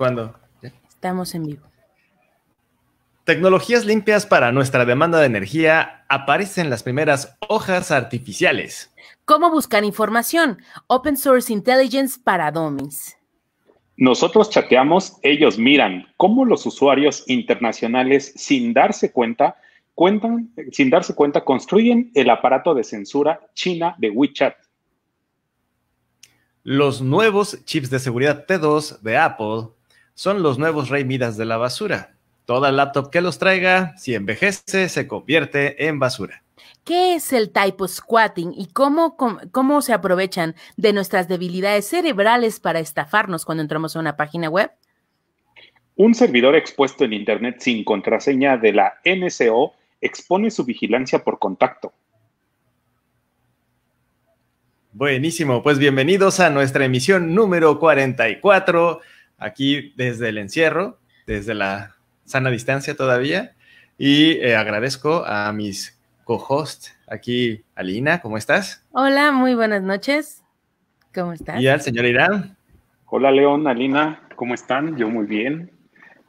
Cuando Estamos en vivo. Tecnologías limpias para nuestra demanda de energía aparecen las primeras hojas artificiales. ¿Cómo buscar información? Open Source Intelligence para Domis. Nosotros chateamos, ellos miran cómo los usuarios internacionales, sin darse cuenta, cuentan, sin darse cuenta, construyen el aparato de censura china de WeChat. Los nuevos chips de seguridad T2 de Apple son los nuevos rey Midas de la basura. Toda laptop que los traiga, si envejece, se convierte en basura. ¿Qué es el tipo squatting y cómo, cómo, se aprovechan de nuestras debilidades cerebrales para estafarnos cuando entramos a una página web? Un servidor expuesto en Internet sin contraseña de la NSO expone su vigilancia por contacto. Buenísimo, pues bienvenidos a nuestra emisión número 44 aquí desde el encierro, desde la sana distancia todavía. Y eh, agradezco a mis co-hosts aquí, Alina, ¿cómo estás? Hola, muy buenas noches. ¿Cómo estás? Y al señor Irán. Hola, León, Alina, ¿cómo están? Yo muy bien.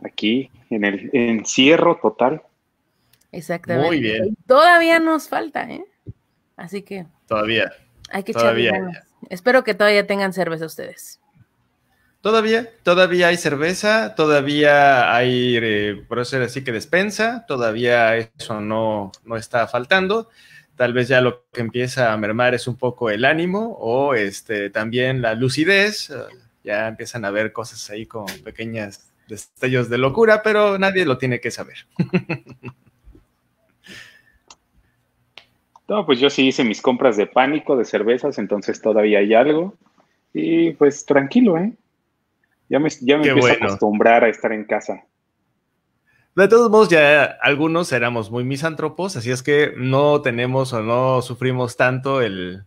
Aquí en el encierro total. Exactamente. Muy bien. Todavía nos falta, ¿eh? Así que. Todavía. Hay que todavía. Espero que todavía tengan cerveza ustedes. Todavía, todavía hay cerveza, todavía hay, eh, por así que despensa, todavía eso no, no está faltando. Tal vez ya lo que empieza a mermar es un poco el ánimo o este, también la lucidez. Ya empiezan a ver cosas ahí con pequeñas destellos de locura, pero nadie lo tiene que saber. no, pues yo sí hice mis compras de pánico, de cervezas, entonces todavía hay algo. Y pues tranquilo, ¿eh? Ya me, ya empiezo a acostumbrar a estar en casa. De todos modos, ya algunos éramos muy misántropos, así es que no tenemos o no sufrimos tanto el,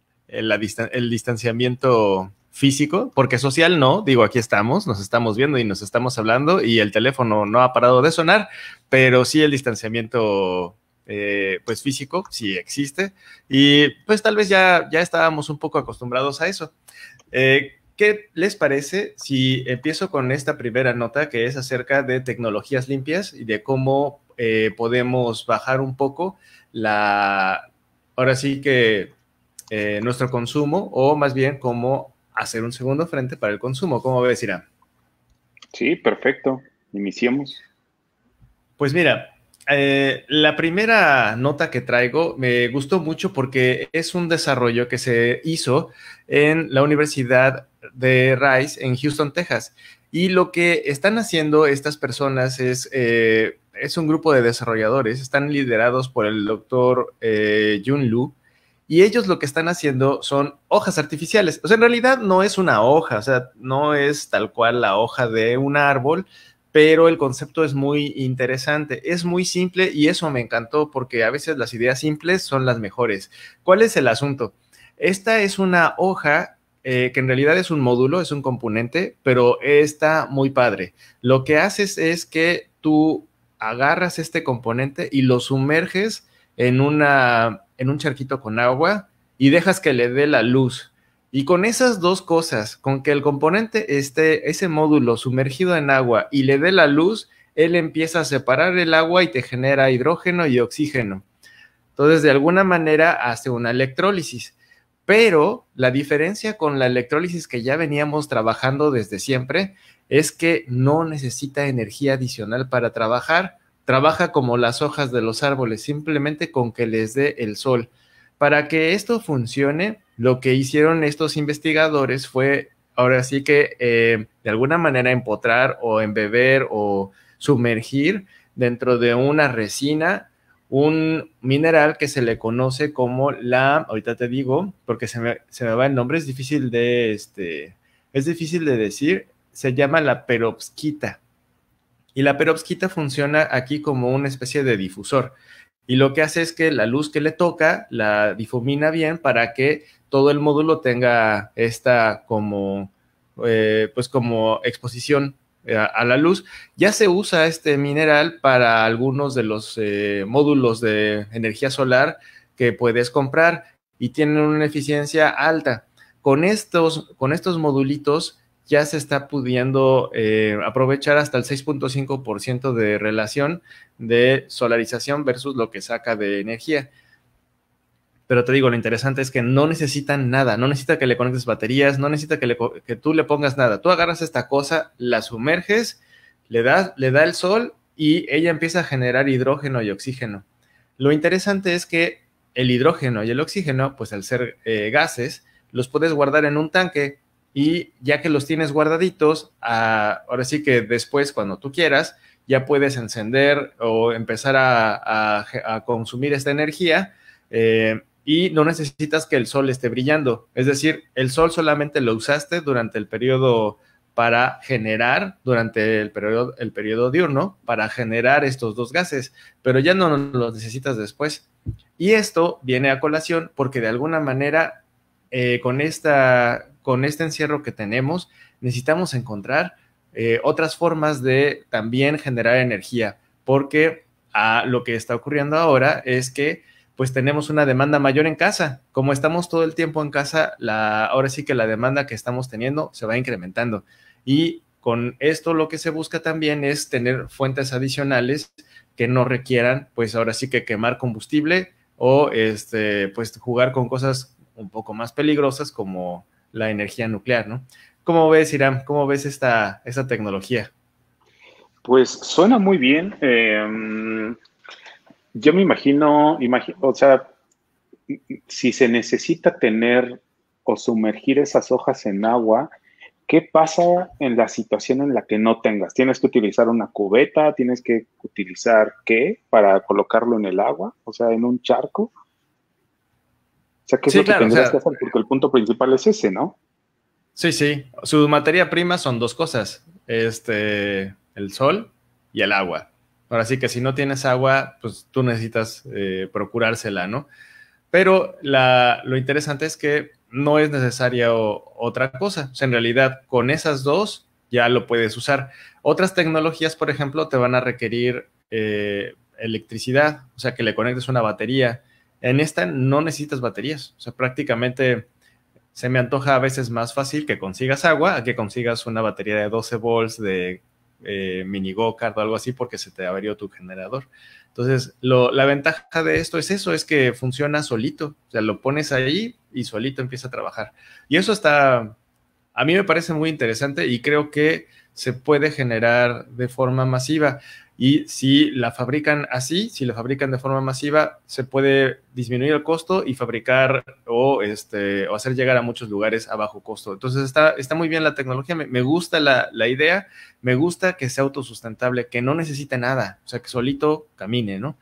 distanciamiento físico, porque social no, digo, aquí estamos, nos estamos viendo y nos estamos hablando y el teléfono no ha parado de sonar, pero sí el distanciamiento eh, pues físico sí existe y pues tal vez ya, ya estábamos un poco acostumbrados a eso. Eh, ¿Qué les parece si empiezo con esta primera nota que es acerca de tecnologías limpias y de cómo eh, podemos bajar un poco la, ahora sí que eh, nuestro consumo o más bien cómo hacer un segundo frente para el consumo? ¿Cómo ves, Irán? Sí, perfecto. Iniciemos. Pues mira, eh, la primera nota que traigo me gustó mucho porque es un desarrollo que se hizo en la Universidad de Rice en Houston, Texas. Y lo que están haciendo estas personas es, eh, es un grupo de desarrolladores, están liderados por el doctor eh, Jun Lu, y ellos lo que están haciendo son hojas artificiales. O sea, en realidad no es una hoja, o sea, no es tal cual la hoja de un árbol, pero el concepto es muy interesante, es muy simple y eso me encantó porque a veces las ideas simples son las mejores. ¿Cuál es el asunto? Esta es una hoja eh, que en realidad es un módulo, es un componente, pero está muy padre. Lo que haces es que tú agarras este componente y lo sumerges en, una, en un charquito con agua y dejas que le dé la luz. Y con esas dos cosas, con que el componente esté, ese módulo sumergido en agua y le dé la luz, él empieza a separar el agua y te genera hidrógeno y oxígeno. Entonces, de alguna manera hace una electrólisis. Pero la diferencia con la electrólisis que ya veníamos trabajando desde siempre es que no necesita energía adicional para trabajar. Trabaja como las hojas de los árboles, simplemente con que les dé el sol. Para que esto funcione, lo que hicieron estos investigadores fue, ahora sí que, eh, de alguna manera empotrar o embeber o sumergir dentro de una resina un mineral que se le conoce como la, ahorita te digo, porque se me, va el nombre, es difícil de, este, es difícil de decir, se llama la perovskita. Y la perovskita funciona aquí como una especie de difusor. Y lo que hace es que la luz que le toca la difumina bien para que todo el módulo tenga esta como, eh, pues como exposición eh, a, la luz. Ya se usa este mineral para algunos de los eh, módulos de energía solar que puedes comprar y tienen una eficiencia alta. Con estos, con estos modulitos ya se está pudiendo eh, aprovechar hasta el 6.5% de relación de solarización versus lo que saca de energía. Pero te digo, lo interesante es que no necesitan nada, no necesita que le conectes baterías, no necesita que, le, que tú le pongas nada. Tú agarras esta cosa, la sumerges, le da, le da el sol y ella empieza a generar hidrógeno y oxígeno. Lo interesante es que el hidrógeno y el oxígeno, pues al ser eh, gases, los puedes guardar en un tanque y ya que los tienes guardaditos, ahora sí que después cuando tú quieras, ya puedes encender o empezar a, consumir esta energía. Eh, y no necesitas que el sol esté brillando. Es decir, el sol solamente lo usaste durante el periodo para generar, durante el periodo, el periodo diurno, para generar estos dos gases, pero ya no los necesitas después. Y esto viene a colación porque de alguna manera, eh, con, esta, con este encierro que tenemos, necesitamos encontrar eh, otras formas de también generar energía, porque a ah, lo que está ocurriendo ahora es que pues tenemos una demanda mayor en casa. Como estamos todo el tiempo en casa, la, ahora sí que la demanda que estamos teniendo se va incrementando. Y con esto lo que se busca también es tener fuentes adicionales que no requieran, pues ahora sí que quemar combustible o este, pues jugar con cosas un poco más peligrosas como la energía nuclear, ¿no? ¿Cómo ves, Irán? ¿Cómo ves esta, esta tecnología? Pues suena muy bien. Em, yo me imagino, o sea, si se necesita tener o sumergir esas hojas en agua, ¿qué pasa en la situación en la que no tengas? ¿Tienes que utilizar una cubeta? ¿Tienes que utilizar qué para colocarlo en el agua? O sea, en un charco. O sea, ¿qué lo que claro, hacer? Porque el punto principal es ese, ¿no? Sí, sí. Su materia prima son dos cosas. Este, el sol y el agua. Ahora sí que si no tienes agua, pues tú necesitas eh, procurársela, ¿no? Pero lo interesante es que no es necesaria otra cosa. O sea, en realidad, con esas dos ya lo puedes usar. Otras tecnologías, por ejemplo, te van a requerir eh, electricidad, o sea, que le conectes una batería. En esta no necesitas baterías. O sea, prácticamente se me antoja a veces más fácil que consigas agua a que consigas una batería de 12 volts de eh, mini go o algo así porque se te abrió tu generador. Entonces, la ventaja de esto es eso, es que funciona solito. O sea, lo pones ahí y solito empieza a trabajar. Y eso está, a mí me parece muy interesante y creo que se puede generar de forma masiva. Y si la fabrican así, si la fabrican de forma masiva, se puede disminuir el costo y fabricar o, este, o hacer llegar a muchos lugares a bajo costo. Entonces está, está muy bien la tecnología, me, gusta la, idea, me gusta que sea autosustentable, que no necesite nada, o sea, que solito camine, ¿no?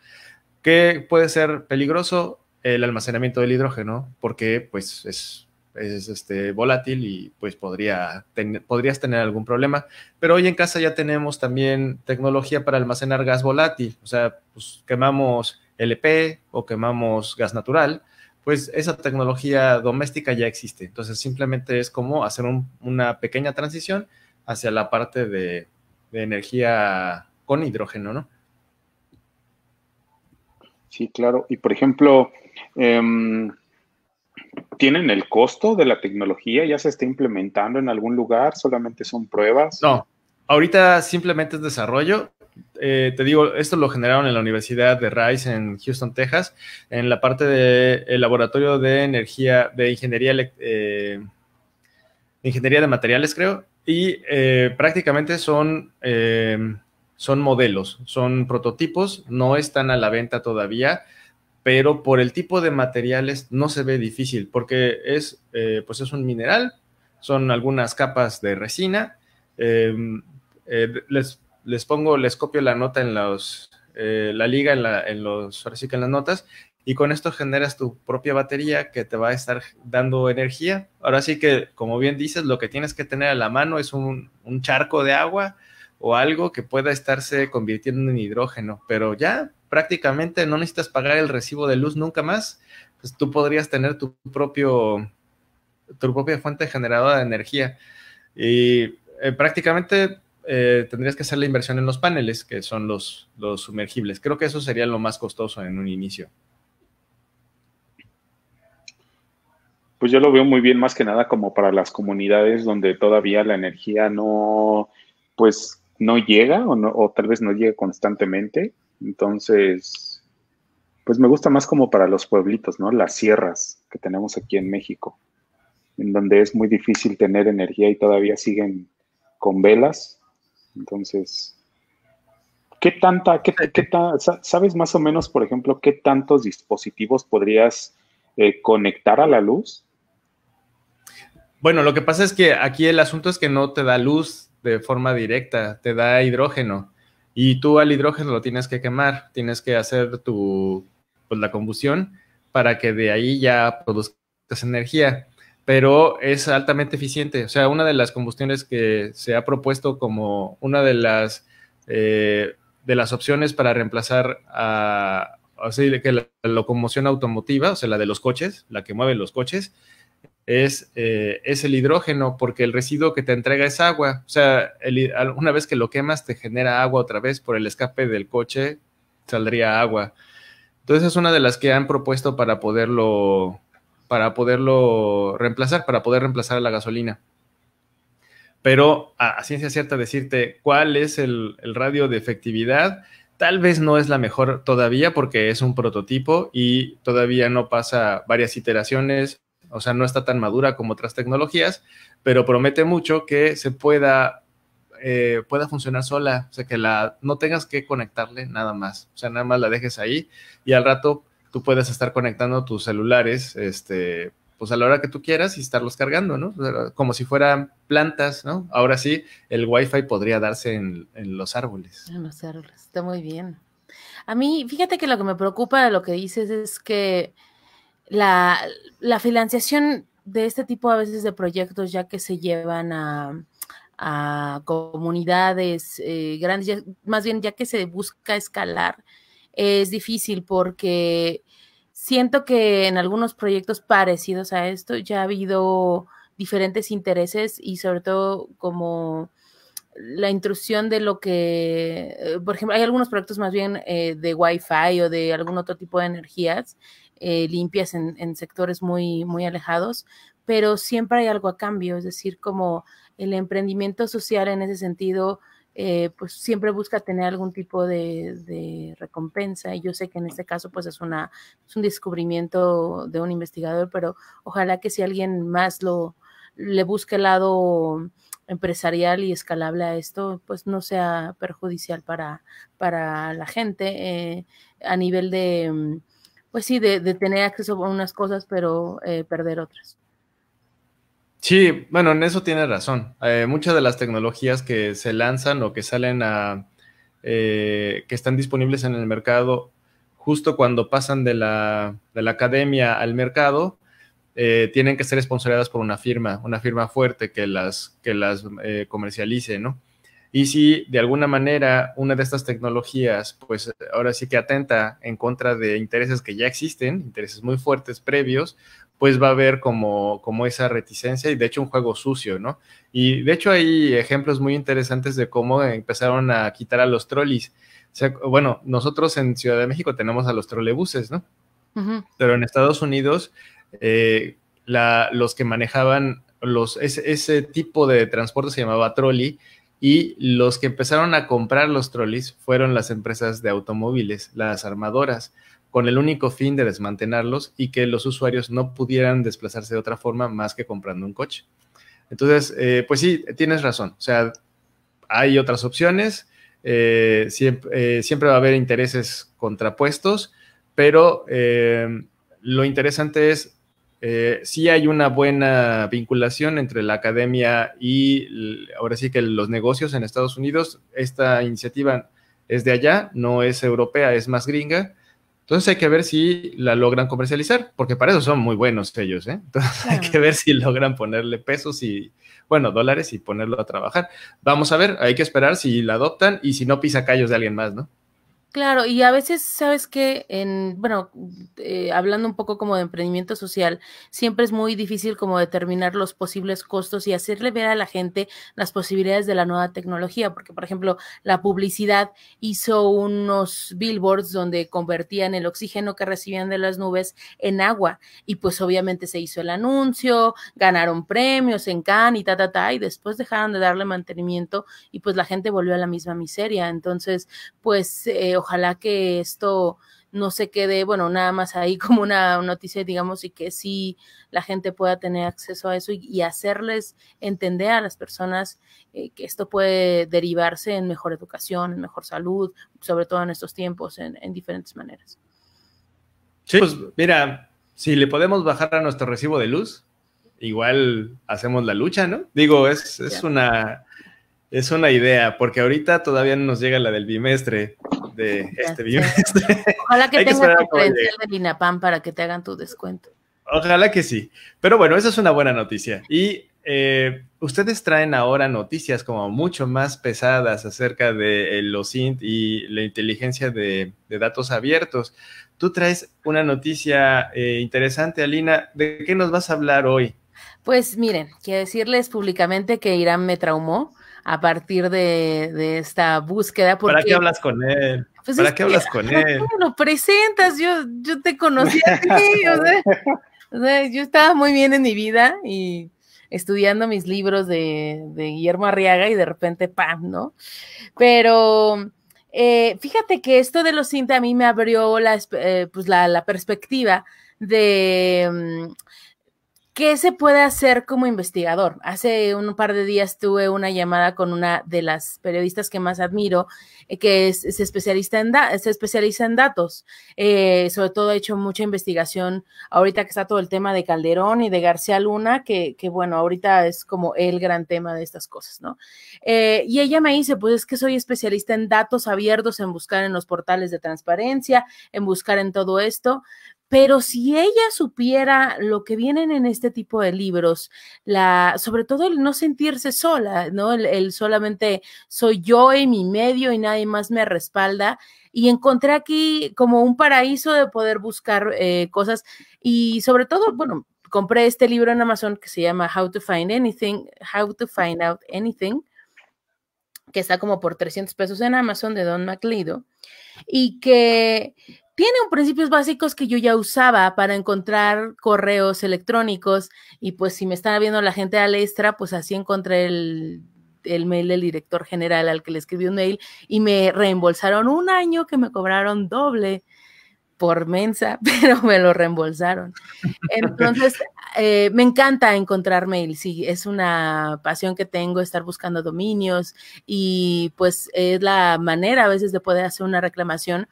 ¿Qué puede ser peligroso el almacenamiento del hidrógeno, porque pues es es este, volátil y pues podría podrías tener algún problema. Pero hoy en casa ya tenemos también tecnología para almacenar gas volátil, o sea, pues quemamos LP o quemamos gas natural, pues esa tecnología doméstica ya existe. Entonces simplemente es como hacer una pequeña transición hacia la parte de, energía con hidrógeno, ¿no? Sí, claro. Y por ejemplo, em, ¿Tienen el costo de la tecnología? ¿Ya se está implementando en algún lugar? ¿Solamente son pruebas? No, ahorita simplemente es desarrollo. Eh, te digo, esto lo generaron en la Universidad de Rice en Houston, Texas, en la parte del laboratorio de energía, de ingeniería, eh, ingeniería de materiales, creo, y eh, prácticamente son, son modelos, son prototipos, no están a la venta todavía pero por el tipo de materiales no se ve difícil, porque es, eh, pues es un mineral, son algunas capas de resina. Em, eh, les, les, pongo, les copio la nota en los, eh, la liga en, los, ahora sí que en las notas, y con esto generas tu propia batería que te va a estar dando energía. Ahora sí que, como bien dices, lo que tienes que tener a la mano es un, un charco de agua o algo que pueda estarse convirtiendo en hidrógeno, pero ya prácticamente no necesitas pagar el recibo de luz nunca más, pues tú podrías tener tu propio, tu propia fuente generadora de energía. Y eh, prácticamente eh, tendrías que hacer la inversión en los paneles, que son los, los sumergibles. Creo que eso sería lo más costoso en un inicio. Pues yo lo veo muy bien más que nada como para las comunidades donde todavía la energía no, pues no llega o, no, o tal vez no llegue constantemente entonces, pues me gusta más como para los pueblitos, ¿no? Las sierras que tenemos aquí en México, en donde es muy difícil tener energía y todavía siguen con velas. Entonces, ¿qué tanta, qué, qué sabes más o menos, por ejemplo, qué tantos dispositivos podrías eh, conectar a la luz? Bueno, lo que pasa es que aquí el asunto es que no te da luz de forma directa, te da hidrógeno. Y tú al hidrógeno lo tienes que quemar, tienes que hacer tu, pues, la combustión para que de ahí ya produzcas energía, pero es altamente eficiente. O sea, una de las combustiones que se ha propuesto como una de las, eh, de las opciones para reemplazar a, así que la locomoción automotiva, o sea, la de los coches, la que mueve los coches, es, eh, es el hidrógeno, porque el residuo que te entrega es agua. O sea, una vez que lo quemas, te genera agua otra vez por el escape del coche, saldría agua. Entonces es una de las que han propuesto para poderlo, para poderlo reemplazar, para poder reemplazar la gasolina. Pero a, ciencia cierta decirte cuál es el radio de efectividad, tal vez no es la mejor todavía porque es un prototipo y todavía no pasa varias iteraciones, o sea, no está tan madura como otras tecnologías, pero promete mucho que se pueda, eh, pueda funcionar sola, o sea, que la, no tengas que conectarle nada más, o sea, nada más la dejes ahí y al rato tú puedes estar conectando tus celulares, este, pues a la hora que tú quieras y estarlos cargando, ¿no? Como si fueran plantas, ¿no? Ahora sí, el Wi-Fi podría darse en, en los árboles. En los árboles, está muy bien. A mí, fíjate que lo que me preocupa de lo que dices es que la, financiación de este tipo a veces de proyectos ya que se llevan a, comunidades eh, grandes, más bien ya que se busca escalar, es difícil porque siento que en algunos proyectos parecidos a esto ya ha habido diferentes intereses y sobre todo como la intrusión de lo que, eh, por ejemplo, hay algunos proyectos más bien eh, de Wi-Fi o de algún otro tipo de energías eh, limpias en, sectores muy, muy alejados, pero siempre hay algo a cambio, es decir, como el emprendimiento social en ese sentido, eh, pues siempre busca tener algún tipo de, recompensa. Y yo sé que en este caso, pues es, una, un descubrimiento de un investigador, pero ojalá que si alguien más lo le busque el lado empresarial y escalable a esto, pues no sea perjudicial para, para la gente eh, a nivel de pues sí, de, tener acceso a unas cosas, pero eh, perder otras. Sí, bueno, en eso tiene razón. Eh, muchas de las tecnologías que se lanzan o que salen a, eh, que están disponibles en el mercado, justo cuando pasan de la, de la academia al mercado, tienen que ser esponsoreadas por una firma, una firma fuerte que las, que las eh, comercialice, ¿no? Y si de alguna manera una de estas tecnologías, pues ahora sí que atenta en contra de intereses que ya existen, intereses muy fuertes previos, pues va a haber como, como esa reticencia y de hecho un juego sucio, ¿no? Y de hecho hay ejemplos muy interesantes de cómo empezaron a quitar a los trolis. O sea, bueno, nosotros en Ciudad de México tenemos a los trolebuses, ¿no? Pero en Estados Unidos, eh, los que manejaban los, ese, tipo de transporte se llamaba trolley y los que empezaron a comprar los trolis fueron las empresas de automóviles, las armadoras, con el único fin de desmantelarlos y que los usuarios no pudieran desplazarse de otra forma más que comprando un coche. Entonces, eh, pues sí, tienes razón. O sea, hay otras opciones, eh, eh, siempre, va a haber intereses contrapuestos, pero lo interesante es si eh, sí hay una buena vinculación entre la academia y ahora sí que los negocios en Estados Unidos. Esta iniciativa es de allá, no es europea, es más gringa. Entonces hay que ver si la logran comercializar, porque para eso son muy buenos ellos, ¿eh? Entonces hay que ver si logran ponerle pesos y, bueno, dólares y ponerlo a trabajar. Vamos a ver, hay que esperar si la adoptan y si no pisa callos de alguien más, ¿no? Claro, y a veces, sabes que, en, bueno, eh, hablando un poco como de emprendimiento social, siempre es muy difícil como determinar los posibles costos y hacerle ver a la gente las posibilidades de la nueva tecnología, porque por ejemplo, la publicidad hizo unos billboards donde convertían el oxígeno que recibían de las nubes en agua y pues obviamente se hizo el anuncio, ganaron premios en Cannes y ta, ta, ta, y después dejaron de darle mantenimiento y pues la gente volvió a la misma miseria. Entonces, pues... Eh, ojalá que esto no se quede, bueno, nada más ahí como una noticia, digamos, y que sí la gente pueda tener acceso a eso y, hacerles entender a las personas eh, que esto puede derivarse en mejor educación, en mejor salud, sobre todo en estos tiempos, en, diferentes maneras. Sí, pues mira, si le podemos bajar a nuestro recibo de luz, igual hacemos la lucha, ¿no? Digo, es, una... Es una idea, porque ahorita todavía no nos llega la del bimestre de este vídeo. Ojalá que tengas el credencial Lina para que te hagan tu descuento. Ojalá que sí. Pero bueno, esa es una buena noticia. Y eh, ustedes traen ahora noticias como mucho más pesadas acerca de eh, los INT y la inteligencia de, datos abiertos. Tú traes una noticia eh, interesante, Alina. ¿De qué nos vas a hablar hoy? Pues miren, quiero decirles públicamente que Irán me traumó a partir de, esta búsqueda. Porque, ¿Para qué hablas con él? Pues ¿Para qué hablas ah, con él? presentas? Yo, yo te conocí a ti, yo estaba muy bien en mi vida y estudiando mis libros de, Guillermo Arriaga y de repente, ¡pam!, ¿no? Pero... Eh, fíjate que esto de los cinta a mí me abrió la eh, pues perspectiva de, mm, ¿Qué se puede hacer como investigador? Hace un par de días tuve una llamada con una de las periodistas que más admiro, eh, que es, especialista en se especializa en datos. Eh, sobre todo ha hecho mucha investigación ahorita que está todo el tema de Calderón y de García Luna, que, bueno, ahorita es como el gran tema de estas cosas, ¿no? Eh, y ella me dice, pues es que soy especialista en datos abiertos, en buscar en los portales de transparencia, en buscar en todo esto, pero si ella supiera lo que vienen en este tipo de libros, la, sobre todo el no sentirse sola, ¿no? El, solamente soy yo en mi medio y nadie más me respalda. Y encontré aquí como un paraíso de poder buscar eh, cosas y sobre todo, bueno, compré este libro en Amazon que se llama How to Find Anything, How to Find Out Anything, que está como por 300 pesos en Amazon de Don MacLeod y que tiene principios básicos que yo ya usaba para encontrar correos electrónicos y pues si me estaba viendo la gente al Alestra, extra, pues así encontré el, el mail del director general al que le escribí un mail y me reembolsaron un año que me cobraron doble por mensa, pero me lo reembolsaron. Entonces, eh, me encanta encontrar mail, sí, es una pasión que tengo estar buscando dominios y pues es la manera a veces de poder hacer una reclamación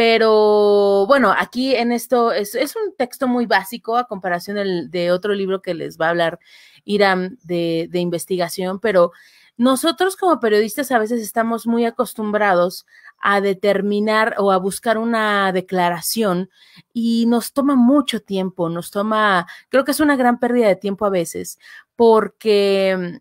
pero bueno, aquí en esto es, un texto muy básico a comparación de otro libro que les va a hablar Iram de, de investigación, pero nosotros como periodistas a veces estamos muy acostumbrados a determinar o a buscar una declaración y nos toma mucho tiempo, nos toma, creo que es una gran pérdida de tiempo a veces, porque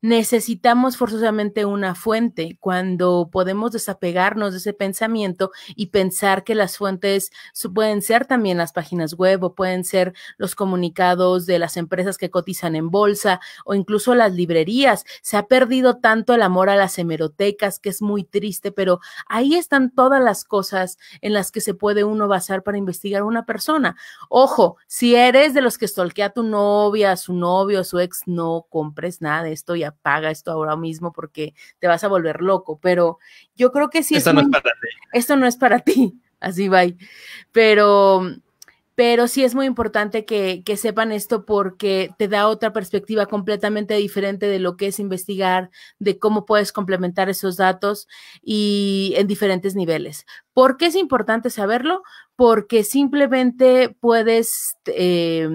necesitamos forzosamente una fuente cuando podemos desapegarnos de ese pensamiento y pensar que las fuentes pueden ser también las páginas web o pueden ser los comunicados de las empresas que cotizan en bolsa o incluso las librerías. Se ha perdido tanto el amor a las hemerotecas que es muy triste, pero ahí están todas las cosas en las que se puede uno basar para investigar a una persona. Ojo, si eres de los que estolquea a tu novia, a su novio, a su ex, no compres nada de esto apaga esto ahora mismo porque te vas a volver loco, pero yo creo que sí. Esto no es para ti. Esto no es para ti, así va. Pero pero sí es muy importante que, que, sepan esto porque te da otra perspectiva completamente diferente de lo que es investigar, de cómo puedes complementar esos datos y en diferentes niveles. ¿Por qué es importante saberlo? Porque simplemente puedes... Eh,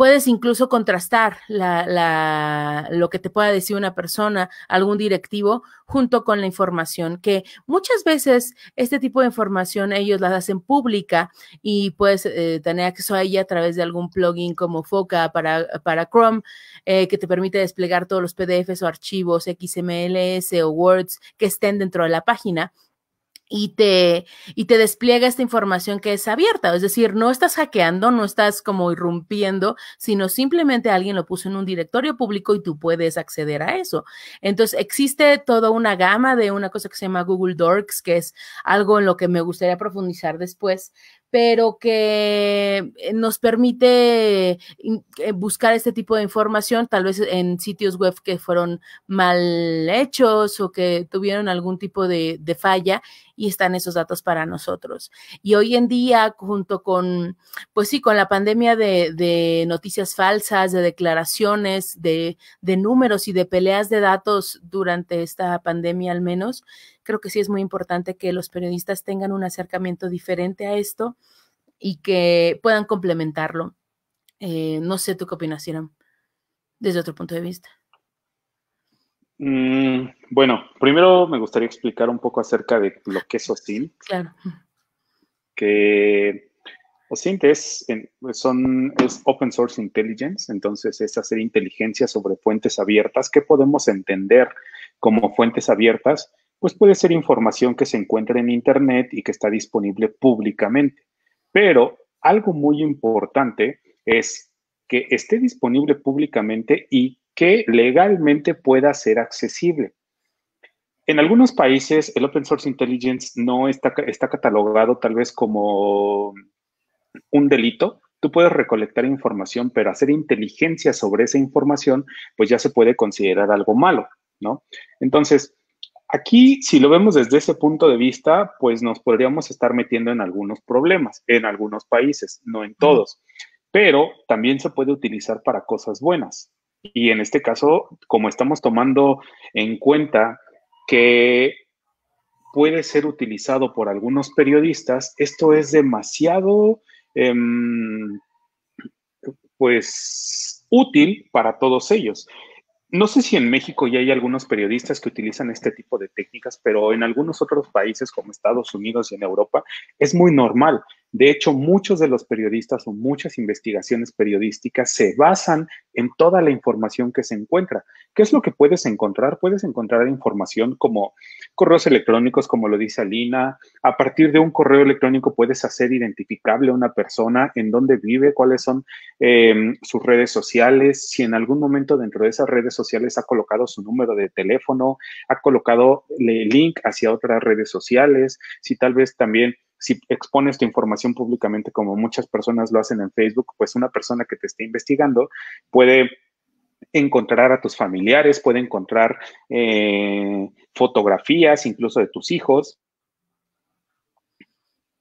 Puedes incluso contrastar lo que te pueda decir una persona, algún directivo, junto con la información, que muchas veces este tipo de información ellos la hacen pública y puedes eh, tener acceso a ella a través de algún plugin como Foca para, para Chrome, eh, que te permite desplegar todos los PDFs o archivos XMLS o Words que estén dentro de la página y te, y te despliega esta información que es abierta. Es decir, no estás hackeando, no estás como irrumpiendo, sino simplemente alguien lo puso en un directorio público y tú puedes acceder a eso. Entonces, existe toda una gama de una cosa que se llama Google Dorks, que es algo en lo que me gustaría profundizar después, pero que eh, nos permite eh, buscar este tipo de información, tal vez en sitios web que fueron mal hechos o que tuvieron algún tipo de, falla y están esos datos para nosotros. Y hoy en día, junto con, pues sí, con la pandemia de, noticias falsas, de declaraciones, de, de números y de peleas de datos durante esta pandemia al menos, Creo que sí es muy importante que los periodistas tengan un acercamiento diferente a esto y que puedan complementarlo. Eh, no sé, ¿tú qué opinas, Hiram? Desde otro punto de vista. Mm, bueno, primero me gustaría explicar un poco acerca de lo que es OSINT. Claro. Que OSINT es, es Open Source Intelligence, entonces es hacer inteligencia sobre fuentes abiertas que podemos entender como fuentes abiertas pues puede ser información que se encuentra en Internet y que está disponible públicamente. Pero algo muy importante es que esté disponible públicamente y que legalmente pueda ser accesible. En algunos países el Open Source Intelligence no está, está catalogado tal vez como un delito. Tú puedes recolectar información, pero hacer inteligencia sobre esa información, pues ya se puede considerar algo malo, ¿no? Entonces, Aquí, si lo vemos desde ese punto de vista, pues nos podríamos estar metiendo en algunos problemas, en algunos países, no en todos, pero también se puede utilizar para cosas buenas. Y en este caso, como estamos tomando en cuenta que puede ser utilizado por algunos periodistas, esto es demasiado, em, pues, útil para todos ellos. No sé si en México ya hay algunos periodistas que utilizan este tipo de técnicas, pero en algunos otros países como Estados Unidos y en Europa es muy normal. De hecho, muchos de los periodistas o muchas investigaciones periodísticas se basan en toda la información que se encuentra. ¿Qué es lo que puedes encontrar? Puedes encontrar información como correos electrónicos, como lo dice Alina. A partir de un correo electrónico puedes hacer identificable a una persona, en dónde vive, cuáles son eh, sus redes sociales, si en algún momento dentro de esas redes sociales ha colocado su número de teléfono, ha colocado el link hacia otras redes sociales, si tal vez también si expones tu información públicamente, como muchas personas lo hacen en Facebook, pues una persona que te esté investigando puede encontrar a tus familiares, puede encontrar eh, fotografías incluso de tus hijos.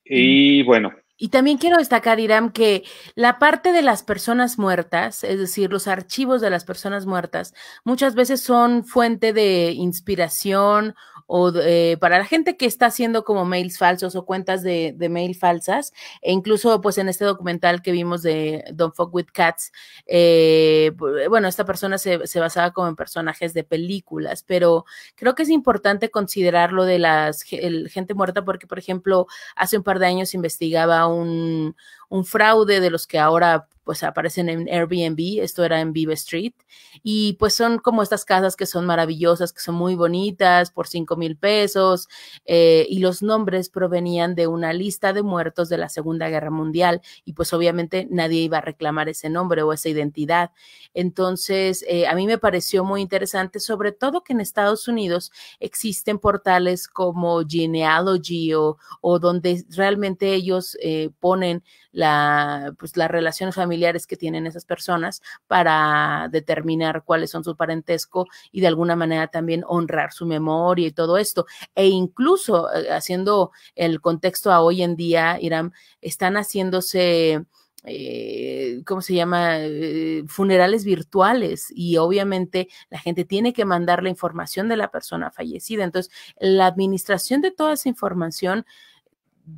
Y mm. bueno, y también quiero destacar, Iram, que la parte de las personas muertas, es decir, los archivos de las personas muertas, muchas veces son fuente de inspiración o eh, para la gente que está haciendo como mails falsos o cuentas de, de, mail falsas, e incluso pues en este documental que vimos de Don't Fuck With Cats, eh, bueno, esta persona se, basaba como en personajes de películas, pero creo que es importante considerar lo de las gente muerta porque, por ejemplo, hace un par de años investigaba un, un fraude de los que ahora pues aparecen en Airbnb, esto era en Vive Street, y pues son como estas casas que son maravillosas, que son muy bonitas, por cinco mil pesos, eh, y los nombres provenían de una lista de muertos de la Segunda Guerra Mundial, y pues obviamente nadie iba a reclamar ese nombre o esa identidad. Entonces, eh, a mí me pareció muy interesante, sobre todo que en Estados Unidos existen portales como Genealogy o, donde realmente ellos eh, ponen la, pues, las relaciones familiares que tienen esas personas para determinar cuáles son su parentesco y de alguna manera también honrar su memoria y todo esto. E incluso eh, haciendo el contexto a hoy en día, Irán, están haciéndose... Eh, ¿cómo se llama? Eh, funerales virtuales y obviamente la gente tiene que mandar la información de la persona fallecida. Entonces, la administración de toda esa información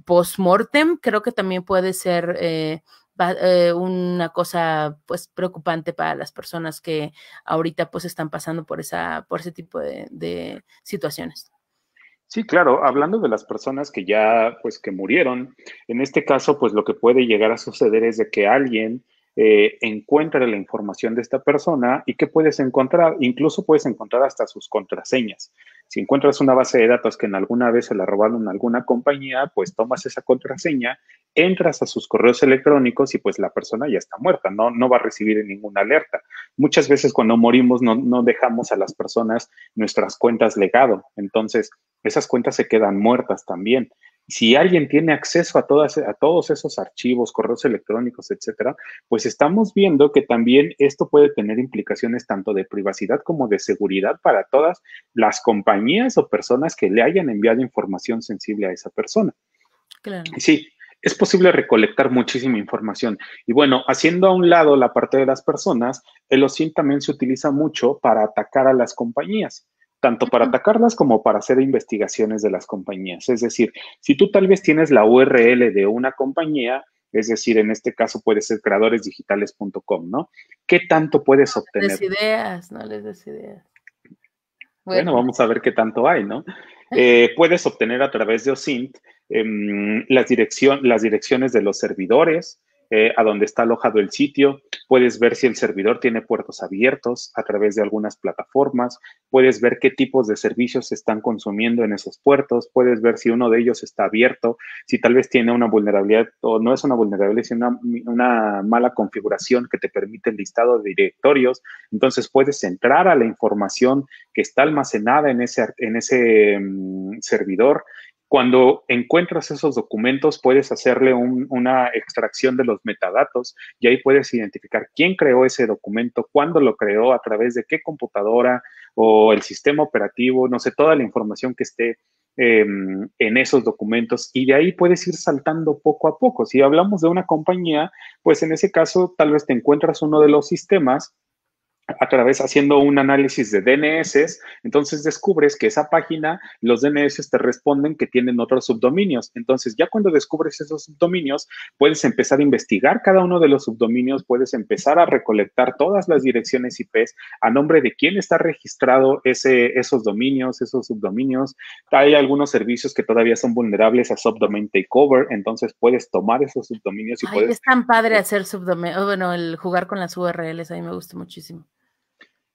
post-mortem, creo que también puede ser eh, eh, una cosa pues preocupante para las personas que ahorita pues están pasando por, esa, por ese tipo de, situaciones. Sí, claro, hablando de las personas que ya, pues que murieron, en este caso, pues lo que puede llegar a suceder es de que alguien eh, encuentre la información de esta persona y que puedes encontrar, incluso puedes encontrar hasta sus contraseñas. Si encuentras una base de datos que en alguna vez se la robaron a alguna compañía, pues tomas esa contraseña, entras a sus correos electrónicos y pues la persona ya está muerta, no, no va a recibir ninguna alerta. Muchas veces cuando morimos no dejamos a las personas nuestras cuentas legado, entonces esas cuentas se quedan muertas también si alguien tiene acceso a, todas, a todos esos archivos, correos electrónicos, etcétera, pues estamos viendo que también esto puede tener implicaciones tanto de privacidad como de seguridad para todas las compañías o personas que le hayan enviado información sensible a esa persona. Claro. Sí, es posible recolectar muchísima información. Y bueno, haciendo a un lado la parte de las personas, el OSIN también se utiliza mucho para atacar a las compañías tanto para atacarlas como para hacer investigaciones de las compañías. Es decir, si tú tal vez tienes la URL de una compañía, es decir, en este caso puede ser creadoresdigitales.com, ¿no? ¿Qué tanto puedes obtener? No les des ideas, no les des ideas. Bueno. vamos a ver qué tanto hay, ¿no? Eh, puedes obtener a través de OSINT em, las, las direcciones de los servidores, eh, a donde está alojado el sitio, puedes ver si el servidor tiene puertos abiertos a través de algunas plataformas, puedes ver qué tipos de servicios se están consumiendo en esos puertos, puedes ver si uno de ellos está abierto, si tal vez tiene una vulnerabilidad o no es una vulnerabilidad, sino una, mala configuración que te permite el listado de directorios. Entonces puedes entrar a la información que está almacenada en ese, en ese mm, servidor cuando encuentras esos documentos, puedes hacerle una extracción de los metadatos y ahí puedes identificar quién creó ese documento, cuándo lo creó, a través de qué computadora o el sistema operativo, no sé, toda la información que esté em, en esos documentos y de ahí puedes ir saltando poco a poco. Si hablamos de una compañía, pues en ese caso tal vez te encuentras uno de los sistemas a través haciendo un análisis de DNS, entonces descubres que esa página, los DNS te responden que tienen otros subdominios. Entonces, ya cuando descubres esos subdominios, puedes empezar a investigar cada uno de los subdominios, puedes empezar a recolectar todas las direcciones IPs a nombre de quién está registrado ese, esos dominios, esos subdominios. Hay algunos servicios que todavía son vulnerables a subdomain takeover, entonces puedes tomar esos subdominios y puedes... Es tan padre eh hacer subdominio, bueno, el jugar con las URLs, a mí me gusta muchísimo.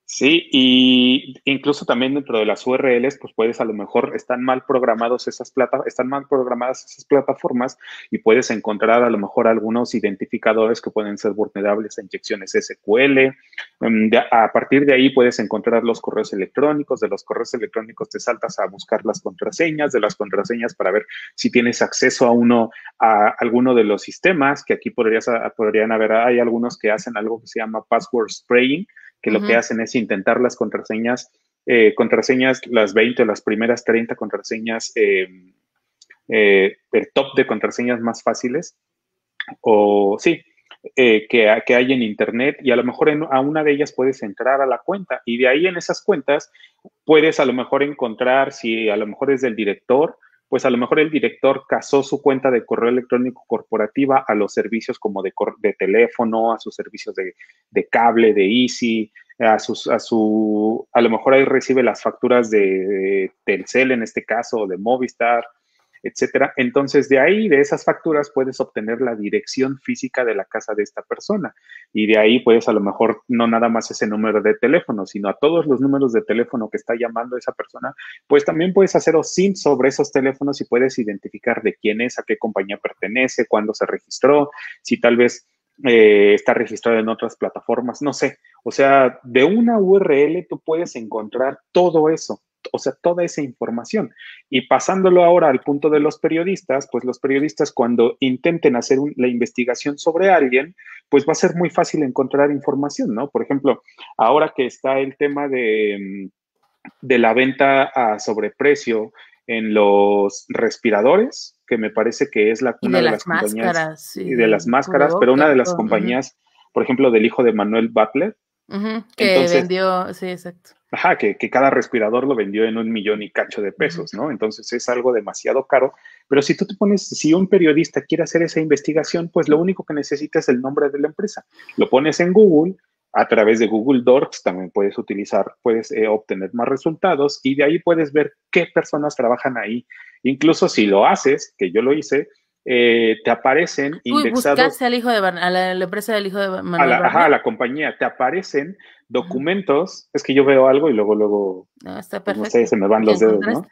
Sí, y incluso también dentro de las URLs, pues puedes a lo mejor están mal programados esas plata, están mal programadas esas plataformas y puedes encontrar a lo mejor algunos identificadores que pueden ser vulnerables a inyecciones SQL. Mm, a partir de ahí puedes encontrar los correos electrónicos, de los correos electrónicos te saltas a buscar las contraseñas, de las contraseñas para ver si tienes acceso a uno a alguno de los sistemas que aquí podrías podrían haber hay algunos que hacen algo que se llama password spraying que lo que hacen es intentar las contraseñas, eh, contraseñas, las 20 o las primeras 30 contraseñas, em, eh, el top de contraseñas más fáciles, o sí, eh, que, que, hay en Internet y a lo mejor en, a una de ellas puedes entrar a la cuenta y de ahí en esas cuentas puedes a lo mejor encontrar si a lo mejor es del director pues a lo mejor el director casó su cuenta de correo electrónico corporativa a los servicios como de, de teléfono, a sus servicios de, cable, de Easy, a, sus, a su, a lo mejor ahí recibe las facturas de, de Telcel en este caso, de Movistar, etcétera. Entonces, de ahí, de esas facturas, puedes obtener la dirección física de la casa de esta persona. Y de ahí, puedes a lo mejor no nada más ese número de teléfono, sino a todos los números de teléfono que está llamando esa persona, pues también puedes hacer sin sobre esos teléfonos y puedes identificar de quién es, a qué compañía pertenece, cuándo se registró, si tal vez eh, está registrado en otras plataformas, no sé. O sea, de una URL tú puedes encontrar todo eso o sea, toda esa información. Y pasándolo ahora al punto de los periodistas, pues los periodistas cuando intenten hacer la investigación sobre alguien, pues va a ser muy fácil encontrar información, ¿no? Por ejemplo, ahora que está el tema de, mm, la venta a sobreprecio en los respiradores, que me parece que es la, cuna de, las, máscaras. compañías sí, y de las máscaras, pero una de las compañías, por ejemplo, del hijo de Manuel Butler. que vendió, sí, exacto. Ajá, que, cada respirador lo vendió en un millón y cacho de pesos, ¿no? Entonces es algo demasiado caro. Pero si tú te pones, si un periodista quiere hacer esa investigación, pues lo único que necesita es el nombre de la empresa. Lo pones en Google, a través de Google Docs también puedes utilizar, puedes eh, obtener más resultados y de ahí puedes ver qué personas trabajan ahí. Incluso si lo haces, que yo lo hice, eh, te aparecen indexados. Uy, buscaste al hijo de a, la, empresa del hijo de Manuel. A la, ajá, la compañía, te aparecen documentos. Es que yo veo algo y luego, luego. No, pues, sé, se me van los dedos, ¿no?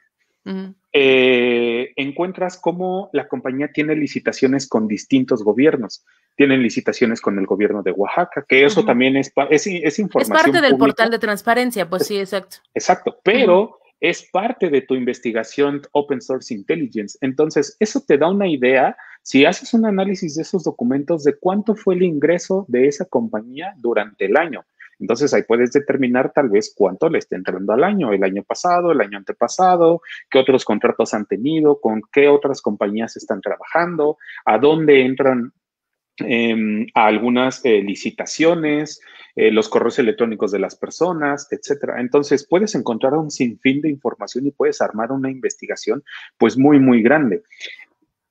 Eh, encuentras cómo la compañía tiene licitaciones con distintos gobiernos. Tienen licitaciones con el gobierno de Oaxaca, que eso también es, es, es, información. Es parte del portal de transparencia, pues sí, exacto. Exacto, pero es parte de tu investigación Open Source Intelligence. Entonces, eso te da una idea, si haces un análisis de esos documentos, de cuánto fue el ingreso de esa compañía durante el año. Entonces, ahí puedes determinar tal vez cuánto le está entrando al año, el año pasado, el año antepasado, qué otros contratos han tenido, con qué otras compañías están trabajando, a dónde entran Em, a algunas eh, licitaciones, eh, los correos electrónicos de las personas, etcétera. Entonces, puedes encontrar un sinfín de información y puedes armar una investigación, pues muy, muy grande.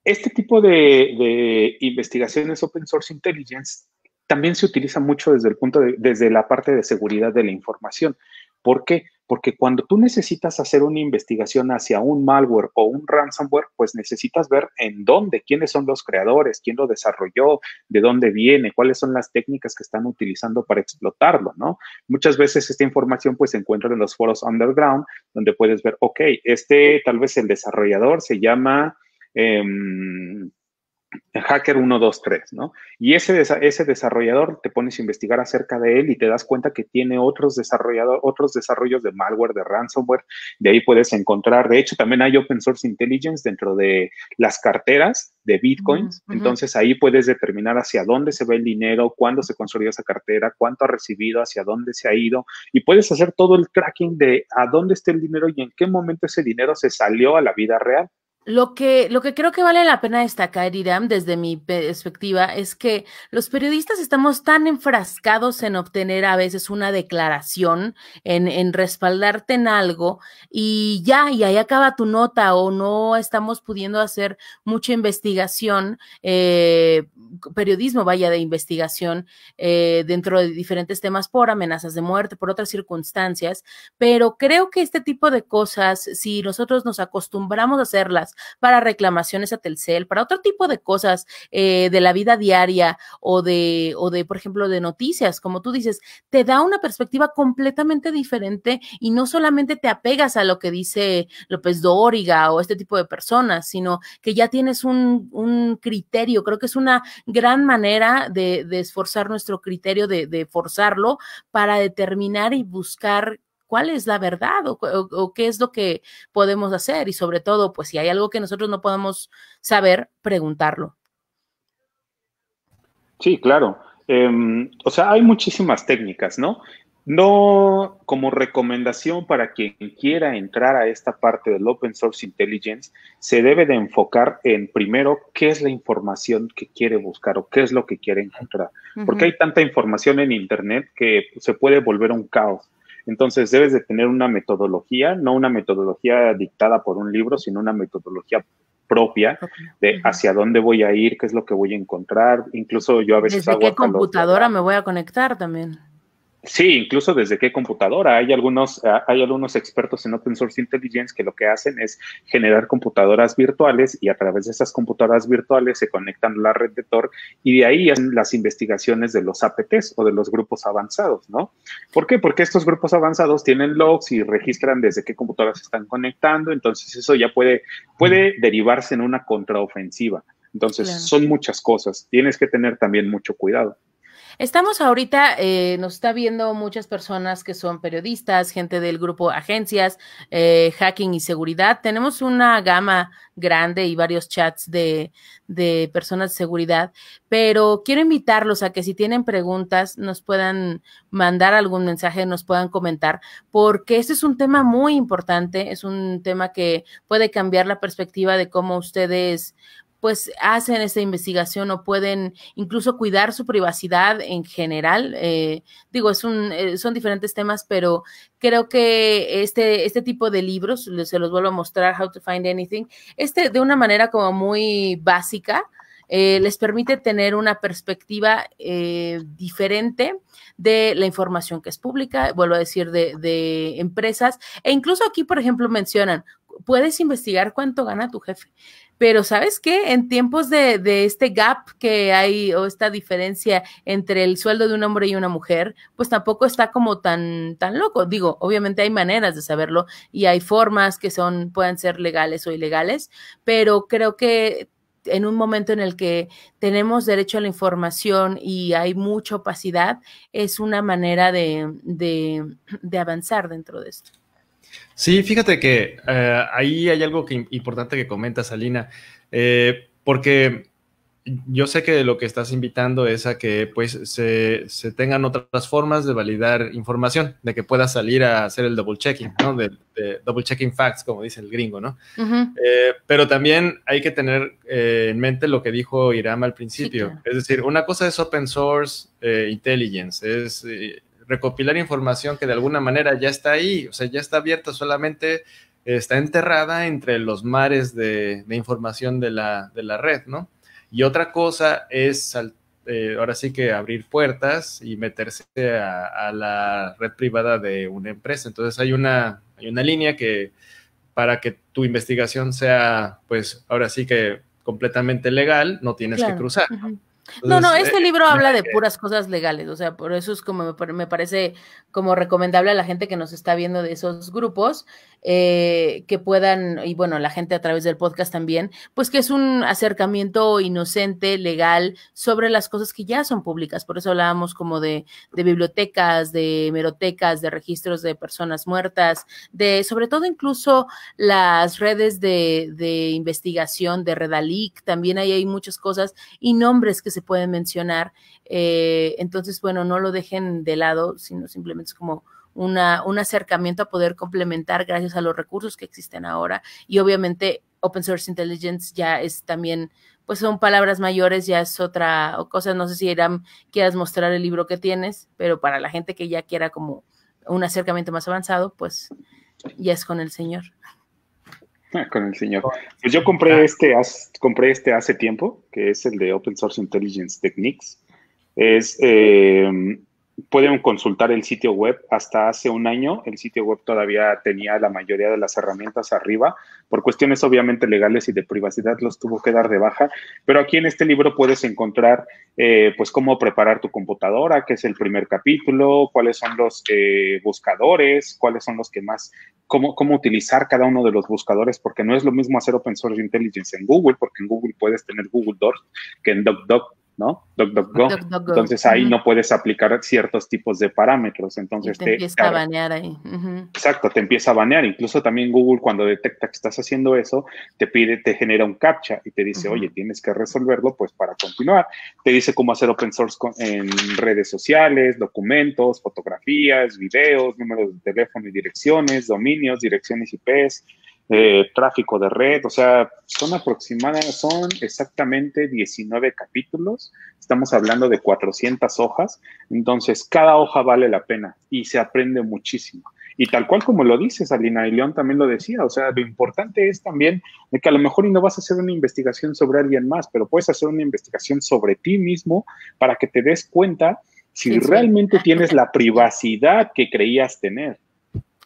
Este tipo de, investigaciones open source intelligence también se utiliza mucho desde el punto de, desde la parte de seguridad de la información. ¿Por qué? porque cuando tú necesitas hacer una investigación hacia un malware o un ransomware, pues necesitas ver en dónde, quiénes son los creadores, quién lo desarrolló, de dónde viene, cuáles son las técnicas que están utilizando para explotarlo, ¿no? Muchas veces esta información pues se encuentra en los foros underground, donde puedes ver, ok, este tal vez el desarrollador se llama... Em, hacker 123, ¿no? Y ese, ese desarrollador te pones a investigar acerca de él y te das cuenta que tiene otros, otros desarrollos de malware, de ransomware. De ahí puedes encontrar, de hecho, también hay open source intelligence dentro de las carteras de bitcoins. Entonces ahí puedes determinar hacia dónde se va el dinero, cuándo se construyó esa cartera, cuánto ha recibido, hacia dónde se ha ido. Y puedes hacer todo el tracking de a dónde está el dinero y en qué momento ese dinero se salió a la vida real. Lo que, lo que creo que vale la pena destacar, Iram, desde mi perspectiva, es que los periodistas estamos tan enfrascados en obtener a veces una declaración, en, en respaldarte en algo, y ya, y ahí acaba tu nota, o no estamos pudiendo hacer mucha investigación, eh, periodismo vaya de investigación eh, dentro de diferentes temas por amenazas de muerte, por otras circunstancias, pero creo que este tipo de cosas, si nosotros nos acostumbramos a hacerlas, para reclamaciones a Telcel, para otro tipo de cosas eh, de la vida diaria o de, o de, por ejemplo, de noticias, como tú dices, te da una perspectiva completamente diferente y no solamente te apegas a lo que dice López Dóriga o este tipo de personas, sino que ya tienes un, un criterio. Creo que es una gran manera de, esforzar nuestro criterio, de forzarlo para determinar y buscar cuál es la verdad o, qué es lo que podemos hacer y sobre todo, pues si hay algo que nosotros no podamos saber, preguntarlo. Sí, claro. Em, o sea, hay muchísimas técnicas, ¿no? No como recomendación para quien quiera entrar a esta parte del Open Source Intelligence, se debe de enfocar en primero qué es la información que quiere buscar o qué es lo que quiere encontrar. Porque hay tanta información en Internet que se puede volver un caos. Entonces debes de tener una metodología, no una metodología dictada por un libro, sino una metodología propia de hacia dónde voy a ir, qué es lo que voy a encontrar. Incluso yo a veces... ¿Desde hago qué computadora me voy a conectar también? Sí, incluso desde qué computadora. Hay algunos, ah, hay algunos expertos en open source intelligence que lo que hacen es generar computadoras virtuales y a través de esas computadoras virtuales se conectan a la red de Tor y de ahí hacen las investigaciones de los APTs o de los grupos avanzados, ¿no? ¿Por qué? Porque estos grupos avanzados tienen logs y registran desde qué computadoras se están conectando, entonces eso ya puede, puede derivarse en una contraofensiva. Entonces, son muchas cosas. Tienes que tener también mucho cuidado. Estamos ahorita, eh, nos está viendo muchas personas que son periodistas, gente del grupo Agencias, eh, Hacking y Seguridad. Tenemos una gama grande y varios chats de, de personas de seguridad, pero quiero invitarlos a que si tienen preguntas nos puedan mandar algún mensaje, nos puedan comentar, porque este es un tema muy importante, es un tema que puede cambiar la perspectiva de cómo ustedes pues hacen esta investigación o pueden incluso cuidar su privacidad en general. Eh, digo, es un, eh, son diferentes temas, pero creo que este, este tipo de libros, se los vuelvo a mostrar, How to Find Anything, este de una manera como muy básica, eh, les permite tener una perspectiva diferente de la información que es pública, vuelvo a decir, de, de, empresas. E incluso aquí, por ejemplo, mencionan, puedes investigar cuánto gana tu jefe. Pero ¿sabes qué? En tiempos de, este gap que hay o esta diferencia entre el sueldo de un hombre y una mujer, pues tampoco está como tan, tan loco. Digo, obviamente hay maneras de saberlo y hay formas que son, puedan ser legales o ilegales, pero creo que en un momento en el que tenemos derecho a la información y hay mucha opacidad, es una manera de avanzar dentro de esto. Sí, fíjate que eh, ahí hay algo que, importante que comentas, Salina, eh, porque yo sé que lo que estás invitando es a que pues se, se, tengan otras formas de validar información, de que pueda salir a hacer el double checking, ¿no? double checking facts, como dice el gringo, ¿no? Eh, pero también hay que tener en mente lo que dijo Iram al principio. Es decir, una cosa es open source intelligence, es recopilar información que de alguna manera ya está ahí, o sea, ya está abierta, solamente está enterrada entre los mares de, información de la, de la, red, ¿no? Y otra cosa es, eh, ahora sí que abrir puertas y meterse a, la red privada de una empresa. Entonces hay una, hay una línea que para que tu investigación sea, pues, ahora sí que completamente legal, no tienes que cruzar no, no, este eh, libro habla de puras cosas legales, o sea, por eso es como me, parece como recomendable a la gente que nos está viendo de esos grupos, eh, que puedan, y bueno, la gente a través del podcast también, pues que es un acercamiento inocente, legal, sobre las cosas que ya son públicas, por eso hablábamos como de, bibliotecas, de hemerotecas de registros de personas muertas, de sobre todo incluso las redes de, de investigación, de Redalic, también ahí hay muchas cosas y nombres que se pueden mencionar. Eh, entonces, bueno, no lo dejen de lado, sino simplemente es como una, un acercamiento a poder complementar gracias a los recursos que existen ahora. Y obviamente Open Source Intelligence ya es también, pues son palabras mayores, ya es otra cosa. No sé si Iram quieras mostrar el libro que tienes, pero para la gente que ya quiera como un acercamiento más avanzado, pues ya es con el señor. con el señor. Pues yo compré este, hace, compré este hace tiempo, que es el de Open Source Intelligence Techniques. Es eh, pueden consultar el sitio web. Hasta hace un año el sitio web todavía tenía la mayoría de las herramientas arriba. Por cuestiones obviamente legales y de privacidad los tuvo que dar de baja. Pero aquí en este libro puedes encontrar eh, pues cómo preparar tu computadora, que es el primer capítulo, cuáles son los eh, buscadores, cuáles son los que más, cómo, cómo utilizar cada uno de los buscadores, porque no es lo mismo hacer open source intelligence en Google, porque en Google puedes tener Google Docs que en DocDoc ¿no? Entonces ahí no puedes aplicar ciertos tipos de parámetros. Entonces te, empieza a banear ahí. Exacto, te empieza a banear. Incluso también Google cuando detecta que estás haciendo eso, te pide, te genera un captcha y te dice, oye, tienes que resolverlo pues para continuar. Te dice cómo hacer open source en redes sociales, documentos, fotografías, videos, números de teléfono y direcciones, dominios, direcciones IPs, tráfico de red, o sea, son aproximadamente, son exactamente 19 capítulos, estamos hablando de 400 hojas, entonces cada hoja vale la pena y se aprende muchísimo. Y tal cual como lo dices, Alina y León también lo decía, o sea, lo importante es también que a lo mejor y no vas a hacer una investigación sobre alguien más, pero puedes hacer una investigación sobre ti mismo para que te des cuenta si realmente tienes la privacidad que creías tener.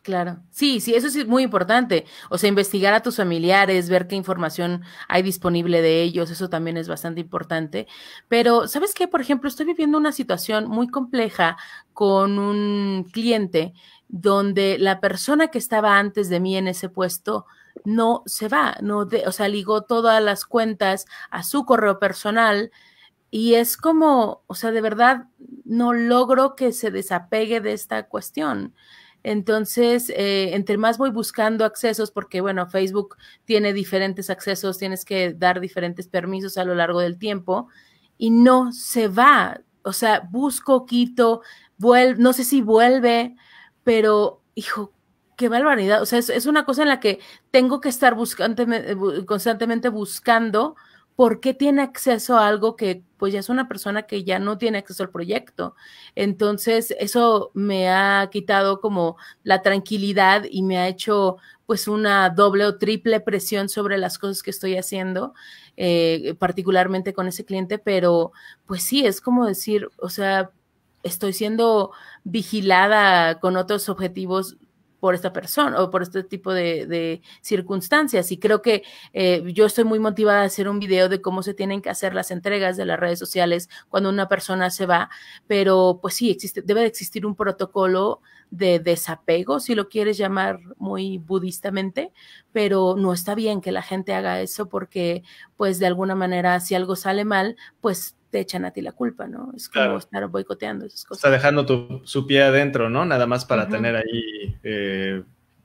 Claro. Sí, sí, eso sí es muy importante. O sea, investigar a tus familiares, ver qué información hay disponible de ellos, eso también es bastante importante. Pero, ¿sabes qué? Por ejemplo, estoy viviendo una situación muy compleja con un cliente donde la persona que estaba antes de mí en ese puesto no se va, no o sea, ligó todas las cuentas a su correo personal y es como, o sea, de verdad no logro que se desapegue de esta cuestión. Entonces, eh, entre más voy buscando accesos, porque bueno, Facebook tiene diferentes accesos, tienes que dar diferentes permisos a lo largo del tiempo y no se va. O sea, busco, quito, vuelve, no sé si vuelve, pero hijo, qué barbaridad. O sea, es, una cosa en la que tengo que estar buscante, eh, constantemente buscando ¿por qué tiene acceso a algo que pues ya es una persona que ya no tiene acceso al proyecto? Entonces, eso me ha quitado como la tranquilidad y me ha hecho pues una doble o triple presión sobre las cosas que estoy haciendo, eh, particularmente con ese cliente, pero pues sí, es como decir, o sea, estoy siendo vigilada con otros objetivos por esta persona o por este tipo de, circunstancias. Y creo que eh, yo estoy muy motivada a hacer un video de cómo se tienen que hacer las entregas de las redes sociales cuando una persona se va, pero pues sí, existe, debe de existir un protocolo de desapego, si lo quieres llamar muy budistamente, pero no está bien que la gente haga eso porque pues de alguna manera si algo sale mal, pues te echan a ti la culpa, ¿no? Es como estar boicoteando esas cosas. Está dejando tu, su pie adentro, ¿no? Nada más para tener ahí, eh,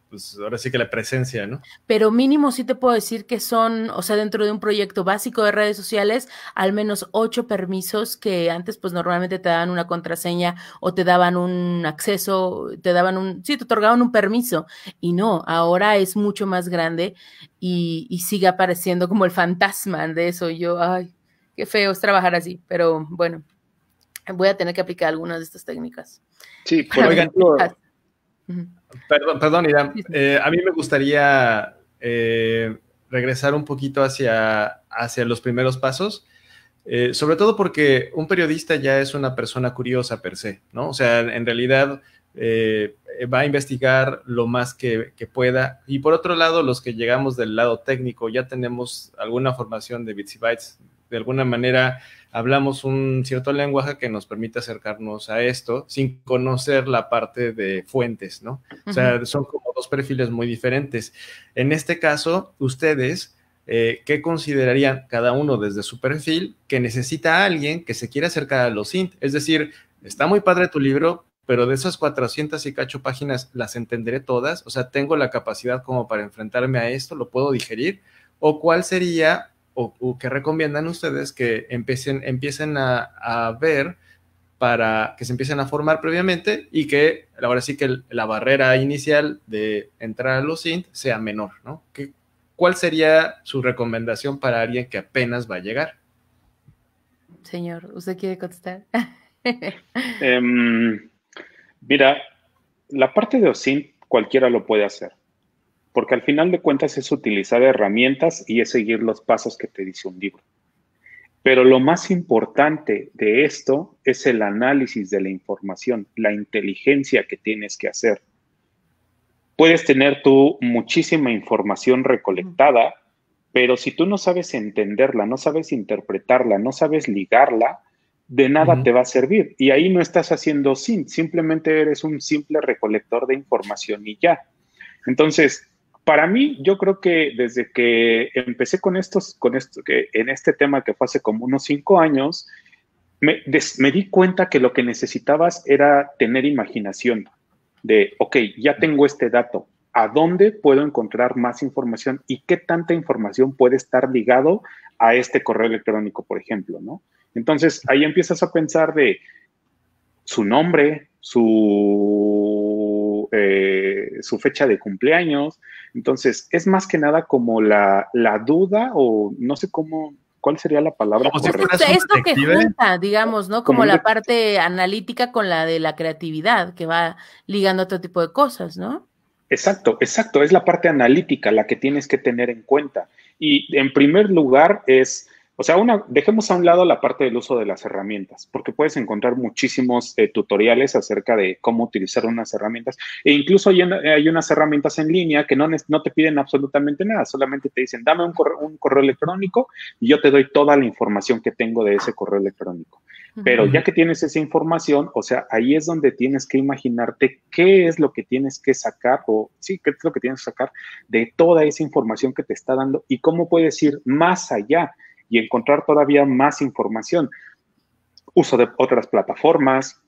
pues ahora sí que la presencia, ¿no? Pero mínimo sí te puedo decir que son, o sea, dentro de un proyecto básico de redes sociales, al menos ocho permisos que antes pues normalmente te daban una contraseña o te daban un acceso, te daban un, sí, te otorgaban un permiso. Y no, ahora es mucho más grande y, y sigue apareciendo como el fantasma de eso. Yo, ay qué feo es trabajar así, pero bueno, voy a tener que aplicar algunas de estas técnicas. Sí, oigan, perdón, perdón, Irán, eh, a mí me gustaría eh, regresar un poquito hacia, hacia los primeros pasos. Eh, sobre todo porque un periodista ya es una persona curiosa per se, ¿no? O sea, en realidad va a investigar lo más que, que, pueda. Y por otro lado, los que llegamos del lado técnico ya tenemos alguna formación de bits y bytes de alguna manera hablamos un cierto lenguaje que nos permite acercarnos a esto sin conocer la parte de fuentes, ¿no? O sea, son como dos perfiles muy diferentes. En este caso, ustedes, eh, ¿qué considerarían cada uno desde su perfil que necesita alguien que se quiera acercar a los int? Es decir, está muy padre tu libro, pero de esas 400 y cacho páginas, ¿las entenderé todas? O sea, ¿tengo la capacidad como para enfrentarme a esto? ¿Lo puedo digerir? ¿O cuál sería o, que recomiendan ustedes que empiecen, empiecen a, ver para que se empiecen a formar previamente y que ahora sí que la barrera inicial de entrar a los sint sea menor, ¿no? ¿Cuál sería su recomendación para alguien que apenas va a llegar? Señor, ¿usted quiere contestar? Em, mira, la parte de OSINT cualquiera lo puede hacer porque al final de cuentas es utilizar herramientas y es seguir los pasos que te dice un libro. Pero lo más importante de esto es el análisis de la información, la inteligencia que tienes que hacer. Puedes tener tú muchísima información recolectada, pero si tú no sabes entenderla, no sabes interpretarla, no sabes ligarla, de nada te va a servir. Y ahí no estás haciendo sin, simplemente eres un simple recolector de información y ya. Entonces, para mí, yo creo que desde que empecé con estos, con esto, que en este tema que fue hace como unos cinco años, me, di cuenta que lo que necesitabas era tener imaginación de, ok, ya tengo este dato, ¿a dónde puedo encontrar más información y qué tanta información puede estar ligado a este correo electrónico, por ejemplo, ¿no? Entonces ahí empiezas a pensar de su nombre, su eh, su fecha de cumpleaños. Entonces, es más que nada como la, duda o no sé cómo, ¿cuál sería la palabra? esto que junta, digamos, ¿no? Como, la parte analítica con la de la creatividad, que va ligando otro tipo de cosas, ¿no? Exacto, exacto, es la parte analítica la que tienes que tener en cuenta. Y en primer lugar es o sea, dejemos a un lado la parte del uso de las herramientas, porque puedes encontrar muchísimos eh, tutoriales acerca de cómo utilizar unas herramientas. E incluso hay, unas herramientas en línea que no, te piden absolutamente nada, solamente te dicen, dame un correo, electrónico y yo te doy toda la información que tengo de ese correo electrónico. Pero ya que tienes esa información, o sea, ahí es donde tienes que imaginarte qué es lo que tienes que sacar, o sí, qué es lo que tienes que sacar de toda esa información que te está dando y cómo puedes ir más allá y encontrar todavía más información. Uso de otras plataformas.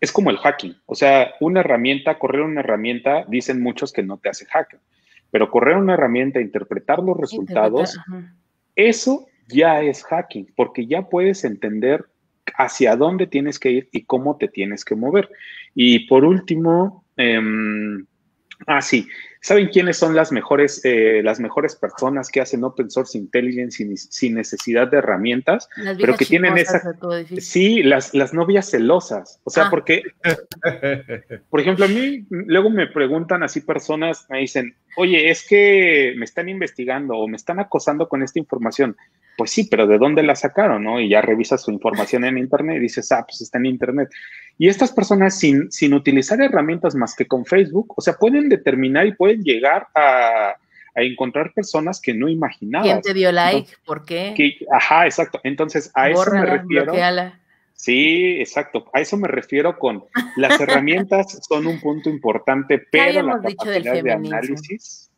Es como el hacking. O sea, una herramienta, correr una herramienta, dicen muchos que no te hace hacker, pero correr una herramienta, interpretar los resultados, eso ya es hacking, porque ya puedes entender hacia dónde tienes que ir y cómo te tienes que mover. Y por último, em, ah, sí, ¿Saben quiénes son las mejores, eh, las mejores personas que hacen open source intelligence sin, necesidad de herramientas? pero que tienen esa. Sí, las, las novias celosas. O sea, ah. porque. por ejemplo, a mí luego me preguntan así personas, me dicen, oye, es que me están investigando o me están acosando con esta información. Pues sí, pero ¿de dónde la sacaron? ¿no? Y ya revisas su información en Internet y dices, ah, pues está en Internet. Y estas personas, sin, sin utilizar herramientas más que con Facebook, o sea, pueden determinar y pueden pueden llegar a, encontrar personas que no imaginaban. ¿Quién te dio like? ¿Por qué? ajá, exacto. Entonces, a eso me refiero. Sí, exacto. A eso me refiero con las herramientas son un punto importante, pero la capacidad de análisis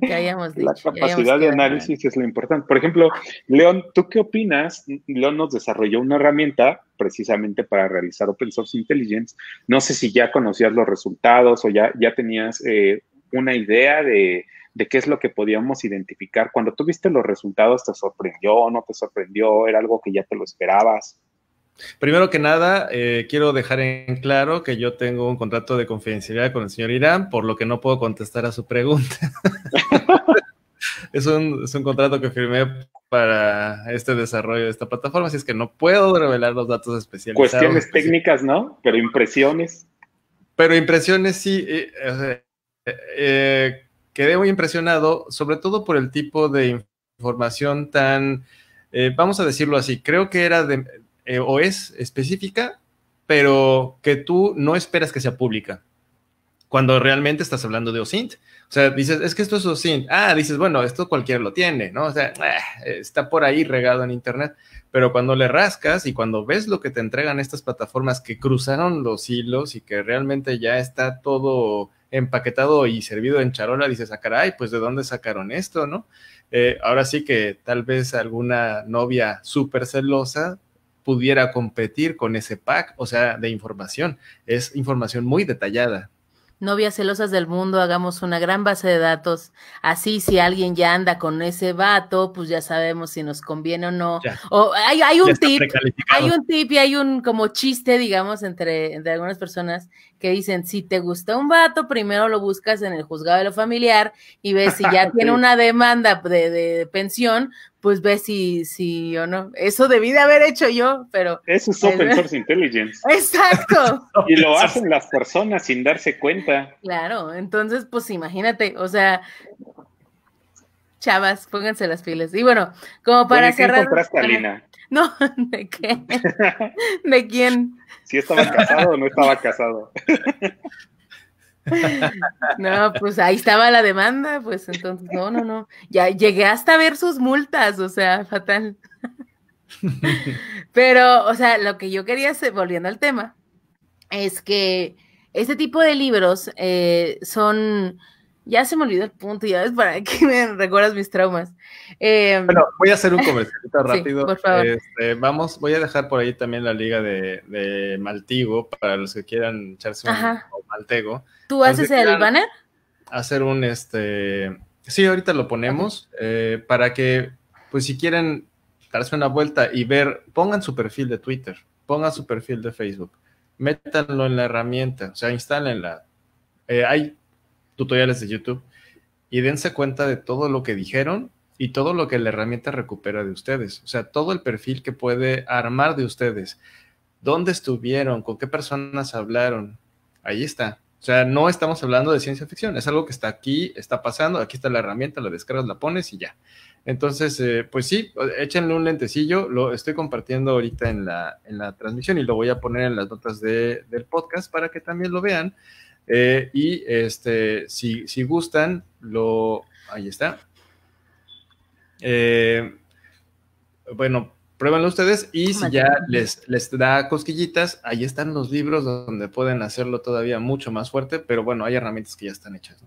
que la capacidad de análisis es lo importante. Por ejemplo, León, ¿tú qué opinas? León nos desarrolló una herramienta precisamente para realizar Open Source Intelligence. No sé si ya conocías los resultados o ya, ya tenías eh, una idea de, de, qué es lo que podíamos identificar. Cuando tuviste los resultados, ¿te sorprendió o no te sorprendió? ¿Era algo que ya te lo esperabas? Primero que nada, eh, quiero dejar en claro que yo tengo un contrato de confidencialidad con el señor Irán, por lo que no puedo contestar a su pregunta. es, un, es, un, contrato que firmé para este desarrollo de esta plataforma, así es que no puedo revelar los datos especiales. Cuestiones técnicas, ¿no? Pero impresiones. Pero impresiones sí. Eh, eh, quedé muy impresionado, sobre todo por el tipo de información tan, vamos a decirlo así, creo que era de eh, o es específica, pero que tú no esperas que sea pública. Cuando realmente estás hablando de OSINT. O sea, dices, es que esto es OSINT. Ah, dices, bueno, esto cualquiera lo tiene, ¿no? O sea, eh, está por ahí regado en Internet. Pero cuando le rascas y cuando ves lo que te entregan estas plataformas que cruzaron los hilos y que realmente ya está todo empaquetado y servido en charola, dices, ah, caray, pues de dónde sacaron esto, ¿no? Eh, ahora sí que tal vez alguna novia súper celosa pudiera competir con ese pack, o sea, de información. Es información muy detallada. Novias celosas del mundo, hagamos una gran base de datos. Así, si alguien ya anda con ese vato, pues ya sabemos si nos conviene o no. O hay, hay un tip, hay un tip y hay un como chiste, digamos, entre, algunas personas que dicen: si te gusta un vato, primero lo buscas en el juzgado de lo familiar y ves si ya tiene una demanda de, de pensión, pues ve si, si o no. Eso debí de haber hecho yo, pero... Eso es pues, open source intelligence. Exacto. y lo hacen las personas sin darse cuenta. Claro, entonces pues imagínate, o sea, chavas, pónganse las pilas. Y bueno, como para cerrar... No, ¿de qué? ¿De quién? Si estaba casado o no estaba casado. No, pues ahí estaba la demanda, pues entonces, no, no, no. Ya llegué hasta ver sus multas, o sea, fatal. Pero, o sea, lo que yo quería hacer, volviendo al tema, es que este tipo de libros eh, son ya se me olvidó el punto, ya ves para que me recuerdas mis traumas. Em, bueno, voy a hacer un comercialito rápido. Este, vamos, voy a dejar por ahí también la liga de, de Maltigo para los que quieran echarse un Maltego. ¿Tú haces el banner? Hacer un este. Sí, ahorita lo ponemos eh, para que, pues si quieren darse una vuelta y ver, pongan su perfil de Twitter, pongan su perfil de Facebook, métanlo en la herramienta, o sea, instálenla. Eh, hay tutoriales de YouTube y dense cuenta de todo lo que dijeron y todo lo que la herramienta recupera de ustedes. O sea, todo el perfil que puede armar de ustedes. ¿Dónde estuvieron? ¿Con qué personas hablaron? Ahí está. O sea, no estamos hablando de ciencia ficción, es algo que está aquí, está pasando, aquí está la herramienta, la descargas, la pones y ya. Entonces, eh, pues sí, échenle un lentecillo, lo estoy compartiendo ahorita en la, en la transmisión y lo voy a poner en las notas de, del podcast para que también lo vean. Eh, y este, si, gustan, lo. Ahí está. Eh, bueno, pruébenlo ustedes y si ya les, les da cosquillitas, ahí están los libros donde pueden hacerlo todavía mucho más fuerte, pero bueno, hay herramientas que ya están hechas.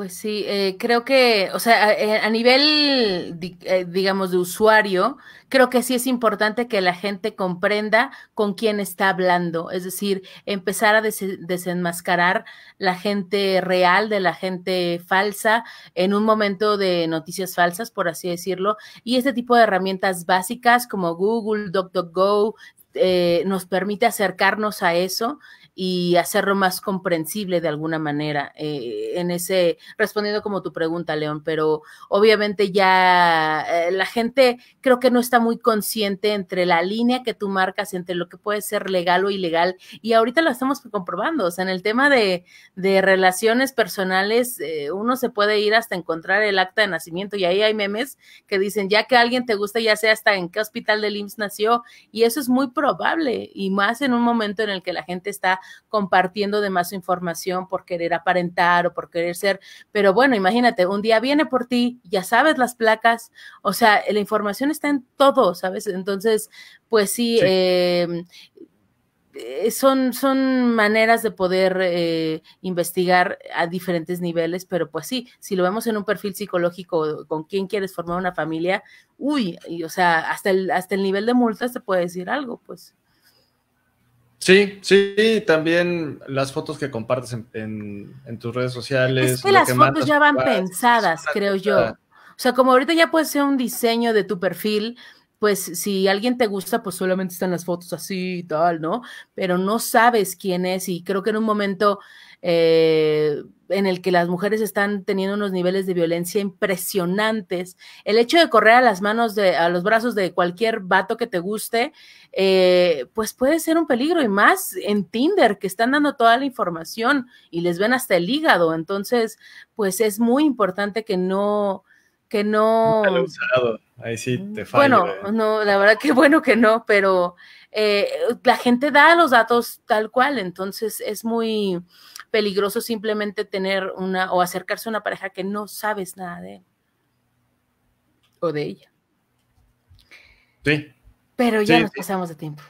Pues sí, eh, creo que, o sea, a, eh, nivel, eh, digamos, de usuario, creo que sí es importante que la gente comprenda con quién está hablando, es decir, empezar a desenmascarar la gente real de la gente falsa en un momento de noticias falsas, por así decirlo, y este tipo de herramientas básicas como Google, DuckDuckGo, eh, nos permite acercarnos a eso y hacerlo más comprensible de alguna manera, eh, en ese, respondiendo como tu pregunta, León, pero obviamente ya eh, la gente creo que no está muy consciente entre la línea que tú marcas, entre lo que puede ser legal o ilegal, y ahorita lo estamos comprobando, o sea, en el tema de, relaciones personales, eh, uno se puede ir hasta encontrar el acta de nacimiento, y ahí hay memes que dicen, ya que alguien te gusta, ya sea hasta en qué hospital del IMSS nació, y eso es muy probable, y más en un momento en el que la gente está compartiendo de más información por querer aparentar o por querer ser, pero bueno, imagínate, un día viene por ti, ya sabes las placas, o sea, la información está en todo, ¿sabes? Entonces, pues sí, em, Eh, son, son maneras de poder eh, investigar a diferentes niveles, pero pues sí, si lo vemos en un perfil psicológico con quién quieres formar una familia, uy, y, o sea, hasta el, hasta el nivel de multas te puede decir algo, pues. Sí, sí, también las fotos que compartes en, tus redes sociales. Es que las fotos ya van pensadas, creo yo. O sea, como ahorita ya puede ser un diseño de tu perfil, pues si alguien te gusta, pues solamente están las fotos así y tal, ¿no? Pero no sabes quién es y creo que en un momento eh, en el que las mujeres están teniendo unos niveles de violencia impresionantes. El hecho de correr a las manos, de, a los brazos de cualquier vato que te guste, eh, pues puede ser un peligro y más en Tinder, que están dando toda la información y les ven hasta el hígado. Entonces, pues es muy importante que no, que no... Ahí sí mm. te Bueno, eh. no, la verdad que bueno que no, pero eh, la gente da los datos tal cual, entonces es muy peligroso simplemente tener una o acercarse a una pareja que no sabes nada de o de ella. Sí. Pero ya nos pasamos de tiempo.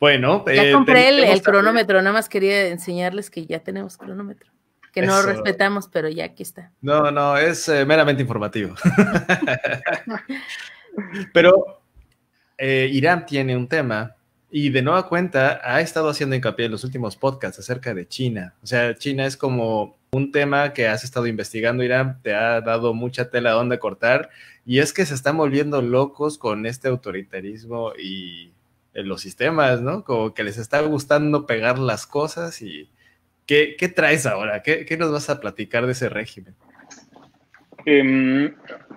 Bueno, ya eh, compré el cronómetro, nada más quería enseñarles que ya tenemos cronómetro que no respetamos, pero ya aquí está. No, no, es eh, meramente informativo. pero eh, Irán tiene un tema y de nueva cuenta ha estado haciendo hincapié en los últimos podcasts acerca de China. O sea, China es como un tema que has estado investigando, Irán, te ha dado mucha tela donde cortar y es que se están volviendo locos con este autoritarismo y eh, los sistemas, ¿no? Como que les está gustando pegar las cosas y ¿Qué, traes ahora? ¿Qué, nos vas a platicar de ese régimen? Em,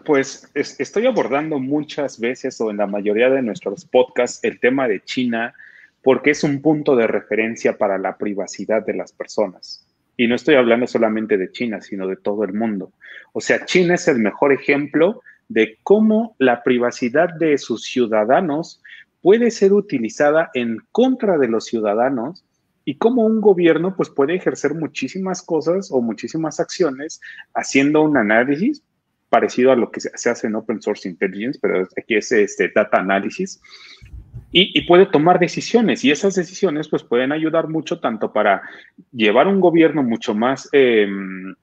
pues estoy abordando muchas veces o en la mayoría de nuestros podcasts el tema de China porque es un punto de referencia para la privacidad de las personas. Y no estoy hablando solamente de China, sino de todo el mundo. O sea, China es el mejor ejemplo de cómo la privacidad de sus ciudadanos puede ser utilizada en contra de los ciudadanos y cómo un gobierno pues, puede ejercer muchísimas cosas o muchísimas acciones haciendo un análisis parecido a lo que se hace en Open Source Intelligence, pero aquí es este data análisis, y, puede tomar decisiones y esas decisiones pues pueden ayudar mucho tanto para llevar un gobierno mucho más em,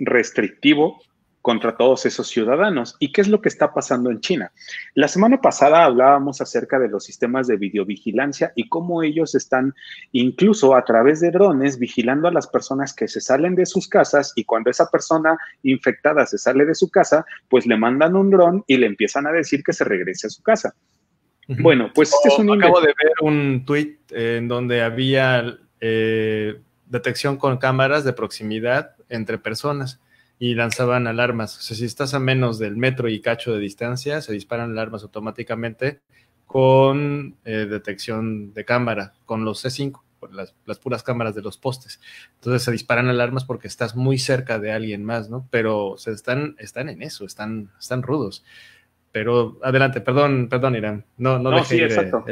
restrictivo contra todos esos ciudadanos. ¿Y qué es lo que está pasando en China? La semana pasada hablábamos acerca de los sistemas de videovigilancia y cómo ellos están incluso a través de drones vigilando a las personas que se salen de sus casas y cuando esa persona infectada se sale de su casa, pues le mandan un dron y le empiezan a decir que se regrese a su casa. Bueno, pues este es un... Oh, acabo de ver un tweet en donde había eh, detección con cámaras de proximidad entre personas y lanzaban alarmas. O sea, si estás a menos del metro y cacho de distancia, se disparan alarmas automáticamente con eh, detección de cámara, con los C5, las, puras cámaras de los postes. Entonces se disparan alarmas porque estás muy cerca de alguien más, ¿no? Pero se están, están en eso, están, están rudos. Pero adelante, perdón, perdón, Irán. No, no, no eh, exacto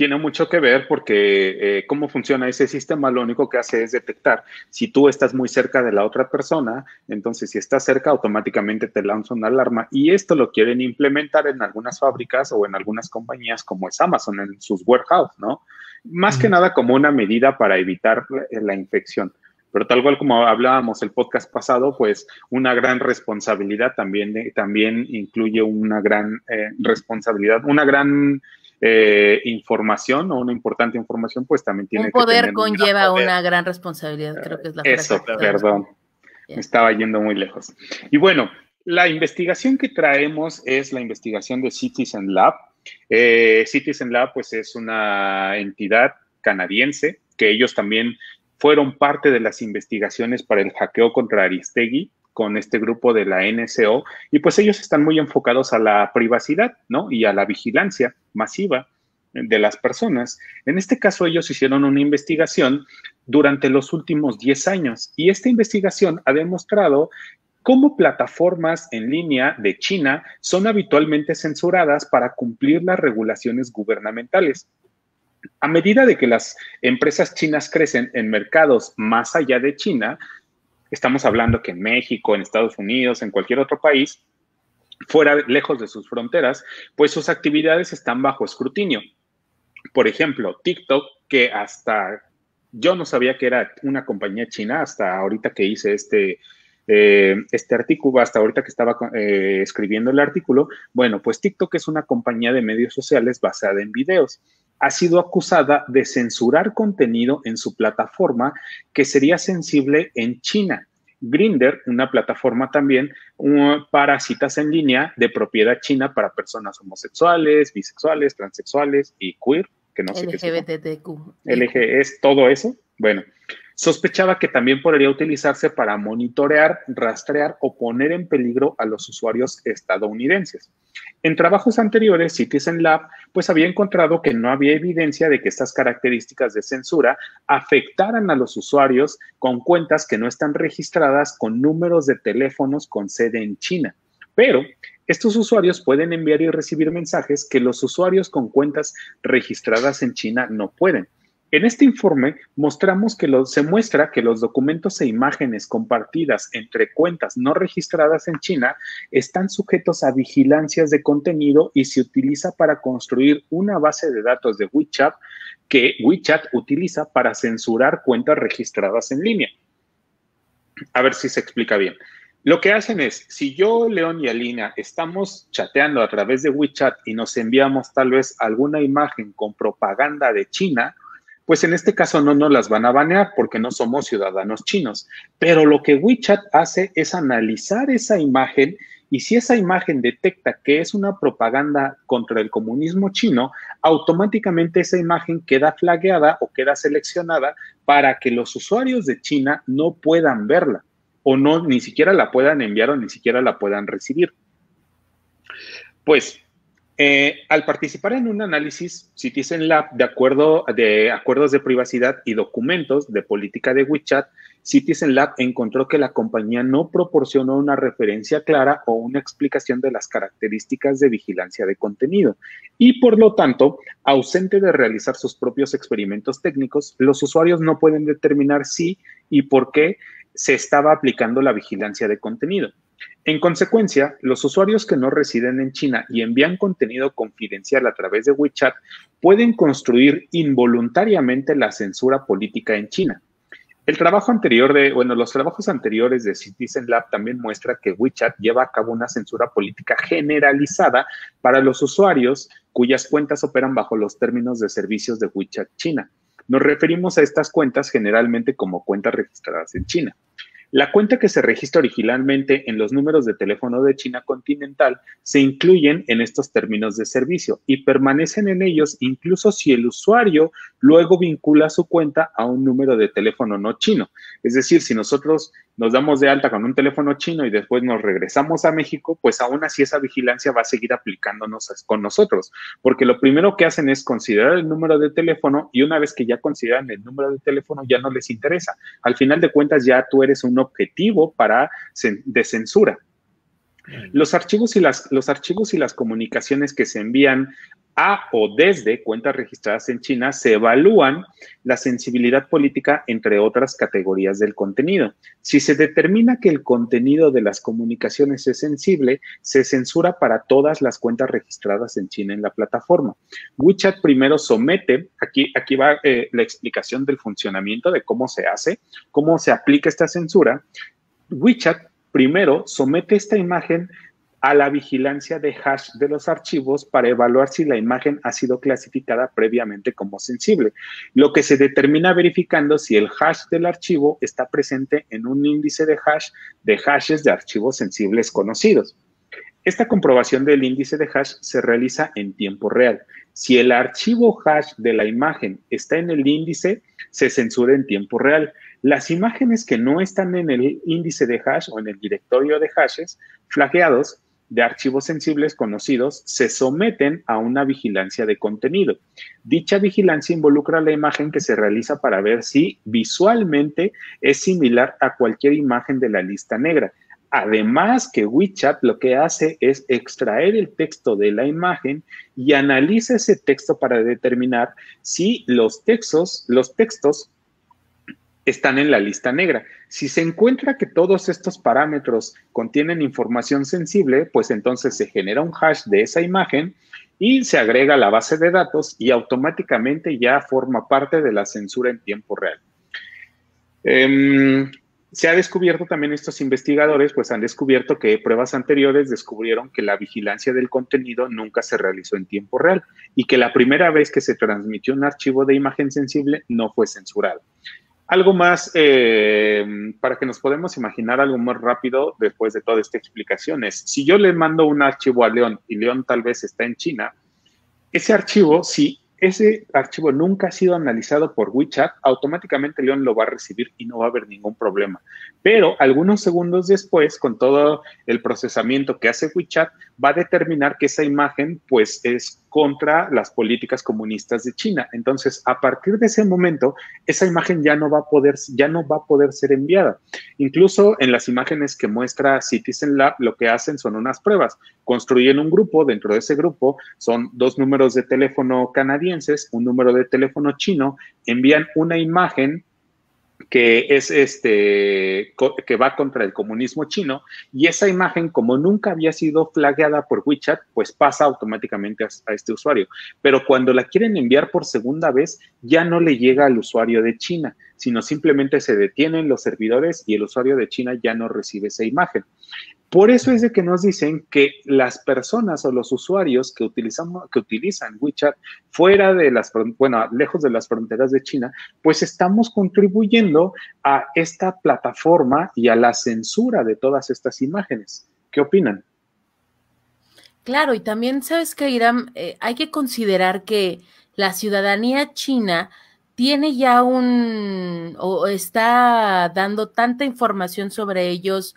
tiene mucho que ver porque eh, cómo funciona ese sistema, lo único que hace es detectar si tú estás muy cerca de la otra persona, entonces si estás cerca automáticamente te lanza una alarma y esto lo quieren implementar en algunas fábricas o en algunas compañías como es Amazon en sus warehouse, ¿no? Más que nada como una medida para evitar eh, la infección. Pero tal cual como hablábamos el podcast pasado, pues una gran responsabilidad también, eh, también incluye una gran responsabilidad, una gran eh, información o una importante información, pues también tiene un poder que conlleva una gran responsabilidad, creo que es la Eso, perdón. estaba yendo muy lejos. Y bueno, la investigación que traemos es la investigación de Citizen Lab. Eh, Citizen Lab, pues es una entidad canadiense que ellos también fueron parte de las investigaciones para el hackeo contra Aristegui con este grupo de la NSO y pues ellos están muy enfocados a la privacidad, Y a la vigilancia masiva de las personas. En este caso, ellos hicieron una investigación durante los últimos 10 años y esta investigación ha demostrado cómo plataformas en línea de China son habitualmente censuradas para cumplir las regulaciones gubernamentales. A medida de que las empresas chinas crecen en mercados más allá de China, estamos hablando que en México, en Estados Unidos, en cualquier otro país, fuera, lejos de sus fronteras, pues sus actividades están bajo escrutinio. Por ejemplo, TikTok, que hasta yo no sabía que era una compañía china hasta ahorita que hice este, eh, este artículo, hasta ahorita que estaba eh, escribiendo el artículo. Bueno, pues TikTok es una compañía de medios sociales basada en videos. Ha sido acusada de censurar contenido en su plataforma que sería sensible en China Grinder, una plataforma también para citas en línea de propiedad china para personas homosexuales, bisexuales, transexuales y queer, que no sé LGBTQ. LG es todo eso. Bueno, sospechaba que también podría utilizarse para monitorear, rastrear o poner en peligro a los usuarios estadounidenses. En trabajos anteriores, Citizen Lab pues había encontrado que no había evidencia de que estas características de censura afectaran a los usuarios con cuentas que no están registradas con números de teléfonos con sede en China. Pero estos usuarios pueden enviar y recibir mensajes que los usuarios con cuentas registradas en China no pueden. En este informe mostramos que se muestra que los documentos e imágenes compartidas entre cuentas no registradas en China están sujetos a vigilancias de contenido y se utiliza para construir una base de datos de WeChat que WeChat utiliza para censurar cuentas registradas en línea. A ver si se explica bien. Lo que hacen es, si yo, León y Alina estamos chateando a través de WeChat y nos enviamos tal vez alguna imagen con propaganda de China, pues en este caso no nos las van a banear porque no somos ciudadanos chinos. Pero lo que WeChat hace es analizar esa imagen y si esa imagen detecta que es una propaganda contra el comunismo chino, automáticamente esa imagen queda flagueada o queda seleccionada para que los usuarios de China no puedan verla o no ni siquiera la puedan enviar o ni siquiera la puedan recibir. Pues eh, al participar en un análisis Citizen Lab de acuerdo de acuerdos de privacidad y documentos de política de WeChat, Citizen Lab encontró que la compañía no proporcionó una referencia clara o una explicación de las características de vigilancia de contenido y por lo tanto, ausente de realizar sus propios experimentos técnicos, los usuarios no pueden determinar si y por qué se estaba aplicando la vigilancia de contenido. En consecuencia, los usuarios que no residen en China y envían contenido confidencial a través de WeChat pueden construir involuntariamente la censura política en China. El trabajo anterior de, bueno, los trabajos anteriores de Citizen Lab también muestra que WeChat lleva a cabo una censura política generalizada para los usuarios cuyas cuentas operan bajo los términos de servicios de WeChat China. Nos referimos a estas cuentas generalmente como cuentas registradas en China. La cuenta que se registra originalmente en los números de teléfono de China continental se incluyen en estos términos de servicio y permanecen en ellos incluso si el usuario luego vincula su cuenta a un número de teléfono no chino. Es decir, si nosotros nos damos de alta con un teléfono chino y después nos regresamos a México, pues aún así esa vigilancia va a seguir aplicándonos con nosotros, porque lo primero que hacen es considerar el número de teléfono y una vez que ya consideran el número de teléfono ya no les interesa. Al final de cuentas ya tú eres un objetivo para, de censura. Mm. Los archivos, y las, los archivos y las comunicaciones que se envían a o desde cuentas registradas en China se evalúan la sensibilidad política entre otras categorías del contenido. Si se determina que el contenido de las comunicaciones es sensible, se censura para todas las cuentas registradas en China en la plataforma. WeChat primero somete, aquí, aquí va eh, la explicación del funcionamiento de cómo se hace, cómo se aplica esta censura. WeChat Primero, somete esta imagen a la vigilancia de hash de los archivos para evaluar si la imagen ha sido clasificada previamente como sensible, lo que se determina verificando si el hash del archivo está presente en un índice de hash de hashes de archivos sensibles conocidos. Esta comprobación del índice de hash se realiza en tiempo real si el archivo hash de la imagen está en el índice, se censura en tiempo real. Las imágenes que no están en el índice de hash o en el directorio de hashes flageados de archivos sensibles conocidos se someten a una vigilancia de contenido. Dicha vigilancia involucra la imagen que se realiza para ver si visualmente es similar a cualquier imagen de la lista negra. Además que WeChat lo que hace es extraer el texto de la imagen y analiza ese texto para determinar si los textos, los textos están en la lista negra. Si se encuentra que todos estos parámetros contienen información sensible, pues entonces se genera un hash de esa imagen y se agrega a la base de datos y automáticamente ya forma parte de la censura en tiempo real. Em, se ha descubierto también estos investigadores, pues han descubierto que pruebas anteriores descubrieron que la vigilancia del contenido nunca se realizó en tiempo real y que la primera vez que se transmitió un archivo de imagen sensible no fue censurado. Algo más, eh, para que nos podamos imaginar algo más rápido después de toda esta explicación, es si yo le mando un archivo a León y León tal vez está en China, ese archivo, sí ese archivo nunca ha sido analizado por WeChat, automáticamente León lo va a recibir y no va a haber ningún problema. Pero algunos segundos después, con todo el procesamiento que hace WeChat, va a determinar que esa imagen pues es contra las políticas comunistas de China. Entonces, a partir de ese momento, esa imagen ya no va a poder, ya no va a poder ser enviada. Incluso en las imágenes que muestra Citizen Lab, lo que hacen son unas pruebas. Construyen un grupo, dentro de ese grupo son dos números de teléfono canadienses, un número de teléfono chino, envían una imagen que es este que va contra el comunismo chino y esa imagen como nunca había sido flagueada por WeChat pues pasa automáticamente a, a, este usuario pero cuando la quieren enviar por segunda vez ya no le llega al usuario de China sino simplemente se detienen los servidores y el usuario de China ya no recibe esa imagen por eso es de que nos dicen que las personas o los usuarios que, utilizamos, que utilizan WeChat fuera de las, bueno, lejos de las fronteras de China, pues estamos contribuyendo a esta plataforma y a la censura de todas estas imágenes. ¿Qué opinan? Claro, y también sabes que, Irán, eh, hay que considerar que la ciudadanía china tiene ya un, o está dando tanta información sobre ellos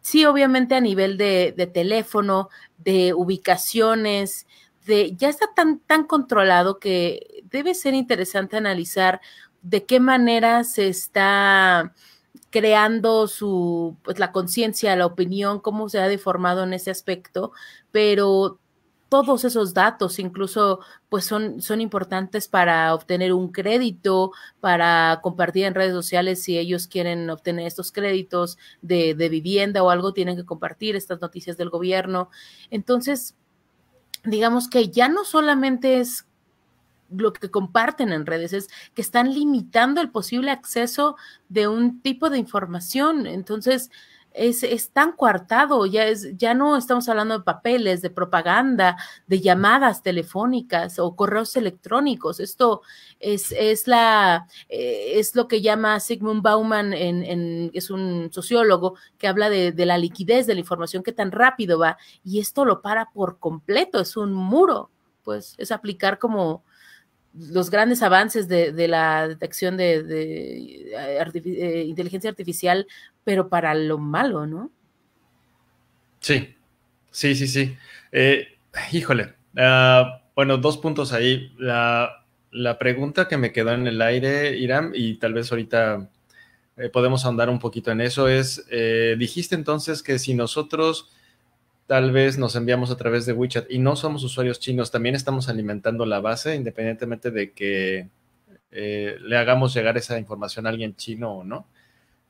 Sí, obviamente a nivel de, teléfono, de ubicaciones, de, ya está tan, tan controlado que debe ser interesante analizar de qué manera se está creando su pues la conciencia, la opinión, cómo se ha deformado en ese aspecto, pero todos esos datos incluso pues son, son importantes para obtener un crédito, para compartir en redes sociales si ellos quieren obtener estos créditos de, de vivienda o algo, tienen que compartir estas noticias del gobierno. Entonces, digamos que ya no solamente es lo que comparten en redes es que están limitando el posible acceso de un tipo de información. Entonces, es, es, tan coartado, ya, es, ya no estamos hablando de papeles, de propaganda, de llamadas telefónicas o correos electrónicos. Esto es, es la, eh, es lo que llama Sigmund Bauman, en, es un sociólogo que habla de, de la liquidez de la información, que tan rápido va, y esto lo para por completo, es un muro, pues es aplicar como los grandes avances de, la detección de, eh, eh, inteligencia artificial, pero para lo malo, ¿no? Sí, sí, sí, sí. Eh, híjole, ah, bueno, dos puntos ahí. La, pregunta que me quedó en el aire, Iram, y tal vez ahorita podemos ahondar un poquito en eso, es, dijiste entonces que si nosotros tal vez nos enviamos a través de WeChat y no somos usuarios chinos, también estamos alimentando la base independientemente de que eh, le hagamos llegar esa información a alguien chino o no.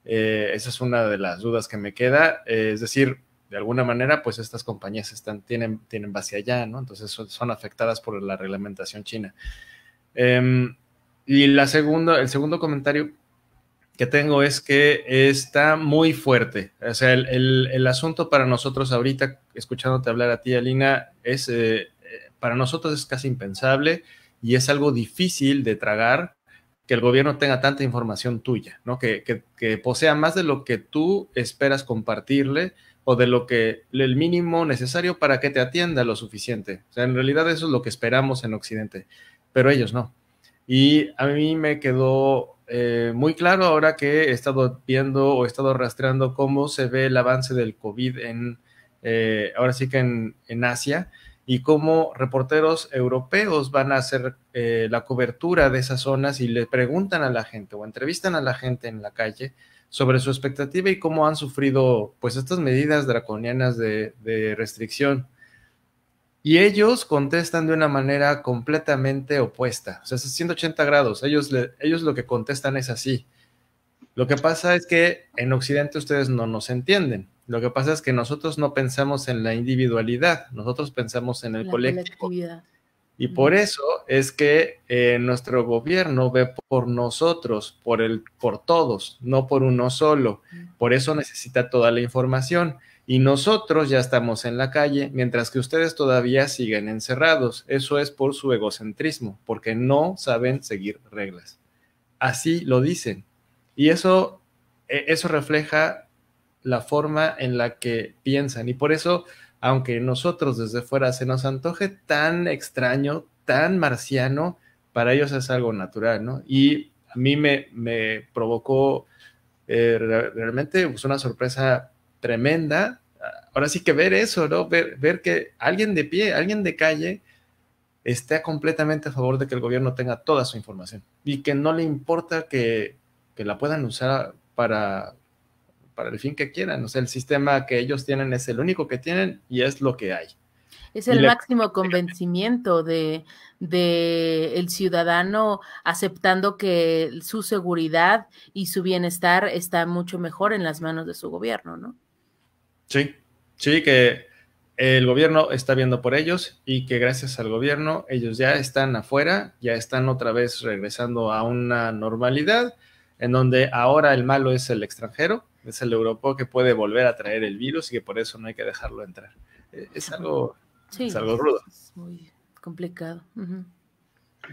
Eh, esa es una de las dudas que me queda. Eh, es decir, de alguna manera, pues estas compañías están, tienen, tienen base allá, ¿no? Entonces son, afectadas por la reglamentación china. Em, y la segunda, el segundo comentario que tengo es que está muy fuerte. O sea, el, asunto para nosotros ahorita, escuchándote hablar a ti, Alina, es, eh, eh, para nosotros es casi impensable y es algo difícil de tragar que el gobierno tenga tanta información tuya, ¿no? Que, que posea más de lo que tú esperas compartirle o de lo que el mínimo necesario para que te atienda lo suficiente. O sea, en realidad eso es lo que esperamos en Occidente, pero ellos no. Y a mí me quedó eh, muy claro ahora que he estado viendo o he estado rastreando cómo se ve el avance del COVID en, eh, ahora sí que en, Asia, y cómo reporteros europeos van a hacer eh, la cobertura de esas zonas y le preguntan a la gente o entrevistan a la gente en la calle sobre su expectativa y cómo han sufrido pues estas medidas draconianas de, de restricción. Y ellos contestan de una manera completamente opuesta. O sea, es 180 grados. Ellos, ellos lo que contestan es así. Lo que pasa es que en Occidente ustedes no nos entienden. Lo que pasa es que nosotros no pensamos en la individualidad, nosotros pensamos en el colectivo. Y por eso es que eh, nuestro gobierno ve por nosotros, por, el, por todos, no por uno solo. Por eso necesita toda la información y nosotros ya estamos en la calle, mientras que ustedes todavía siguen encerrados. Eso es por su egocentrismo, porque no saben seguir reglas. Así lo dicen. Y eso, e, eso refleja la forma en la que piensan. Y por eso, aunque nosotros desde fuera se nos antoje tan extraño, tan marciano, para ellos es algo natural, ¿no? Y a mí me, me provocó eh, realmente pues, una sorpresa tremenda ahora sí que ver eso, ¿no? Ver, que alguien de pie, alguien de calle, esté completamente a favor de que el gobierno tenga toda su información y que no le importa que, la puedan usar para, para el fin que quieran. O sea, el sistema que ellos tienen es el único que tienen y es lo que hay. Es el máximo convencimiento de, de, el ciudadano aceptando que su seguridad y su bienestar está mucho mejor en las manos de su gobierno, ¿no? Sí, Sí, que el gobierno está viendo por ellos y que gracias al gobierno ellos ya están afuera, ya están otra vez regresando a una normalidad en donde ahora el malo es el extranjero, es el europeo que puede volver a traer el virus y que por eso no hay que dejarlo entrar. Eh, es algo, es algo rudo. muy complicado.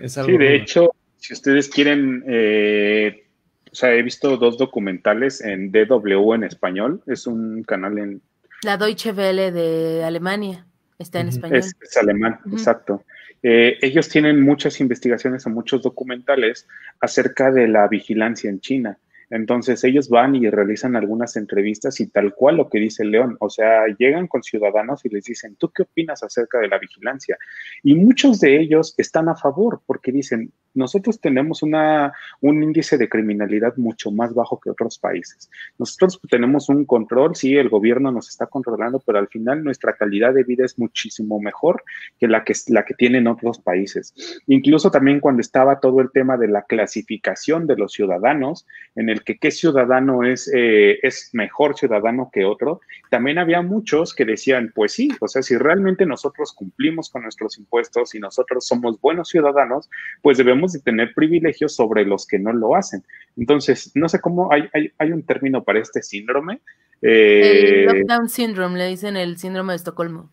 es sí, de hecho, si ustedes quieren, eh, o sea, he visto dos documentales en DW en español, es un canal en, la Deutsche Welle de Alemania está en español. Es, alemán, exacto. Eh, ellos tienen muchas investigaciones o muchos documentales acerca de la vigilancia en China. Entonces ellos van y realizan algunas entrevistas y tal cual lo que dice León, o sea, llegan con ciudadanos y les dicen, ¿tú qué opinas acerca de la vigilancia? Y muchos de ellos están a favor porque dicen, nosotros tenemos una, un índice de criminalidad mucho más bajo que otros países. Nosotros tenemos un control, sí, el gobierno nos está controlando, pero al final nuestra calidad de vida es muchísimo mejor que la que, la que tienen otros países. Incluso también cuando estaba todo el tema de la clasificación de los ciudadanos en el que qué ciudadano es, eh, es mejor ciudadano que otro, también había muchos que decían, pues sí, o sea, si realmente nosotros cumplimos con nuestros impuestos y nosotros somos buenos ciudadanos, pues debemos de tener privilegios sobre los que no lo hacen. Entonces, no sé cómo hay, un término para este síndrome. el eh, lockdown syndrome, le dicen el síndrome de Estocolmo.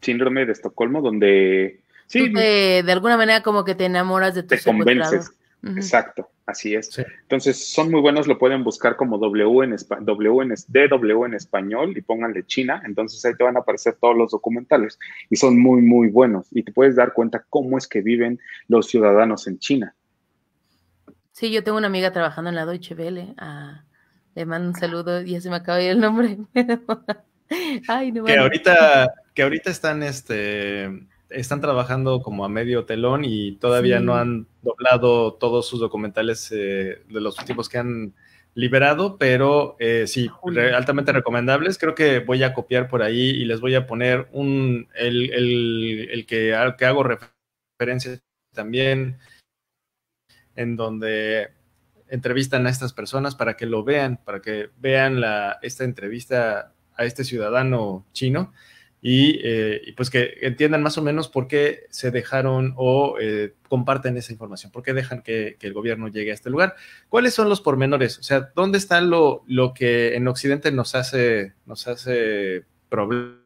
Síndrome de Estocolmo, donde... Sí, de alguna manera como que te enamoras de tu te convences Exacto, así es. Entonces, son muy buenos, lo pueden buscar como W en, w en, DW en español y pónganle China, entonces ahí te van a aparecer todos los documentales y son muy, muy buenos y te puedes dar cuenta cómo es que viven los ciudadanos en China. Sí, yo tengo una amiga trabajando en la Deutsche Welle, ah, le mando un saludo, ya se me acaba el nombre. Ay, no, que, ahorita, que ahorita están este están trabajando como a medio telón y todavía no han doblado todos sus documentales eh, de los tipos que han liberado, pero eh, sí, altamente recomendables. Creo que voy a copiar por ahí y les voy a poner un, el, el, el que, al que hago referencia también, en donde entrevistan a estas personas para que lo vean, para que vean la, esta entrevista a este ciudadano chino eh, y, pues que entiendan más o menos por qué se dejaron o eh, comparten esa información, por qué dejan que, el gobierno llegue a este lugar. ¿Cuáles son los pormenores? O sea, ¿dónde está lo, que en Occidente nos hace, nos hace problema?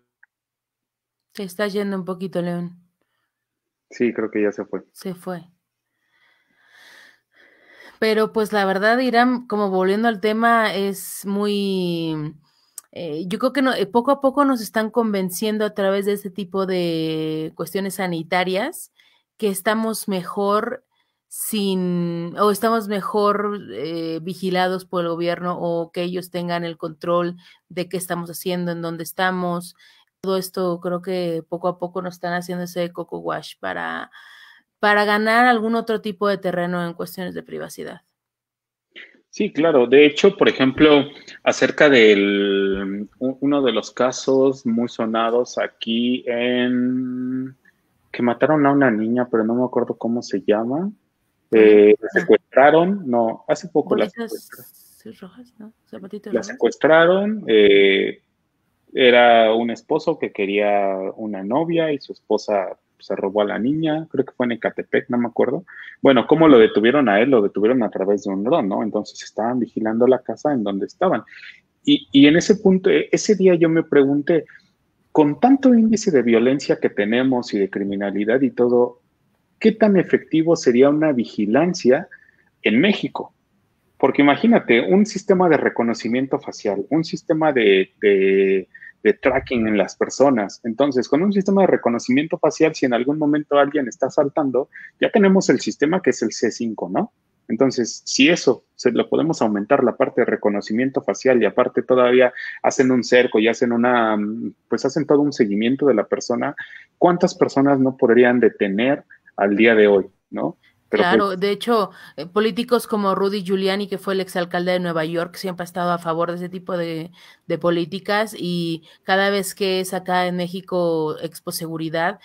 Se está yendo un poquito, León. Sí, creo que ya se fue. Se fue. Pero pues la verdad, Irán, como volviendo al tema, es muy eh, yo creo que no, eh, poco a poco nos están convenciendo a través de ese tipo de cuestiones sanitarias que estamos mejor sin o estamos mejor eh, vigilados por el gobierno o que ellos tengan el control de qué estamos haciendo, en dónde estamos. Todo esto creo que poco a poco nos están haciendo ese coco wash para, para ganar algún otro tipo de terreno en cuestiones de privacidad. Sí, claro. De hecho, por ejemplo, acerca de uno de los casos muy sonados aquí en que mataron a una niña, pero no me acuerdo cómo se llama. Ah, eh, secuestraron, no, hace poco la secuestraron. secuestraron, eh, era un esposo que quería una novia y su esposa se robó a la niña, creo que fue en Ecatepec, no me acuerdo. Bueno, ¿cómo lo detuvieron a él? Lo detuvieron a través de un dron, ¿no? Entonces estaban vigilando la casa en donde estaban. Y, en ese punto, e, ese día yo me pregunté, con tanto índice de violencia que tenemos y de criminalidad y todo, ¿qué tan efectivo sería una vigilancia en México? Porque imagínate, un sistema de reconocimiento facial, un sistema de de tracking en las personas. Entonces, con un sistema de reconocimiento facial, si en algún momento alguien está saltando, ya tenemos el sistema que es el C5, ¿no? Entonces, si eso se lo podemos aumentar la parte de reconocimiento facial y aparte todavía hacen un cerco y hacen una, mm, pues hacen todo un seguimiento de la persona, ¿cuántas personas no podrían detener al día de hoy, no? claro, pues de hecho, eh, políticos como Rudy Giuliani, que fue el exalcalde de Nueva York, siempre ha estado a favor de ese tipo de, de políticas y cada vez que es acá en México Expo Seguridad,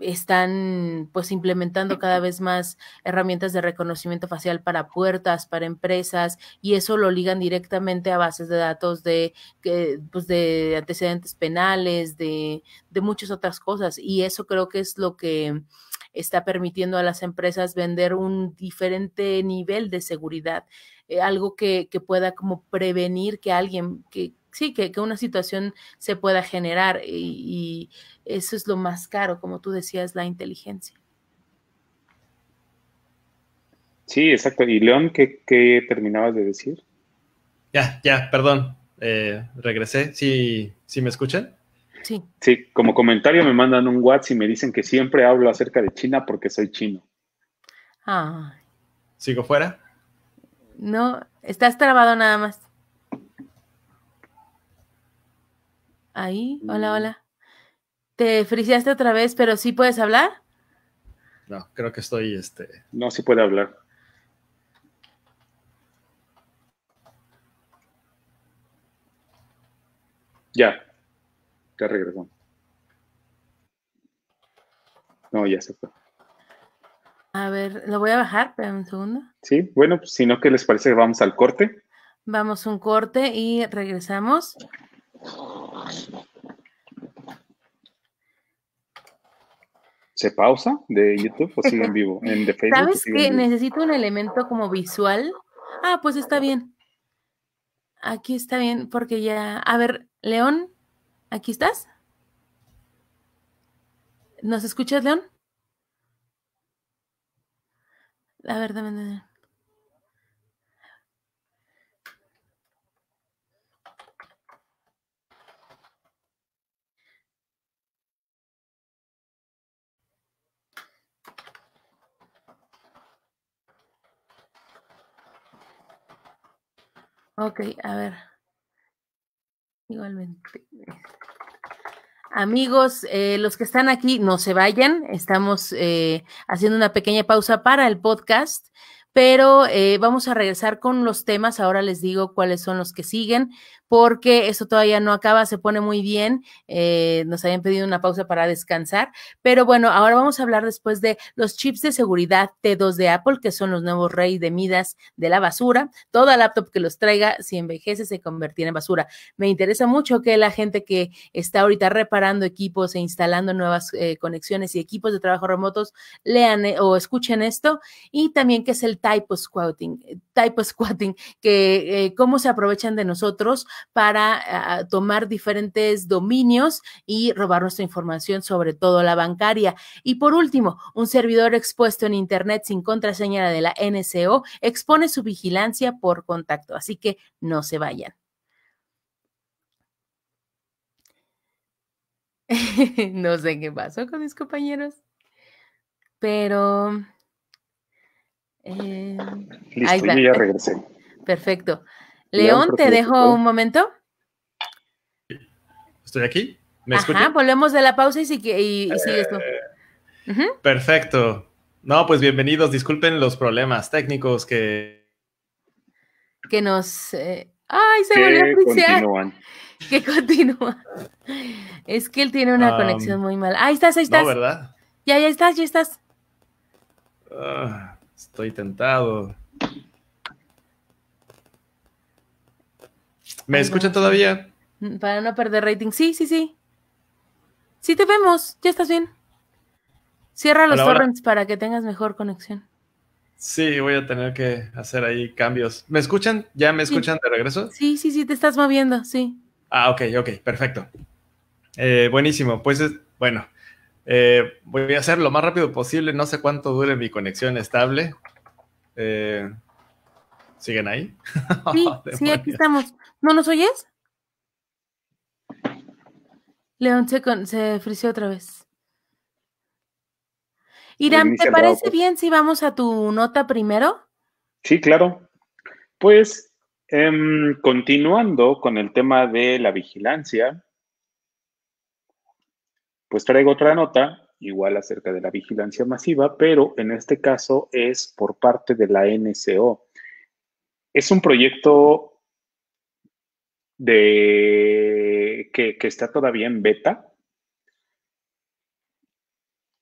están pues implementando cada vez más herramientas de reconocimiento facial para puertas, para empresas, y eso lo ligan directamente a bases de datos de, pues, de antecedentes penales, de, de muchas otras cosas. Y eso creo que es lo que está permitiendo a las empresas vender un diferente nivel de seguridad, eh, algo que, pueda como prevenir que alguien, que sí, que, una situación se pueda generar y, eso es lo más caro, como tú decías, la inteligencia. Sí, exacto. Y León, ¿qué, ¿qué, terminabas de decir? Ya, ya, perdón. Eh, regresé. ¿Sí, ¿Sí me escuchan? Sí. como comentario me mandan un WhatsApp y me dicen que siempre hablo acerca de China porque soy chino. Ah. ¿Sigo fuera? No, estás trabado nada más. Ahí, hola, hola. Te friseaste otra vez, pero sí puedes hablar. No, creo que estoy este. No, sí puede hablar. Ya regresó No, ya se fue. A ver, lo voy a bajar, pero un segundo. Sí, bueno, pues, si no, ¿qué les parece? Vamos al corte. Vamos un corte y regresamos. ¿Se pausa de YouTube o sigue en vivo? ¿Sabes que necesito un elemento como visual? Ah, pues está bien. Aquí está bien, porque ya. A ver, León, ¿Aquí estás? ¿Nos escuchas, León? A ver, dame. Ok, a ver. Igualmente. Amigos, eh, los que están aquí, no se vayan. Estamos eh, haciendo una pequeña pausa para el podcast, pero eh, vamos a regresar con los temas. Ahora les digo cuáles son los que siguen porque eso todavía no acaba, se pone muy bien. Eh, nos habían pedido una pausa para descansar, pero bueno, ahora vamos a hablar después de los chips de seguridad T2 de Apple, que son los nuevos rey de Midas de la basura. Toda laptop que los traiga, si envejece, se convertirá en basura. Me interesa mucho que la gente que está ahorita reparando equipos e instalando nuevas eh, conexiones y equipos de trabajo remotos lean eh, o escuchen esto y también que es el typosquatting, squatting, squatting, que cómo se aprovechan de nosotros para ah, ah, tomar diferentes dominios y robar nuestra información, sobre todo la bancaria. Y por último, un servidor expuesto en Internet sin contraseña de la NSO expone su vigilancia por contacto, así que no se vayan. no sé qué pasó con mis compañeros, pero... Eh, Listo, ya regresé. Perfecto. León, te dejo un momento. ¿Estoy aquí? ¿Me Ajá, volvemos de la pausa y, sigue, y, eh, Perfecto. No, pues bienvenidos. Disculpen los problemas técnicos que. Que nos. Eh, ¡Ay, se volvió a Que continúa. Es que él tiene una ah, conexión mm. muy mala. Ahí estás, ahí estás. ¿verdad? Ya, ya estás, ya estás. Ah, estoy tentado. ¿Me escuchan todavía? Mm, para no perder rating. Sí, sí, sí. Sí te vemos, ya estás bien. Cierra los torrents para que tengas mejor conexión. Sí, voy a tener que hacer ahí cambios. ¿Me escuchan? ¿Ya me escuchan de regreso? Sí, sí, sí, te estás moviendo, sí. Ah, ok, ok, perfecto. Eh, buenísimo, pues eh, bueno, eh, voy a hacer lo más rápido posible, no sé cuánto dure mi conexión estable. ¿Siguen ahí? Sí, oh, sí, aquí estamos. ¿No nos oyes? León se, con, otra vez. Irán, ¿te parece bien si vamos a tu nota primero? Sí, claro. Pues em, continuando con el tema de la vigilancia, pues traigo otra nota, igual acerca de la vigilancia masiva, pero en este caso es por parte de la NCO. Es un proyecto de que, está todavía en beta.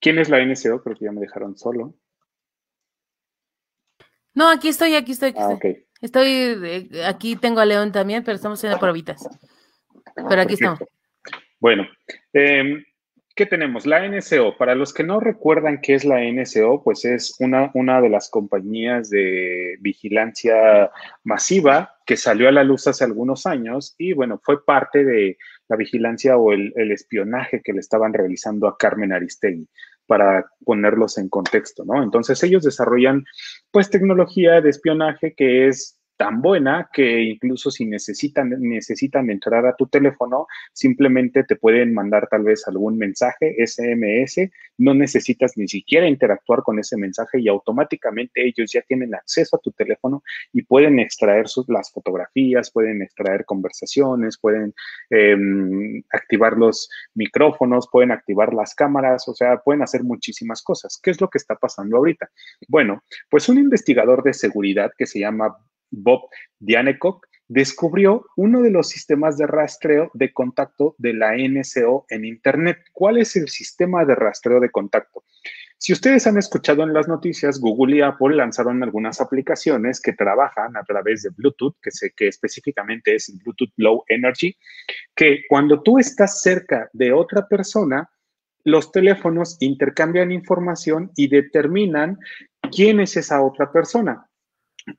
¿Quién es la NCO? Creo que ya me dejaron solo. No, aquí estoy, aquí estoy. Aquí ah, estoy. Eh, aquí tengo a León también, pero estamos en probitas. Pero aquí estamos. Bueno, em, ¿Qué tenemos? La NSO. Para los que no recuerdan qué es la NSO, pues es una, una de las compañías de vigilancia masiva que salió a la luz hace algunos años y bueno, fue parte de la vigilancia o el, el espionaje que le estaban realizando a Carmen Aristegui para ponerlos en contexto, ¿no? Entonces ellos desarrollan pues tecnología de espionaje que es tan buena que incluso si necesitan, necesitan entrar a tu teléfono, simplemente te pueden mandar tal vez algún mensaje SMS, no necesitas ni siquiera interactuar con ese mensaje y automáticamente ellos ya tienen acceso a tu teléfono y pueden extraer las fotografías, pueden extraer conversaciones, pueden em, activar los micrófonos, pueden activar las cámaras, o sea, pueden hacer muchísimas cosas. ¿Qué es lo que está pasando ahorita? Bueno, pues un investigador de seguridad que se llama Bob Dianecock, descubrió uno de los sistemas de rastreo de contacto de la NSO en Internet. ¿Cuál es el sistema de rastreo de contacto? Si ustedes han escuchado en las noticias, Google y Apple lanzaron algunas aplicaciones que trabajan a través de Bluetooth, que, sé que específicamente es Bluetooth Low Energy, que cuando tú estás cerca de otra persona, los teléfonos intercambian información y determinan quién es esa otra persona.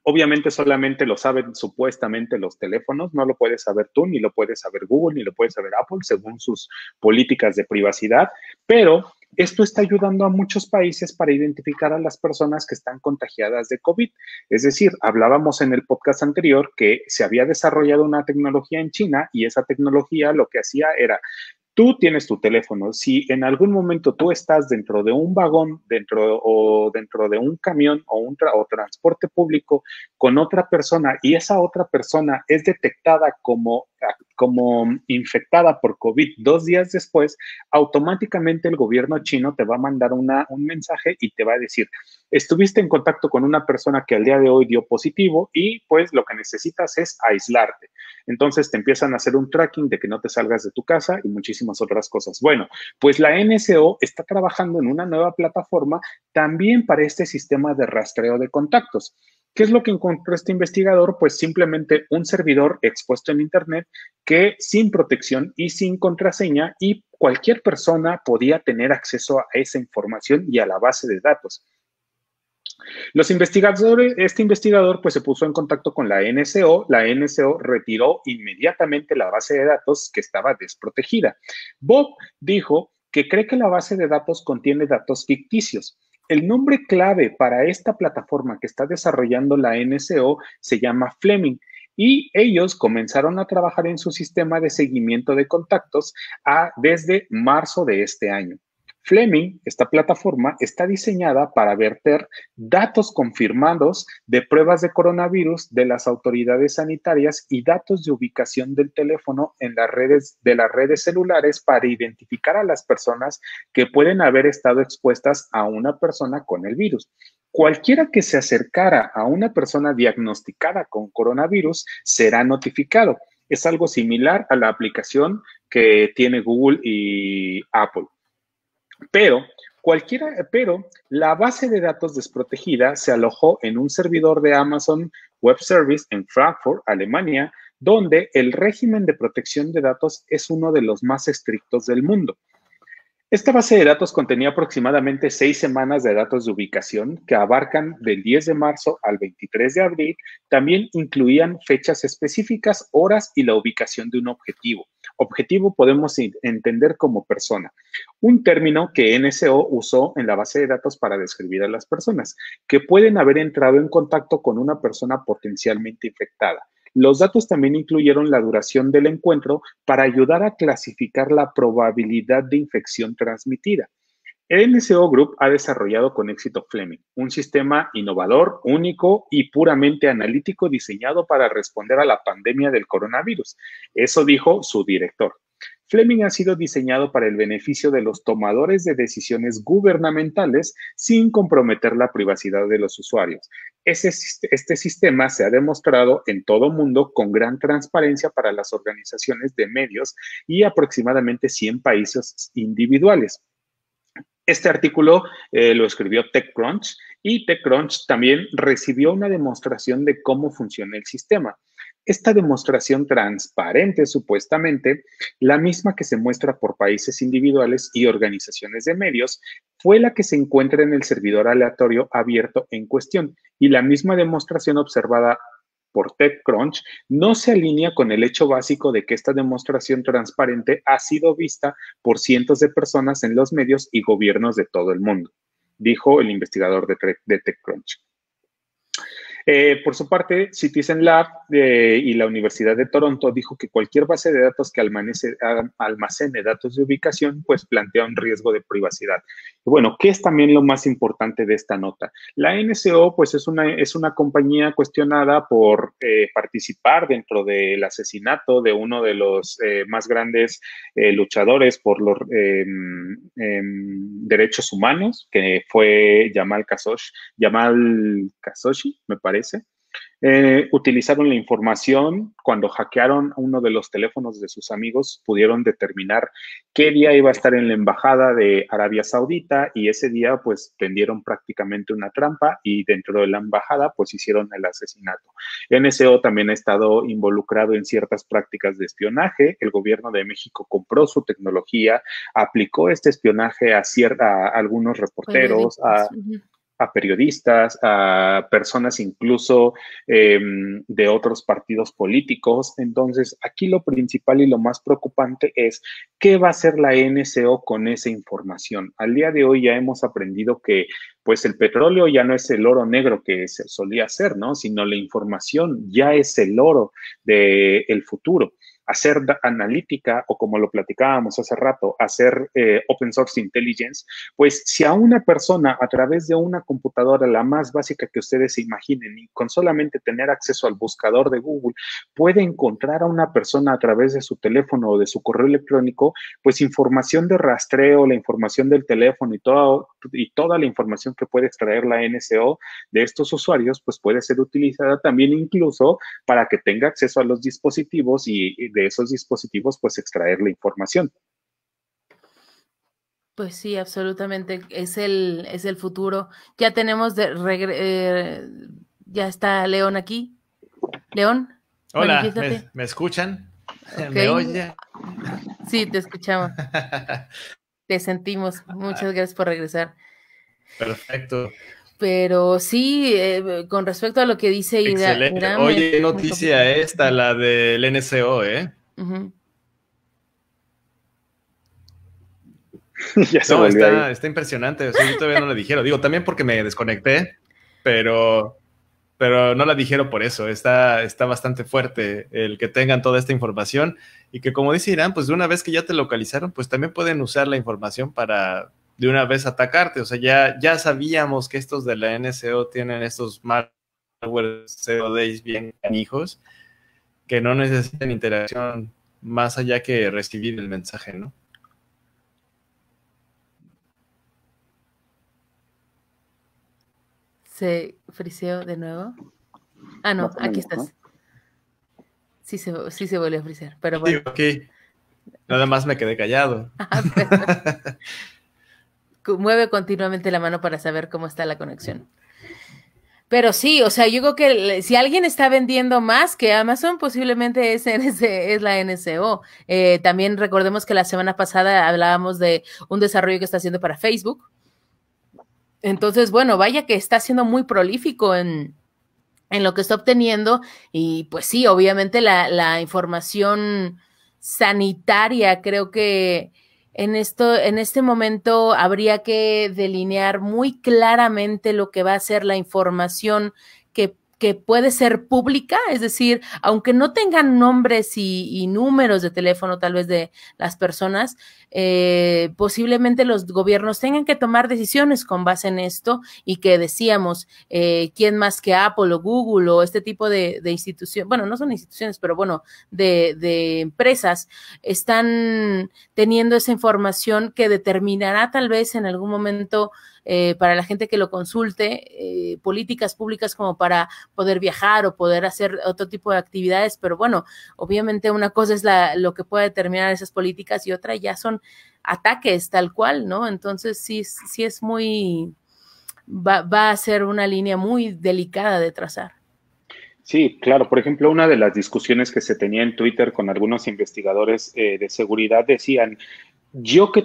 Obviamente solamente lo saben supuestamente los teléfonos, no lo puedes saber tú, ni lo puedes saber Google, ni lo puedes saber Apple, según sus políticas de privacidad, pero esto está ayudando a muchos países para identificar a las personas que están contagiadas de COVID. Es decir, hablábamos en el podcast anterior que se había desarrollado una tecnología en China y esa tecnología lo que hacía era Tú tienes tu teléfono. Si en algún momento tú estás dentro de un vagón, dentro o dentro de un camión o un o transporte público con otra persona y esa otra persona es detectada como como infectada por COVID dos días después, automáticamente el gobierno chino te va a mandar un mensaje y te va a decir, estuviste en contacto con una persona que al día de hoy dio positivo y pues lo que necesitas es aislarte. Entonces te empiezan a hacer un tracking de que no te salgas de tu casa y muchísimas otras cosas. Bueno, pues la NSO está trabajando en una nueva plataforma también para este sistema de rastreo de contactos. ¿Qué es lo que encontró este investigador? Pues simplemente un servidor expuesto en Internet que sin protección y sin contraseña y cualquier persona podía tener acceso a esa información y a la base de datos. Los investigadores, este investigador pues se puso en contacto con la NSO, la NSO retiró inmediatamente la base de datos que estaba desprotegida. Bob dijo que cree que la base de datos contiene datos ficticios, el nombre clave para esta plataforma que está desarrollando la NCO se llama Fleming y ellos comenzaron a trabajar en su sistema de seguimiento de contactos a, ah, desde marzo de este año. Fleming, esta plataforma, está diseñada para verter datos confirmados de pruebas de coronavirus de las autoridades sanitarias y datos de ubicación del teléfono en las redes de las redes celulares para identificar a las personas que pueden haber estado expuestas a una persona con el virus. Cualquiera que se acercara a una persona diagnosticada con coronavirus será notificado. Es algo similar a la aplicación que tiene Google y Apple. Pero pero la base de datos desprotegida se alojó en un servidor de Amazon Web Service en Frankfurt, Alemania, donde el régimen de protección de datos es uno de los más estrictos del mundo. Esta base de datos contenía aproximadamente seis semanas de datos de ubicación que abarcan del 10 de marzo al 23 de abril. También incluían fechas específicas, horas y la ubicación de un objetivo. Objetivo podemos entender como persona, un término que NSO usó en la base de datos para describir a las personas que pueden haber entrado en contacto con una persona potencialmente infectada. Los datos también incluyeron la duración del encuentro para ayudar a clasificar la probabilidad de infección transmitida. El Group ha desarrollado con éxito Fleming, un sistema innovador, único y puramente analítico diseñado para responder a la pandemia del coronavirus. Eso dijo su director. Fleming ha sido diseñado para el beneficio de los tomadores de decisiones gubernamentales sin comprometer la privacidad de los usuarios este sistema se ha demostrado en todo mundo con gran transparencia para las organizaciones de medios y aproximadamente 100 países individuales. Este artículo eh, lo escribió TechCrunch y TechCrunch también recibió una demostración de cómo funciona el sistema esta demostración transparente, supuestamente, la misma que se muestra por países individuales y organizaciones de medios, fue la que se encuentra en el servidor aleatorio abierto en cuestión y la misma demostración observada por TechCrunch no se alinea con el hecho básico de que esta demostración transparente ha sido vista por cientos de personas en los medios y gobiernos de todo el mundo, dijo el investigador de TechCrunch. Eh, por su parte, Citizen Lab eh, y la Universidad de Toronto dijo que cualquier base de datos que almacene datos de ubicación, pues plantea un riesgo de privacidad. bueno, ¿qué es también lo más importante de esta nota? La NCO, pues es una, es una compañía cuestionada por eh, participar dentro del asesinato de uno de los más grandes luchadores por los em, em, derechos humanos, que fue Jamal Khashoggi, Jamal Khashoggi, me parece eh, utilizaron la información. Cuando hackearon uno de los teléfonos de sus amigos, pudieron determinar qué día iba a estar en la embajada de Arabia Saudita y ese día pues tendieron prácticamente una trampa y dentro de la embajada pues hicieron el asesinato. NSO también ha estado involucrado en ciertas prácticas de espionaje. El gobierno de México compró su tecnología, aplicó este espionaje a, algunos reporteros, a a periodistas, a personas incluso em, de otros partidos políticos. Entonces, aquí lo principal y lo más preocupante es qué va a hacer la NCO con esa información. Al día de hoy ya hemos aprendido que pues el petróleo ya no es el oro negro que se solía ser, ¿no? Sino la información ya es el oro del el futuro hacer analítica o como lo platicábamos hace rato, hacer eh, open source intelligence, pues si a una persona a través de una computadora, la más básica que ustedes se imaginen, y con solamente tener acceso al buscador de Google, puede encontrar a una persona a través de su teléfono o de su correo electrónico, pues información de rastreo, la información del teléfono y, todo, y toda la información que puede extraer la NSO de estos usuarios, pues puede ser utilizada también incluso para que tenga acceso a los dispositivos y de esos dispositivos, pues extraer la información. Pues sí, absolutamente. Es el, es el futuro. Ya tenemos de eh, ya está León aquí. León. Hola, ¿me, escuchan? ¿Me oye? Sí, te escuchamos. te sentimos. Muchas ah. gracias por regresar. Perfecto pero sí, eh, con respecto a lo que dice Ida. Irán, Oye, noticia esta, la del NCO, ¿eh? no, está, impresionante. yo todavía no la dijeron. Digo, también porque me desconecté, pero, pero no la dijeron por eso. Está, está bastante fuerte el que tengan toda esta información y que, como dice Irán, pues de una vez que ya te localizaron, pues también pueden usar la información para de una vez atacarte. O sea, ya, ya sabíamos que estos de la NCO tienen estos malware days bien canijos que no necesitan interacción más allá que recibir el mensaje, ¿no? Se friseó de nuevo. Ah, no, aquí estás. Sí se, sí se volvió a frisear, pero bueno. Sí, Nada más me quedé callado. Ah, mueve continuamente la mano para saber cómo está la conexión. Pero sí, o sea, yo creo que si alguien está vendiendo más que Amazon, posiblemente es, la NSO. Eh, también recordemos que la semana pasada hablábamos de un desarrollo que está haciendo para Facebook. Entonces, bueno, vaya que está siendo muy prolífico en, en lo que está obteniendo. Y pues sí, obviamente la, la información sanitaria creo que en, esto, en este momento habría que delinear muy claramente lo que va a ser la información que que puede ser pública, es decir, aunque no tengan nombres y, números de teléfono tal vez de las personas, eh, posiblemente los gobiernos tengan que tomar decisiones con base en esto y que decíamos, eh, ¿quién más que Apple o Google o este tipo de, de instituciones, bueno, no son instituciones, pero bueno, de empresas, están teniendo esa información que determinará tal vez en algún momento eh, para la gente que lo consulte, eh, políticas públicas como para poder viajar o poder hacer otro tipo de actividades, pero bueno, obviamente una cosa es la, lo que puede determinar esas políticas y otra ya son ataques tal cual, ¿no? Entonces sí, sí es muy, va, a ser una línea muy delicada de trazar. Sí, claro. Por ejemplo, una de las discusiones que se tenía en Twitter con algunos investigadores eh, de seguridad decían, yo qué,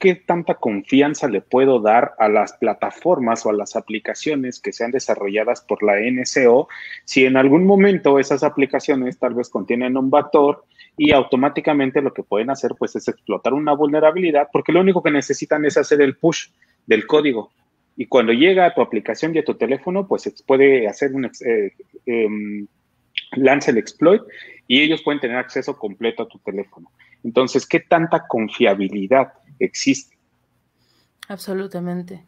qué tanta confianza le puedo dar a las plataformas o a las aplicaciones que sean desarrolladas por la NCO si en algún momento esas aplicaciones tal vez contienen un vector y automáticamente lo que pueden hacer pues es explotar una vulnerabilidad porque lo único que necesitan es hacer el push del código y cuando llega a tu aplicación y a tu teléfono pues puede hacer un... Eh, em, lance el exploit y ellos pueden tener acceso completo a tu teléfono. Entonces, ¿qué tanta confiabilidad existe? Absolutamente.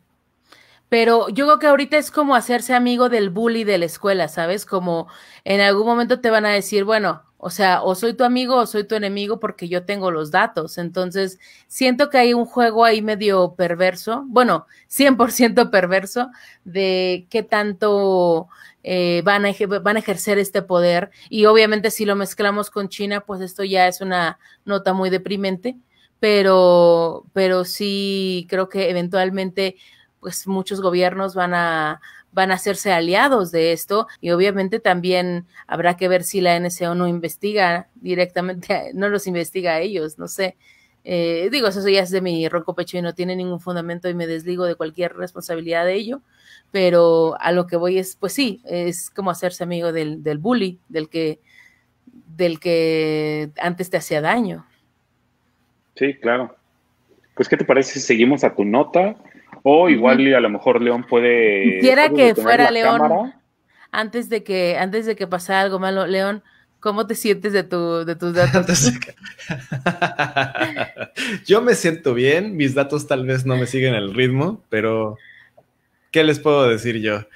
Pero yo creo que ahorita es como hacerse amigo del bully de la escuela, ¿sabes? Como en algún momento te van a decir, bueno, o sea, o soy tu amigo o soy tu enemigo porque yo tengo los datos. Entonces, siento que hay un juego ahí medio perverso, bueno, 100% perverso, de qué tanto eh, van, a, van, a, ejercer este poder. Y obviamente si lo mezclamos con China, pues esto ya es una nota muy deprimente, pero, pero sí creo que eventualmente pues muchos gobiernos van a van a hacerse aliados de esto y obviamente también habrá que ver si la NCO no investiga directamente, no los investiga a ellos, no sé. Eh, digo, eso ya es de mi roco pecho y no tiene ningún fundamento y me desligo de cualquier responsabilidad de ello, pero a lo que voy es, pues sí, es como hacerse amigo del, del bully, del que, del que antes te hacía daño. Sí, claro. Pues, ¿qué te parece si seguimos a tu nota? O igual a lo mejor León puede... Quiera que fuera León. Antes de que antes de que pasara algo malo, León, ¿cómo te sientes de, tu, de tus datos? Yo me siento bien, mis datos tal vez no me siguen el ritmo, pero ¿qué les puedo decir yo?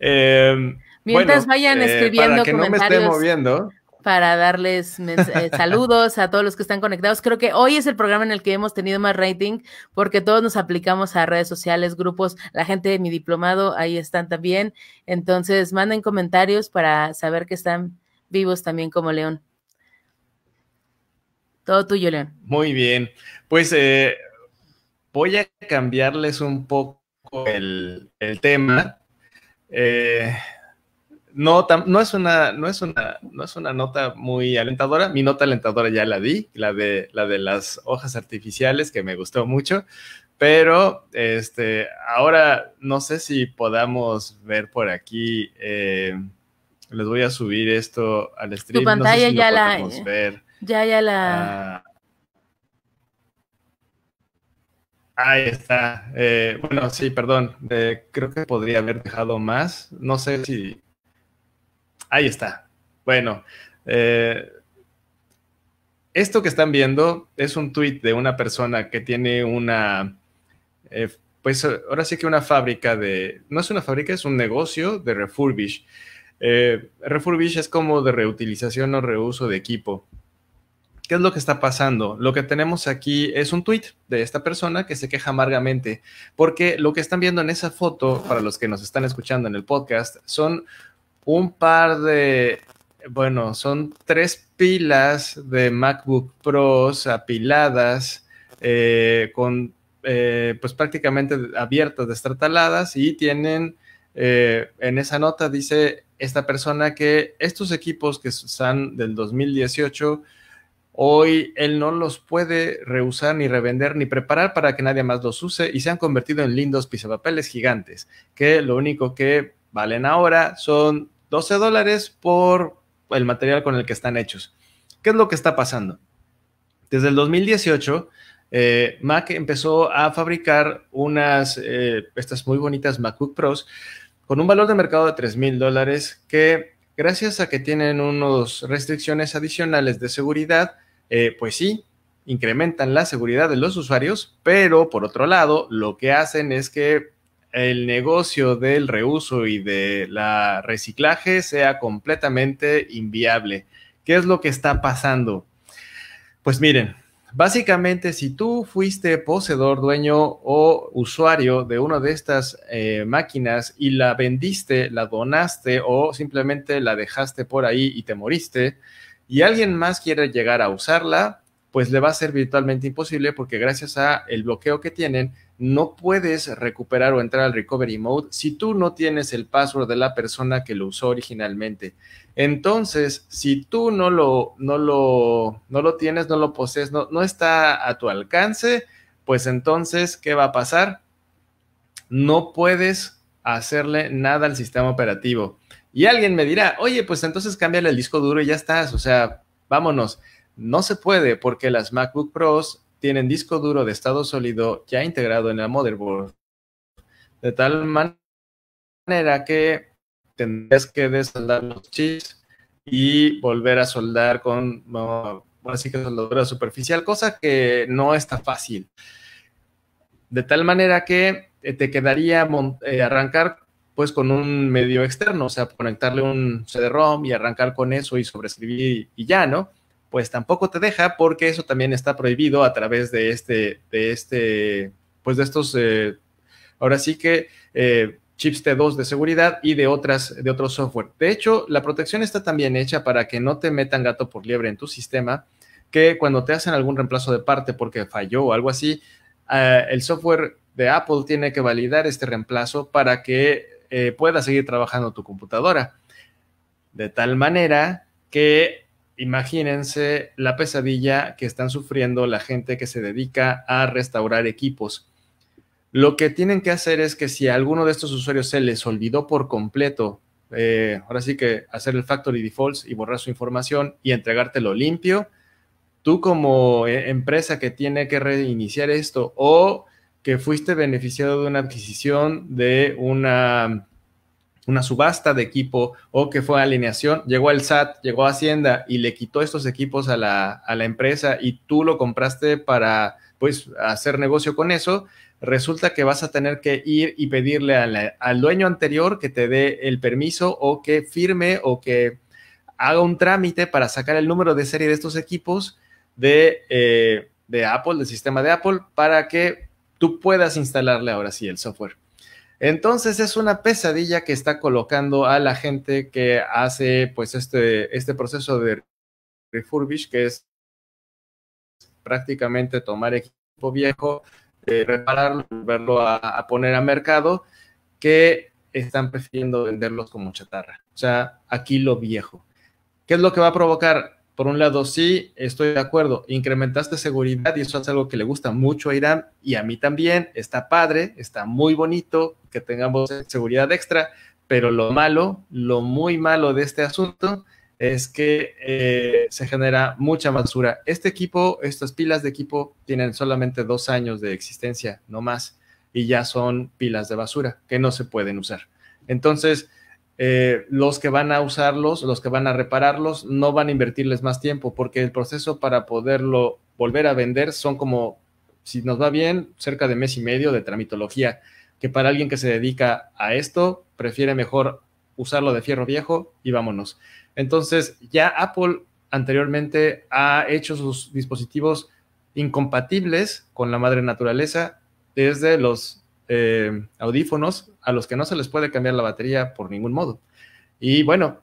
Eh, Mientras vayan eh, escribiendo comentarios. moviendo, para darles eh, saludos a todos los que están conectados. Creo que hoy es el programa en el que hemos tenido más rating porque todos nos aplicamos a redes sociales, grupos, la gente de mi diplomado, ahí están también. Entonces, manden comentarios para saber que están vivos también como León. Todo tuyo, León. Muy bien. Pues eh, voy a cambiarles un poco el, el tema. Eh, no, no, es una, no, es una, no es una nota muy alentadora. Mi nota alentadora ya la di, la de, la de las hojas artificiales, que me gustó mucho. Pero este, ahora no sé si podamos ver por aquí. Eh, les voy a subir esto al stream. Tu pantalla ya la. Eh, ver. Ya, ya la. Ah, ahí está. Eh, bueno, sí, perdón. creo que podría haber dejado más. No sé si Ahí está. Bueno, eh, esto que están viendo es un tuit de una persona que tiene una, eh, pues ahora sí que una fábrica de, no es una fábrica, es un negocio de refurbish. Eh, refurbish es como de reutilización o reuso de equipo. ¿Qué es lo que está pasando? Lo que tenemos aquí es un tuit de esta persona que se queja amargamente porque lo que están viendo en esa foto, para los que nos están escuchando en el podcast, son un par de, bueno, son tres pilas de MacBook Pros apiladas eh, con, eh, pues prácticamente abiertas, destrataladas y tienen, eh, en esa nota dice esta persona que estos equipos que están del 2018 Hoy él no los puede reusar ni revender ni preparar para que nadie más los use y se han convertido en lindos pisapapeles gigantes, que lo único que valen ahora son 12 dólares por el material con el que están hechos. ¿Qué es lo que está pasando? Desde el 2018, eh, Mac empezó a fabricar unas, eh, estas muy bonitas MacBook Pros, con un valor de mercado de 3 mil dólares, que gracias a que tienen unas restricciones adicionales de seguridad, eh, pues sí, incrementan la seguridad de los usuarios, pero por otro lado, lo que hacen es que el negocio del reuso y de la reciclaje sea completamente inviable. ¿Qué es lo que está pasando? Pues miren, básicamente si tú fuiste poseedor, dueño o usuario de una de estas eh, máquinas y la vendiste, la donaste o simplemente la dejaste por ahí y te moriste, y alguien más quiere llegar a usarla, pues le va a ser virtualmente imposible porque gracias a el bloqueo que tienen, no puedes recuperar o entrar al recovery mode si tú no tienes el password de la persona que lo usó originalmente. Entonces, si tú no lo, lo, no lo tienes, no lo posees, no, no está a tu alcance, pues entonces, ¿qué va a pasar? No puedes hacerle nada al sistema operativo. Y alguien me dirá, oye, pues entonces cámbiale el disco duro y ya estás, o sea, vámonos. No se puede porque las MacBook Pros tienen disco duro de estado sólido ya integrado en la motherboard. De tal manera que tendrías que desoldar los chips y volver a soldar con, bueno, así que soldadura superficial, cosa que no está fácil. De tal manera que eh, te quedaría eh, arrancar pues con un medio externo, o sea, conectarle un CD-ROM y arrancar con eso y sobreescribir y ya, ¿no? pues tampoco te deja porque eso también está prohibido a través de este, de este, pues de estos, eh, ahora sí que eh, chips T2 de seguridad y de otras, de otro software. De hecho, la protección está también hecha para que no te metan gato por liebre en tu sistema, que cuando te hacen algún reemplazo de parte porque falló o algo así, ah, el software de Apple tiene que validar este reemplazo para que eh, pueda seguir trabajando tu computadora. De tal manera que imagínense la pesadilla que están sufriendo la gente que se dedica a restaurar equipos. Lo que tienen que hacer es que si a alguno de estos usuarios se les olvidó por completo, eh, ahora sí que hacer el factory defaults y borrar su información y entregártelo limpio, tú como eh, empresa que tiene que reiniciar esto o que fuiste beneficiado de una adquisición de una una subasta de equipo o que fue alineación, llegó el SAT, llegó a Hacienda y le quitó estos equipos a la, empresa y tú lo compraste para pues hacer negocio con eso, resulta que vas a tener que ir y pedirle al dueño anterior que te dé el permiso o que firme o que haga un trámite para sacar el número de serie de estos equipos de, eh, de Apple, del sistema de Apple, para que tú puedas instalarle ahora sí el software. Entonces es una pesadilla que está colocando a la gente que hace pues este, este proceso de refurbish, que es prácticamente tomar equipo viejo, eh, repararlo, volverlo a, a, poner a mercado, que están prefiriendo venderlos como chatarra. O sea, aquí lo viejo. ¿Qué es lo que va a provocar? Por un lado, sí, estoy de acuerdo, incrementaste seguridad y eso es algo que le gusta mucho a Irán y a mí también. Está padre, está muy bonito que tengamos seguridad extra, pero lo malo, lo muy malo de este asunto es que eh, se genera mucha basura. Este equipo, estas pilas de equipo tienen solamente dos años de existencia, no más, y ya son pilas de basura que no se pueden usar. Entonces, eh, los que van a usarlos, los que van a repararlos, no van a invertirles más tiempo porque el proceso para poderlo volver a vender son como, si nos va bien, cerca de mes y medio de tramitología, que para alguien que se dedica a esto, prefiere mejor usarlo de fierro viejo y vámonos. Entonces, ya Apple anteriormente ha hecho sus dispositivos incompatibles con la madre naturaleza desde los eh, audífonos a los que no se les puede cambiar la batería por ningún modo. Y bueno,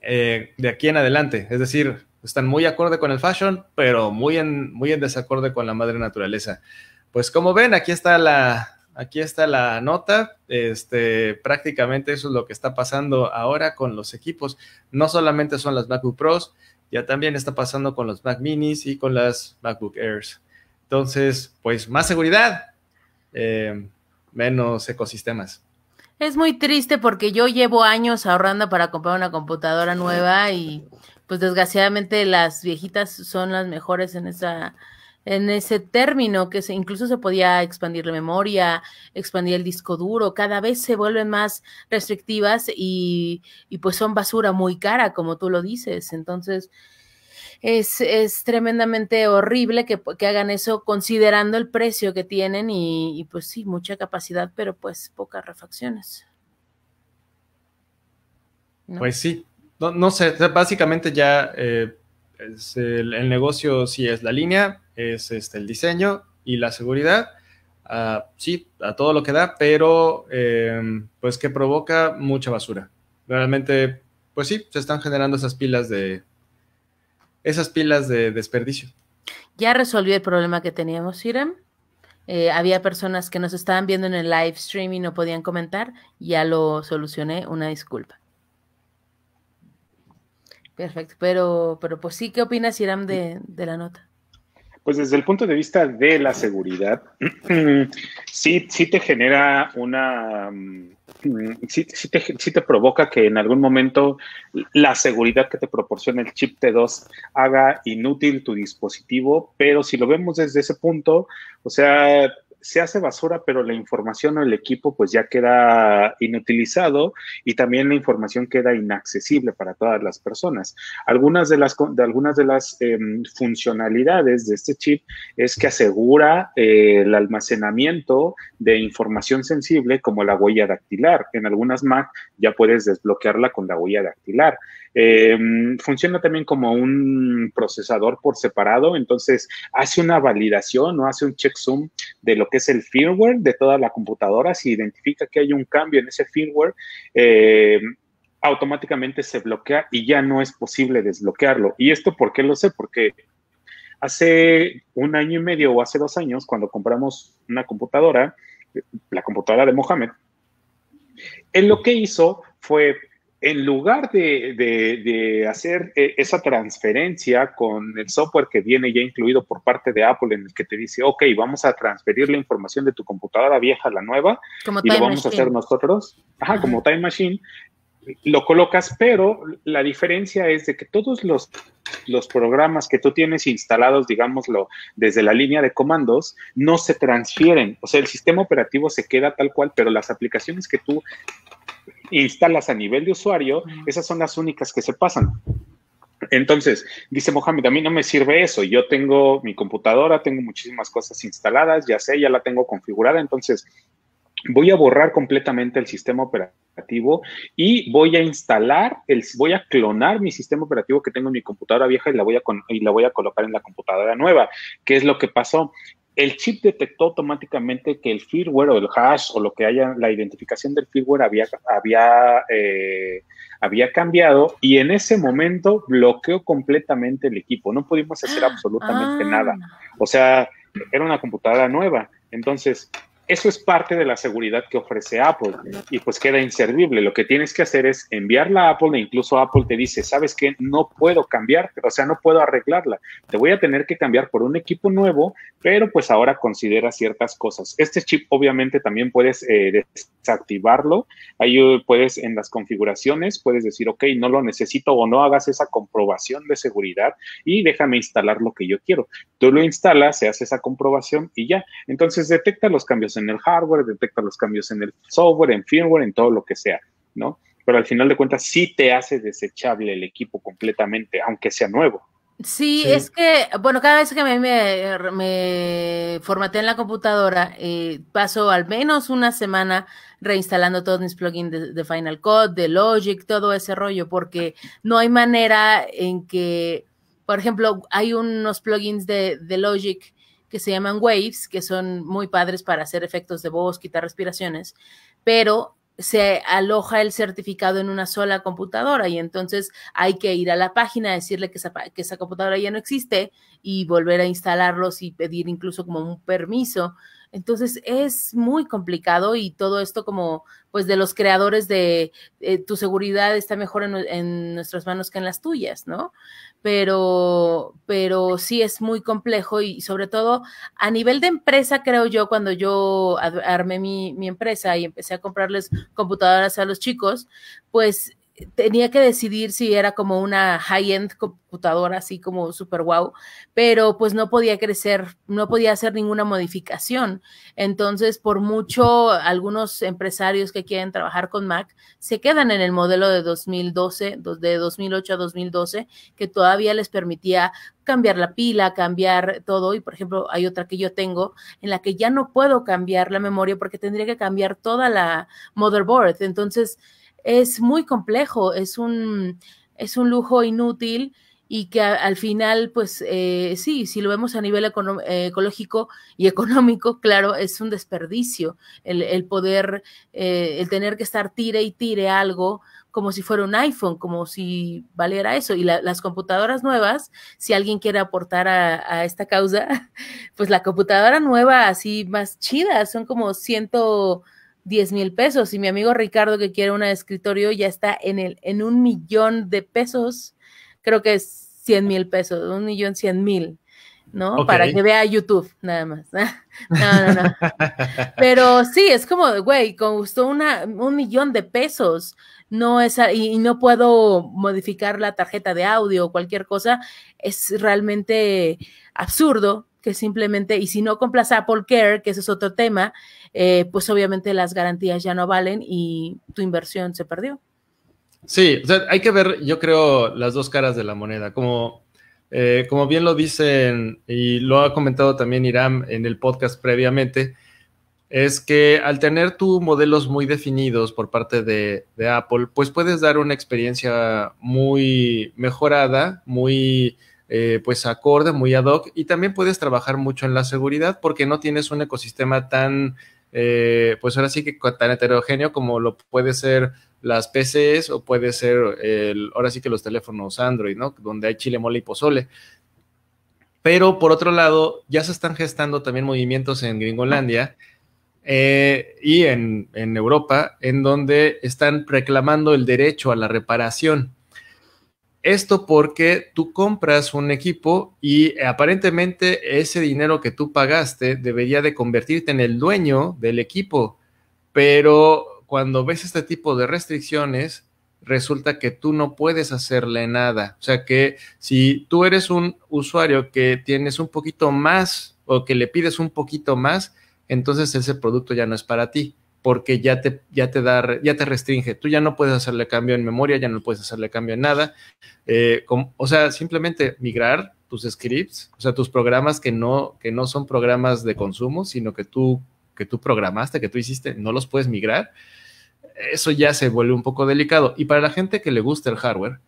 eh, de aquí en adelante, es decir, están muy acorde con el fashion, pero muy en, muy en desacorde con la madre naturaleza. Pues como ven, aquí está la, aquí está la nota. Este, prácticamente eso es lo que está pasando ahora con los equipos. No solamente son las MacBook Pros, ya también está pasando con los Mac Minis y con las MacBook Airs. Entonces, pues más seguridad. Eh, menos ecosistemas. Es muy triste porque yo llevo años ahorrando para comprar una computadora nueva y pues desgraciadamente las viejitas son las mejores en esa en ese término que incluso se podía expandir la memoria, expandir el disco duro, cada vez se vuelven más restrictivas y, y pues son basura muy cara, como tú lo dices. Entonces, es, tremendamente horrible que, hagan eso considerando el precio que tienen y, pues sí, mucha capacidad, pero pues pocas refacciones. Pues sí, no, sé, básicamente ya eh, el, negocio sí es la línea, es este, el diseño y la seguridad, ah, sí, a todo lo que da, pero em, pues que provoca mucha basura. Realmente, pues sí, se están generando esas pilas de, esas pilas de desperdicio. Ya resolví el problema que teníamos, Irem. Eh, había personas que nos estaban viendo en el live stream y no podían comentar. Ya lo solucioné, una disculpa. Perfecto, pero, pero pues sí, ¿qué opinas, Iram, de, de, la nota? Pues desde el punto de vista de la seguridad, sí, sí te genera una, mm, sí, te, te, provoca que en algún momento la seguridad que te proporciona el chip T2 haga inútil tu dispositivo, pero si lo vemos desde ese punto, o sea, se hace basura, pero la información o el equipo pues ya queda inutilizado y también la información queda inaccesible para todas las personas. Algunas de las, de algunas de las em, funcionalidades de este chip es que asegura eh, el almacenamiento de información sensible como la huella dactilar. En algunas Mac ya puedes desbloquearla con la huella dactilar. Em, funciona también como un procesador por separado, entonces hace una validación o hace un checksum de lo que es el firmware de toda la computadora. Si identifica que hay un cambio en ese firmware, eh, automáticamente se bloquea y ya no es posible desbloquearlo. ¿Y esto por qué lo sé? Porque hace un año y medio o hace dos años, cuando compramos una computadora, la computadora de Mohamed, él lo que hizo fue en lugar de, hacer eh, esa transferencia con el software que viene ya incluido por parte de Apple, en el que te dice, ok, vamos a transferir la información de tu computadora vieja a la nueva, como y lo vamos a hacer nosotros, ajá, como Time Machine, lo colocas, pero la diferencia es de que todos los, los programas que tú tienes instalados, digámoslo, desde la línea de comandos, no se transfieren. O sea, el sistema operativo se queda tal cual, pero las aplicaciones que tú instalas a nivel de usuario, esas son las únicas que se pasan. Entonces, dice Mohamed, a mí no me sirve eso. Yo tengo mi computadora, tengo muchísimas cosas instaladas, ya sé, ya la tengo configurada. Entonces, voy a borrar completamente el sistema operativo y voy a instalar, el, voy a clonar mi sistema operativo que tengo en mi computadora vieja y la, voy a y la voy a colocar en la computadora nueva. ¿Qué es lo que pasó? El chip detectó automáticamente que el firmware o el hash o lo que haya, la identificación del firmware había, había, eh, había cambiado y en ese momento bloqueó completamente el equipo. No pudimos hacer absolutamente ah. nada. O sea, era una computadora nueva. Entonces, eso es parte de la seguridad que ofrece Apple y pues queda inservible. Lo que tienes que hacer es enviarla a Apple e incluso Apple te dice, sabes que no puedo cambiar, o sea, no puedo arreglarla. Te voy a tener que cambiar por un equipo nuevo, pero pues ahora considera ciertas cosas. Este chip obviamente también puedes eh, desactivarlo. Ahí eh, puedes en las configuraciones, puedes decir, ok, no lo necesito o no hagas esa comprobación de seguridad y déjame instalar lo que yo quiero. Tú lo instalas, se hace esa comprobación y ya. Entonces detecta los cambios en en el hardware, detecta los cambios en el software, en firmware, en todo lo que sea, ¿no? Pero al final de cuentas sí te hace desechable el equipo completamente, aunque sea nuevo. Sí, es que, bueno, cada vez que me, me, me en la computadora, eh, paso al menos una semana reinstalando todos mis plugins de, Final Cut, de Logic, todo ese rollo, porque no hay manera en que, por ejemplo, hay unos plugins de, de Logic que se llaman waves, que son muy padres para hacer efectos de voz, quitar respiraciones, pero se aloja el certificado en una sola computadora y entonces hay que ir a la página, decirle que esa, computadora ya no existe y volver a instalarlos y pedir incluso como un permiso. Entonces es muy complicado y todo esto como pues de los creadores de eh, tu seguridad está mejor en, nuestras manos que en las tuyas, ¿no? pero, pero sí es muy complejo y sobre todo a nivel de empresa, creo yo, cuando yo armé mi, mi empresa y empecé a comprarles computadoras a los chicos, pues tenía que decidir si era como una high-end computadora, así como super wow, pero pues no podía crecer, no podía hacer ninguna modificación. Entonces, por mucho, algunos empresarios que quieren trabajar con Mac se quedan en el modelo de 2012, de 2008 a 2012, que todavía les permitía cambiar la pila, cambiar todo. Y por ejemplo, hay otra que yo tengo en la que ya no puedo cambiar la memoria porque tendría que cambiar toda la motherboard. Entonces, es muy complejo, es un, es un lujo inútil y que al final, pues eh, sí, si lo vemos a nivel eh, ecológico y económico, claro, es un desperdicio el, el poder, eh, el tener que estar tire y tire algo como si fuera un iPhone, como si valiera eso. Y las computadoras nuevas, si alguien quiere aportar a, a, esta causa, pues la computadora nueva, así más chida, son como ciento... 10 mil pesos. Y mi amigo Ricardo, que quiere una escritorio, ya está en, el, en un millón de pesos. Creo que es 100 mil pesos, un millón 100 mil. ¿no? Para que vea YouTube, nada más. No, no, no. Pero sí, es como, güey, con gusto un millón de pesos, no es, y, y, no puedo modificar la tarjeta de audio o cualquier cosa, es realmente absurdo que simplemente, y si no compras Apple Care, que ese es otro tema, eh, pues obviamente las garantías ya no valen y tu inversión se perdió. Sí, hay que ver, yo creo, las dos caras de la moneda. Como, eh, como bien lo dicen y lo ha comentado también Iram en el podcast previamente, es que al tener tus modelos muy definidos por parte de, Apple, pues puedes dar una experiencia muy mejorada, muy eh, pues acorde, muy ad hoc, y también puedes trabajar mucho en la seguridad porque no tienes un ecosistema tan eh, pues ahora sí que tan heterogéneo como lo puede ser las PCs o puede ser ahora sí que los teléfonos Android, ¿no? Donde hay chile, mole y pozole. Pero por otro lado, ya se están gestando también movimientos en Gringolandia eh, y en Europa, en donde están reclamando el derecho a la reparación. Esto porque tú compras un equipo y aparentemente ese dinero que tú pagaste debería de convertirte en el dueño del equipo, pero cuando ves este tipo de restricciones, resulta que tú no puedes hacerle nada. O sea que si tú eres un usuario que tienes un poquito más o que le pides un poquito más, entonces ese producto ya no es para ti porque ya te, ya te da, ya te restringe. Tú ya no puedes hacerle cambio en memoria, ya no puedes hacerle cambio en nada. Eh, o sea, simplemente migrar tus scripts, o sea, tus programas que no, que no son programas de consumo, sino que tú, que tú programaste, que tú hiciste, no los puedes migrar. Eso ya se vuelve un poco delicado. Y para la gente que le gusta el hardware,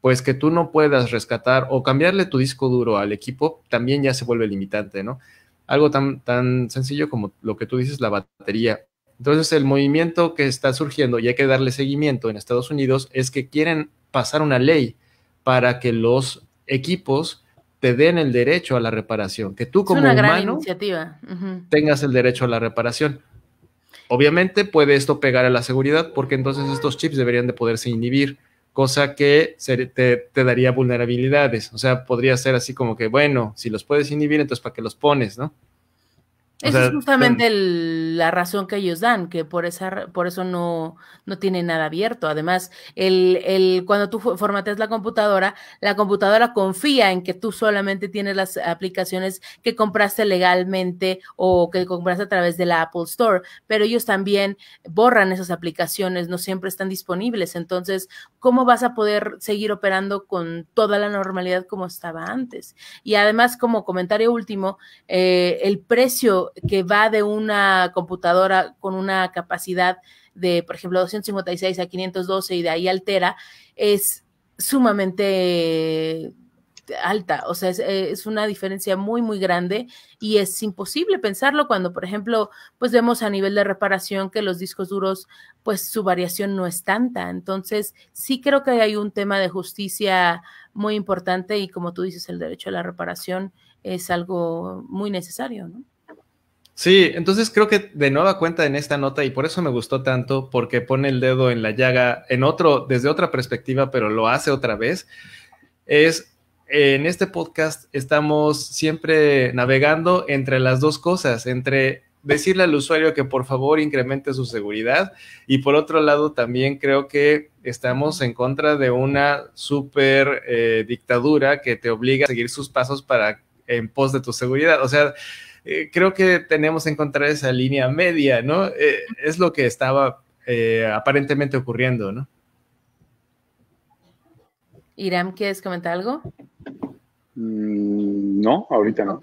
pues que tú no puedas rescatar o cambiarle tu disco duro al equipo, también ya se vuelve limitante, ¿no? Algo tan, tan sencillo como lo que tú dices, la batería entonces, el movimiento que está surgiendo y hay que darle seguimiento en Estados Unidos es que quieren pasar una ley para que los equipos te den el derecho a la reparación, que tú como gran iniciativa. tengas el derecho a la reparación. Obviamente puede esto pegar a la seguridad porque entonces estos chips deberían de poderse inhibir, cosa que te, te, daría vulnerabilidades. O sea, podría ser así como que, bueno, si los puedes inhibir, entonces ¿para qué los pones, no? Esa es justamente la razón que ellos dan, que por esa por eso no, no tiene nada abierto. Además, el, el, cuando tú formateas la computadora, la computadora confía en que tú solamente tienes las aplicaciones que compraste legalmente o que compraste a través de la Apple Store, pero ellos también borran esas aplicaciones, no siempre están disponibles. Entonces, ¿cómo vas a poder seguir operando con toda la normalidad como estaba antes? Y además, como comentario último, eh, el precio que va de una computadora con una capacidad de, por ejemplo, 256 a 512 y de ahí altera, es sumamente alta, o sea, es, una diferencia muy, muy grande y es imposible pensarlo cuando, por ejemplo, pues vemos a nivel de reparación que los discos duros, pues su variación no es tanta. Entonces, sí creo que hay un tema de justicia muy importante y como tú dices, el derecho a la reparación es algo muy necesario, ¿no? Sí, entonces creo que de nueva cuenta en esta nota, y por eso me gustó tanto, porque pone el dedo en la llaga en otro, desde otra perspectiva, pero lo hace otra vez, es en este podcast estamos siempre navegando entre las dos cosas, entre decirle al usuario que por favor incremente su seguridad y por otro lado también creo que estamos en contra de una super eh, dictadura que te obliga a seguir sus pasos para en pos de tu seguridad. O sea, eh, creo que tenemos que encontrar esa línea media, ¿no? Eh, es lo que estaba eh, aparentemente ocurriendo, ¿no? Iram, ¿quieres comentar algo? Mm, no, ahorita no.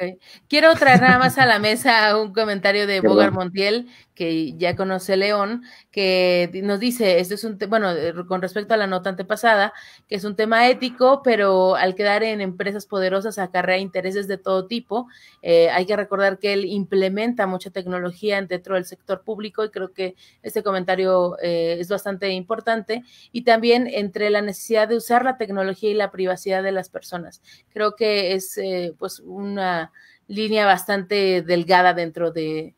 Quiero traer nada más a la mesa un comentario de Bogart Montiel, que ya conoce León, que nos dice, esto es un, bueno, eh, con respecto a la nota antepasada, que es un tema ético, pero al quedar en empresas poderosas acarrea intereses de todo tipo. Eh, hay que recordar que él implementa mucha tecnología dentro del sector público y creo que este comentario eh, es bastante importante. Y también entre la necesidad de usar la tecnología y la privacidad de las personas. Creo que es pues una línea bastante delgada dentro de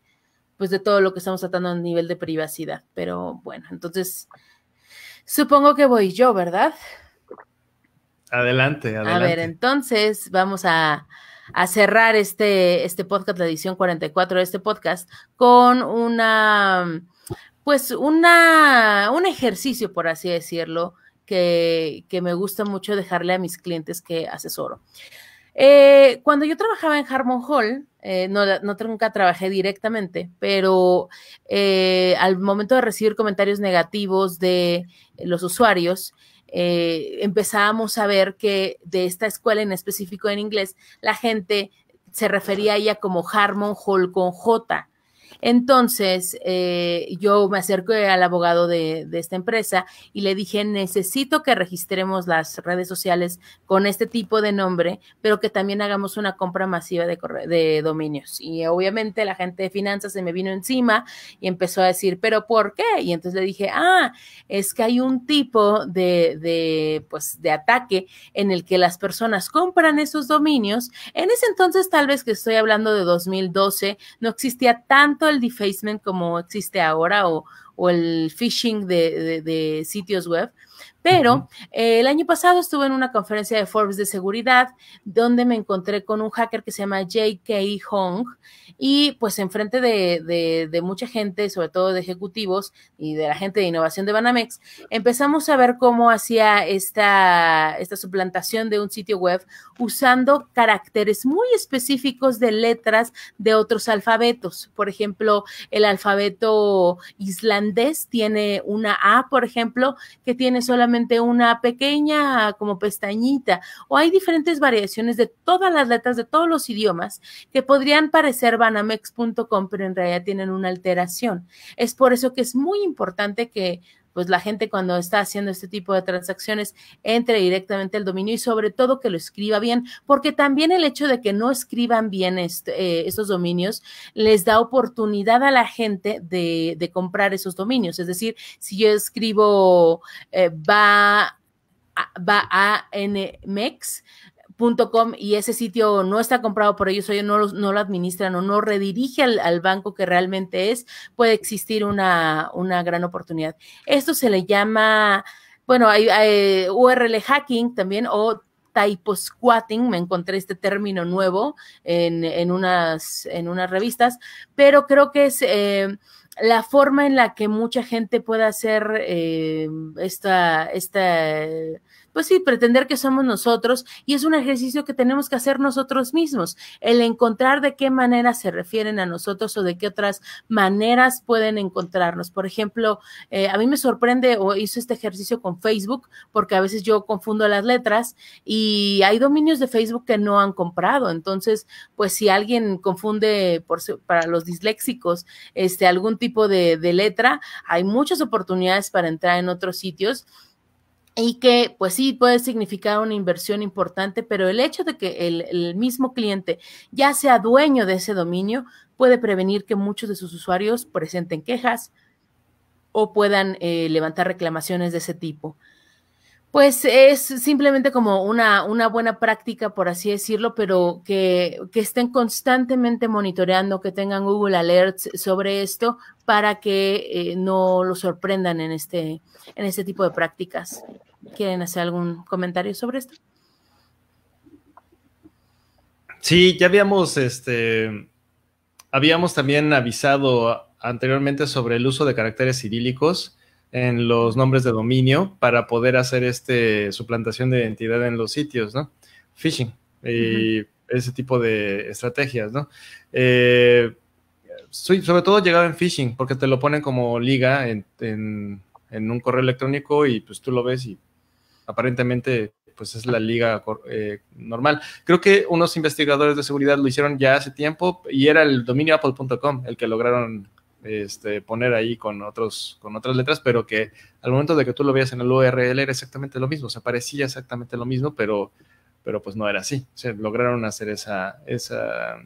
pues de todo lo que estamos tratando a nivel de privacidad. Pero bueno, entonces supongo que voy yo, ¿verdad? Adelante, adelante. A ver, entonces vamos a, cerrar este, este podcast, la edición 44 de este podcast, con una, pues una, un ejercicio, por así decirlo, que, que me gusta mucho dejarle a mis clientes que asesoro. Eh, cuando yo trabajaba en Harmon Hall, eh, no, nunca trabajé directamente, pero eh, al momento de recibir comentarios negativos de los usuarios, empezábamos a ver que de esta escuela en específico en inglés, la gente se refería a ella como Harmon Hall con J entonces, eh, yo me acerqué al abogado de, esta empresa y le dije, necesito que registremos las redes sociales con este tipo de nombre, pero que también hagamos una compra masiva de, dominios. Y obviamente la gente de finanzas se me vino encima y empezó a decir, pero ¿por qué? Y entonces le dije, ah, es que hay un tipo de, de, pues, de ataque en el que las personas compran esos dominios. En ese entonces, tal vez que estoy hablando de 2012, no existía tanto el defacement como existe ahora o, el phishing de sitios web, pero eh, el año pasado estuve en una conferencia de Forbes de seguridad donde me encontré con un hacker que se llama J.K. Hong y pues enfrente de, mucha gente, sobre todo de ejecutivos y de la gente de innovación de Banamex, empezamos a ver cómo hacía esta suplantación de un sitio web usando caracteres muy específicos de letras de otros alfabetos. Por ejemplo, el alfabeto islandés tiene una A, por ejemplo, que tiene solamente una pequeña como pestañita, o hay diferentes variaciones de todas las letras de todos los idiomas que podrían parecer banamex.com, pero en realidad tienen una alteración. Es por eso que es muy importante que pues la gente cuando está haciendo este tipo de transacciones entre directamente al dominio y sobre todo que lo escriba bien, porque también el hecho de que no escriban bien este, eh, estos dominios les da oportunidad a la gente de, comprar esos dominios. Es decir, si yo escribo va eh, va a NMEX, Com, y ese sitio no está comprado por ellos, ellos no, no lo administran o no redirige al, banco que realmente es, puede existir una, gran oportunidad. Esto se le llama, bueno, hay, URL hacking también o typosquatting, squatting, me encontré este término nuevo en, unas, en unas revistas, pero creo que es... Eh, la forma en la que mucha gente puede hacer eh, esta, esta, pues sí, pretender que somos nosotros y es un ejercicio que tenemos que hacer nosotros mismos, el encontrar de qué manera se refieren a nosotros o de qué otras maneras pueden encontrarnos. Por ejemplo, eh, a mí me sorprende o hizo este ejercicio con Facebook porque a veces yo confundo las letras y hay dominios de Facebook que no han comprado. Entonces, pues si alguien confunde por, para los disléxicos este, algún tipo de letra, hay muchas oportunidades para entrar en otros sitios y que pues sí puede significar una inversión importante, pero el hecho de que el, mismo cliente ya sea dueño de ese dominio puede prevenir que muchos de sus usuarios presenten quejas o puedan eh, levantar reclamaciones de ese tipo. Pues es simplemente como una, una buena práctica, por así decirlo, pero que, estén constantemente monitoreando, que tengan Google Alerts sobre esto para que eh, no lo sorprendan en este, en este tipo de prácticas. ¿Quieren hacer algún comentario sobre esto? Sí, ya habíamos, este, habíamos también avisado anteriormente sobre el uso de caracteres idílicos en los nombres de dominio para poder hacer este suplantación de identidad en los sitios, ¿no? Phishing y ese tipo de estrategias, ¿no? Eh, sobre todo llegaba en phishing, porque te lo ponen como liga en, un correo electrónico y pues tú lo ves y aparentemente pues es la liga eh, normal. Creo que unos investigadores de seguridad lo hicieron ya hace tiempo y era el dominio apple.com el que lograron este, poner ahí con, otros, con otras letras, pero que al momento de que tú lo veas en el URL era exactamente lo mismo, se parecía exactamente lo mismo, pero, pero pues no era así. O lograron hacer esa, esa,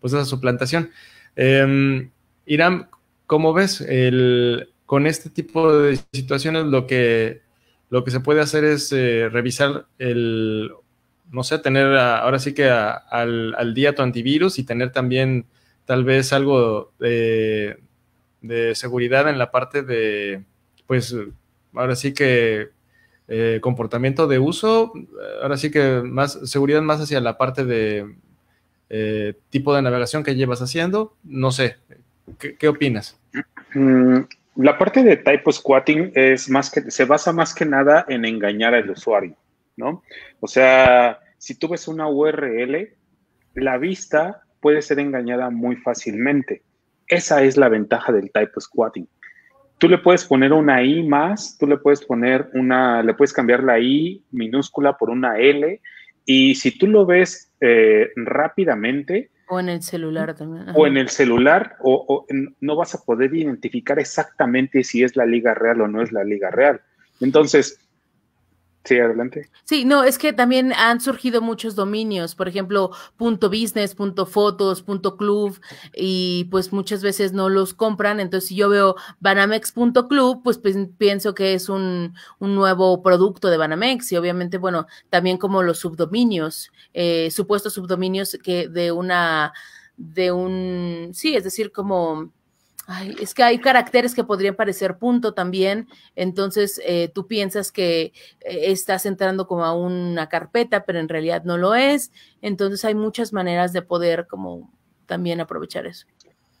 pues esa suplantación. Em, Irán, ¿cómo ves? El, con este tipo de situaciones lo que, lo que se puede hacer es eh, revisar el, no sé, tener ahora sí que al, al, día tu antivirus y tener también tal vez algo de de seguridad en la parte de, pues, ahora sí que eh, comportamiento de uso, ahora sí que más seguridad más hacia la parte de eh, tipo de navegación que llevas haciendo, no sé, ¿qué, opinas? Mm, la parte de Type squatting es más que, se basa más que nada en engañar al usuario, ¿no? O sea, si tú ves una URL, la vista puede ser engañada muy fácilmente. Esa es la ventaja del type squatting. Tú le puedes poner una I más, tú le puedes poner una, le puedes cambiar la I minúscula por una L y si tú lo ves eh, rápidamente... O en el celular también. O en el celular, no vas a poder identificar exactamente si es la liga real o no es la liga real. Entonces, Sí, adelante. Sí, no, es que también han surgido muchos dominios, por ejemplo, punto business, punto fotos, punto club, y pues muchas veces no los compran. Entonces, si yo veo banamex.club, pues pienso que es un, un, nuevo producto de Banamex, y obviamente, bueno, también como los subdominios, eh, supuestos subdominios que de una, de un, sí, es decir, como Ay, es que hay caracteres que podrían parecer punto también, entonces eh, tú piensas que eh, estás entrando como a una carpeta, pero en realidad no lo es, entonces hay muchas maneras de poder como también aprovechar eso.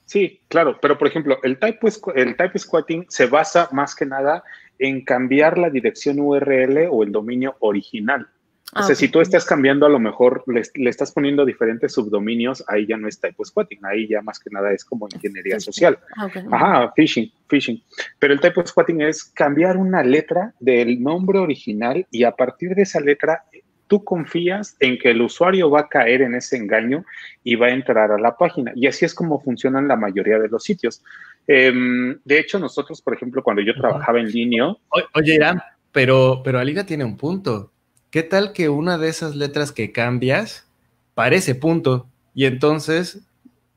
Sí, claro, pero por ejemplo, el type, el type squatting se basa más que nada en cambiar la dirección URL o el dominio original o ah, sea, si tú estás cambiando, a lo mejor le, estás poniendo diferentes subdominios, ahí ya no está squatting, ahí ya más que nada es como ingeniería social. Ah, Ajá, phishing, phishing. Pero el squatting es cambiar una letra del nombre original y a partir de esa letra tú confías en que el usuario va a caer en ese engaño y va a entrar a la página. Y así es como funcionan la mayoría de los sitios. Em, de hecho, nosotros, por ejemplo, cuando yo trabajaba en línea... Oye, Irán, pero, pero tiene un punto ¿Qué tal que una de esas letras que cambias parece punto? Y entonces,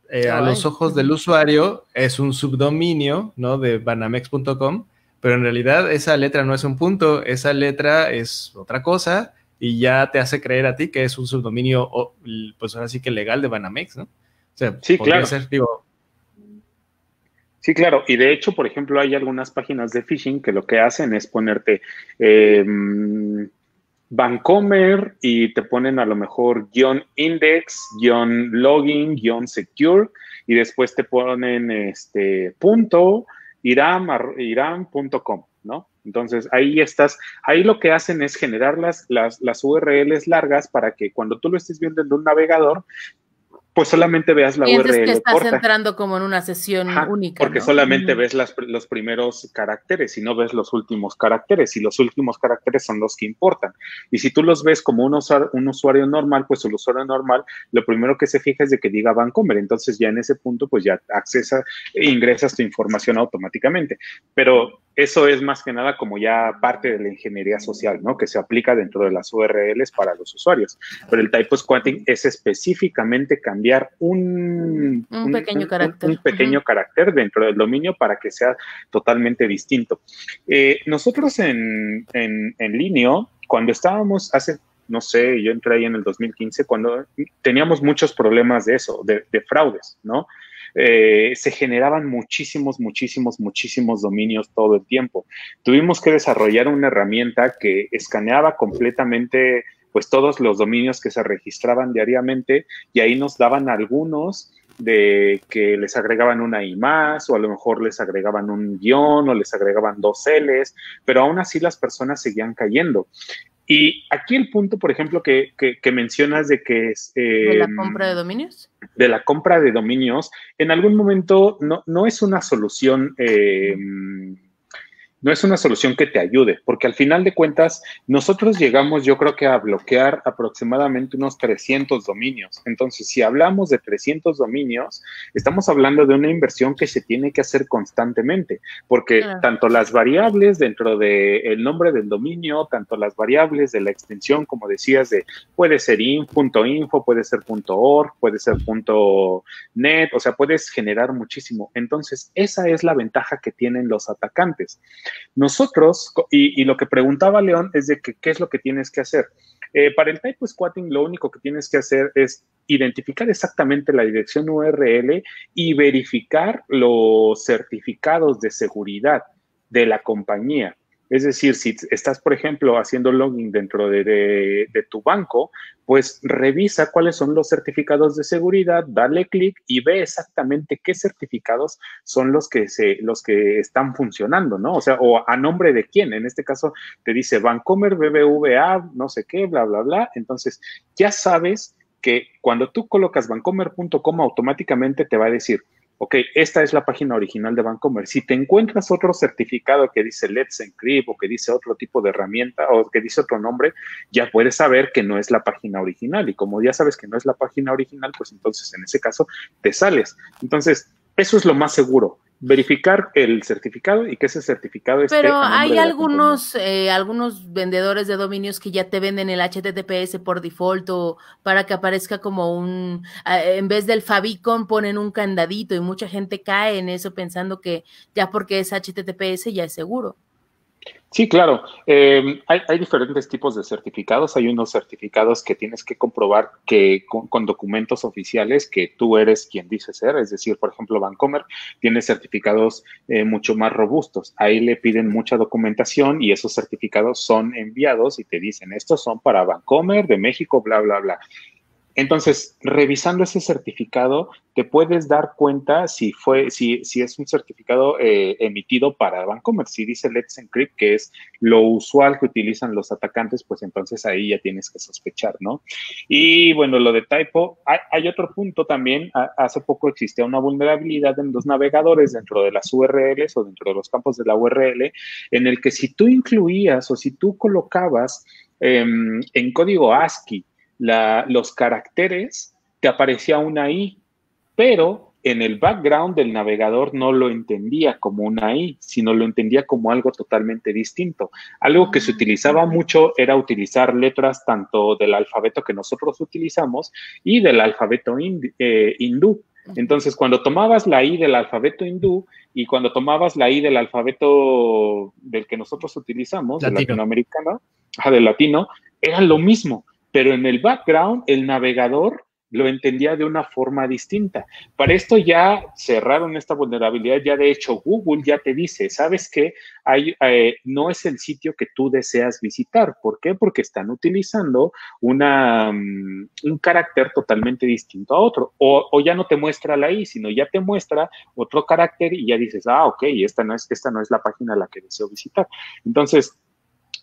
eh, a los ojos del usuario, es un subdominio, ¿no? De banamex.com, pero en realidad esa letra no es un punto, esa letra es otra cosa y ya te hace creer a ti que es un subdominio, pues ahora sí que legal de Banamex, ¿no? O sea, sí, claro. Sí, claro. Y de hecho, por ejemplo, hay algunas páginas de phishing que lo que hacen es ponerte em, Bancomer y te ponen a lo mejor guión index, guión login, guión secure y después te ponen este punto iram, ¿no? Entonces ahí estás, ahí lo que hacen es generar las, las, las, URLs largas para que cuando tú lo estés viendo en un navegador pues solamente veas la URL. que estás entrando como en una sesión única. Porque solamente ves los primeros caracteres y no ves los últimos caracteres. Y los últimos caracteres son los que importan. Y si tú los ves como un usuario, un usuario normal, pues el usuario normal, lo primero que se fija es de que diga Vancomer. Entonces ya en ese punto, pues ya accesa, e ingresas tu información automáticamente. Pero eso es más que nada como ya parte de la ingeniería social, ¿no? Que se aplica dentro de las URLs para los usuarios. Pero el type es específicamente cambiado un, pequeño, carácter. carácter. dentro del dominio para que sea totalmente distinto. Eh, nosotros en, en, cuando estábamos hace no sé, yo entré ahí en el 2015 cuando teníamos muchos problemas de eso, de, fraudes, ¿no? Eh, se generaban muchísimos, muchísimos, muchísimos dominios todo el tiempo. Tuvimos que desarrollar una herramienta que escaneaba completamente pues todos los dominios que se registraban diariamente y ahí nos daban algunos de que les agregaban una I más, o a lo mejor les agregaban un guión, o les agregaban dos Ls, pero aún así las personas seguían cayendo. Y aquí el punto, por ejemplo, que, mencionas de que es... ¿De la em, compra de dominios? De la compra de dominios, en algún momento no, es una solución... Em, no es una solución que te ayude, porque al final de cuentas nosotros llegamos yo creo que a bloquear aproximadamente unos 300 dominios. Entonces, si hablamos de 300 dominios, estamos hablando de una inversión que se tiene que hacer constantemente, porque tanto las variables dentro del nombre del dominio, tanto las variables de la extensión, como decías, de puede ser .info, puede ser .org, puede ser .net, o sea, puedes generar muchísimo. Entonces, esa es la ventaja que tienen los atacantes. Nosotros, y, lo que preguntaba León es de qué es lo que tienes que hacer. Eh, para el type squatting lo único que tienes que hacer es identificar exactamente la dirección URL y verificar los certificados de seguridad de la compañía. Es decir, si estás, por ejemplo, haciendo login dentro de, tu banco, pues revisa cuáles son los certificados de seguridad, dale clic y ve exactamente qué certificados son los que, se, los que están funcionando, ¿no? O sea, o a nombre de quién. En este caso te dice Bancomer, BBVA, no sé qué, bla, bla, bla. Entonces, ya sabes que cuando tú colocas bancomer.com automáticamente te va a decir, ok, esta es la página original de Bancomer. Si te encuentras otro certificado que dice Let's Encrypt o que dice otro tipo de herramienta o que dice otro nombre, ya puedes saber que no es la página original. Y como ya sabes que no es la página original, pues entonces en ese caso te sales. Entonces, eso es lo más seguro verificar el certificado y que ese certificado esté. Pero hay algunos, eh, algunos vendedores de dominios que ya te venden el HTTPS por default o para que aparezca como un, ah, en vez del favicon ponen un candadito y mucha gente cae en eso pensando que ya porque es HTTPS ya es seguro. Sí, claro. Em, hay, diferentes tipos de certificados. Hay unos certificados que tienes que comprobar que con, documentos oficiales que tú eres quien dices ser. Es decir, por ejemplo, Vancomer tiene certificados eh, mucho más robustos. Ahí le piden mucha documentación y esos certificados son enviados y te dicen, estos son para Vancomer de México, bla, bla, bla. Entonces, revisando ese certificado, te puedes dar cuenta si fue, si, es un certificado eh, emitido para Bancomer. Si dice Let's Encrypt, que es lo usual que utilizan los atacantes, pues entonces ahí ya tienes que sospechar, ¿no? Y bueno, lo de Typo, hay, otro punto también. hace poco existía una vulnerabilidad en los navegadores dentro de las URLs o dentro de los campos de la URL, en el que si tú incluías o si tú colocabas em, en código ASCII los caracteres, te aparecía una I, pero en el background del navegador no lo entendía como una I, sino lo entendía como algo totalmente distinto. Algo que se ah, utilizaba mucho era utilizar letras tanto del alfabeto que nosotros utilizamos y del alfabeto eh, hindú. Entonces, cuando tomabas la I del alfabeto hindú y cuando tomabas la I del alfabeto del que nosotros utilizamos, latino. del latinoamericano, de latino, era lo mismo pero en el background el navegador lo entendía de una forma distinta. Para esto ya cerraron esta vulnerabilidad, ya de hecho Google ya te dice, ¿sabes qué? Eh, no es el sitio que tú deseas visitar. ¿Por qué? Porque están utilizando mm, un carácter totalmente distinto a otro. O, ya no te muestra la I, sino ya te muestra otro carácter y ya dices, ah, ok, esta no es, esta no es la página a la que deseo visitar. Entonces,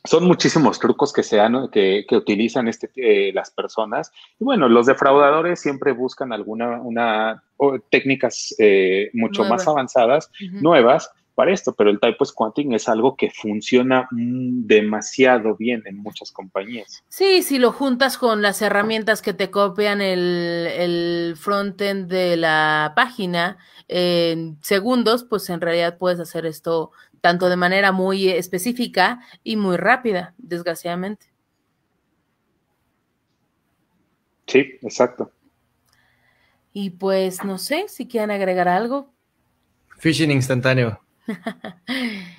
son muchísimos trucos que se que, utilizan este, eh, las personas. Y bueno, los defraudadores siempre buscan alguna una, técnicas eh, mucho más avanzadas, nuevas para esto, pero el Type Squatting es algo que funciona mm, demasiado bien en muchas compañías. Sí, si lo juntas con las herramientas que te copian el, el frontend de la página en segundos, pues en realidad puedes hacer esto tanto de manera muy específica y muy rápida, desgraciadamente. Sí, exacto. Y pues no sé si quieren agregar algo. Phishing instantáneo.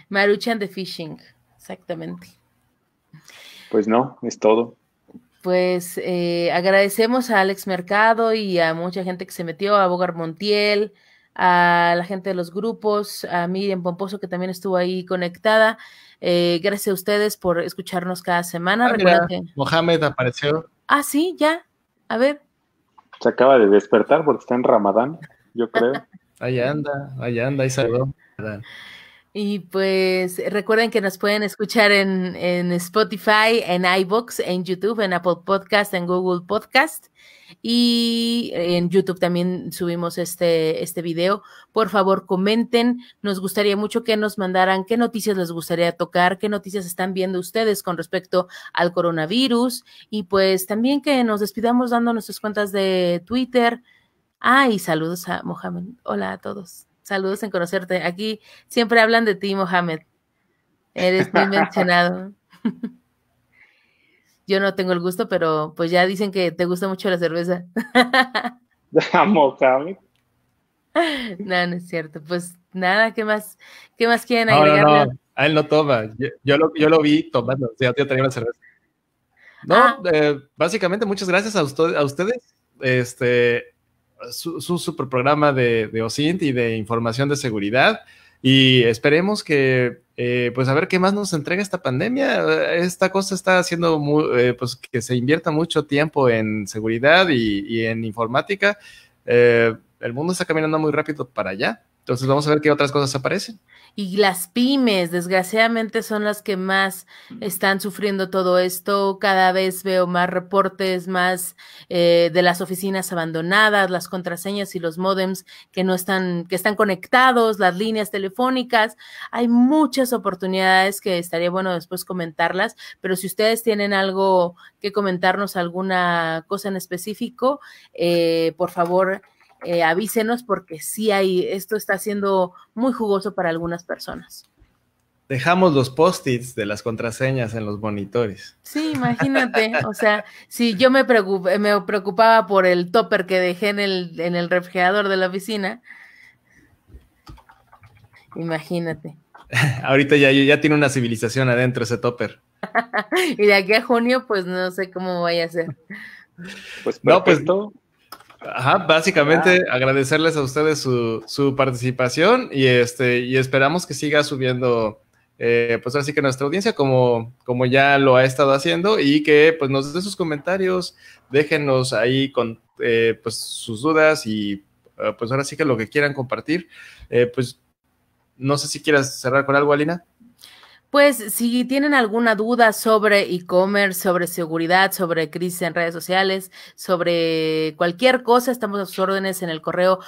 Maruchan de fishing, exactamente. Pues no, es todo. Pues eh, agradecemos a Alex Mercado y a mucha gente que se metió, a Bogar Montiel, a la gente de los grupos, a Miriam Pomposo que también estuvo ahí conectada. Eh, gracias a ustedes por escucharnos cada semana. Ah, Mohamed apareció. Ah, sí, ya. A ver. Se acaba de despertar porque está en Ramadán, yo creo. allá anda, ahí anda, ahí salió. Y pues recuerden que nos pueden escuchar en, en Spotify, en iBox, en YouTube, en Apple Podcast, en Google Podcast y en YouTube también subimos este, este video. Por favor, comenten. Nos gustaría mucho que nos mandaran qué noticias les gustaría tocar, qué noticias están viendo ustedes con respecto al coronavirus y pues también que nos despidamos dando nuestras cuentas de Twitter. Ay saludos a Mohamed. Hola a todos. Saludos en conocerte. Aquí siempre hablan de ti, Mohamed. Eres muy mencionado. Yo no tengo el gusto, pero pues ya dicen que te gusta mucho la cerveza. Mohamed. No, no es cierto. Pues nada, ¿qué más, qué más quieren agregar? No, no, A él no toma. Yo, lo, vi tomando. O sea, yo tenía la cerveza. No, ah. eh, básicamente muchas gracias a, a ustedes. Este, su, su super programa de, de, OSINT y de información de seguridad. Y esperemos que, eh, pues, a ver qué más nos entrega esta pandemia. Esta cosa está haciendo eh, pues, que se invierta mucho tiempo en seguridad y, en informática. Eh, el mundo está caminando muy rápido para allá. Entonces, vamos a ver qué otras cosas aparecen y las pymes, desgraciadamente, son las que más están sufriendo todo esto. Cada vez veo más reportes, más eh, de las oficinas abandonadas, las contraseñas y los modems que no están, que están conectados, las líneas telefónicas. Hay muchas oportunidades que estaría bueno después comentarlas, pero si ustedes tienen algo que comentarnos, alguna cosa en específico, eh, por favor, eh, avísenos porque sí hay, esto está siendo muy jugoso para algunas personas. Dejamos los post-its de las contraseñas en los monitores. Sí, imagínate. o sea, si yo me, eh, preocupaba por el topper que dejé en el, en el refrigerador de la oficina, imagínate. Ahorita ya, ya tiene una civilización adentro ese topper. y de aquí a junio, pues no sé cómo vaya a ser. Pues No, pues, Ajá, básicamente agradecerles a ustedes su, participación y, este, y esperamos que siga subiendo, eh, pues, pues así que nuestra audiencia como, como ya lo ha estado haciendo y que pues nos den sus comentarios, déjenos ahí con eh, pues sus dudas y eh, pues ahora sí que lo que quieran compartir. pues no sé si quieras cerrar con algo, Alina. Pues si tienen alguna duda sobre e-commerce, sobre seguridad, sobre crisis en redes sociales, sobre cualquier cosa, estamos a sus órdenes en el correo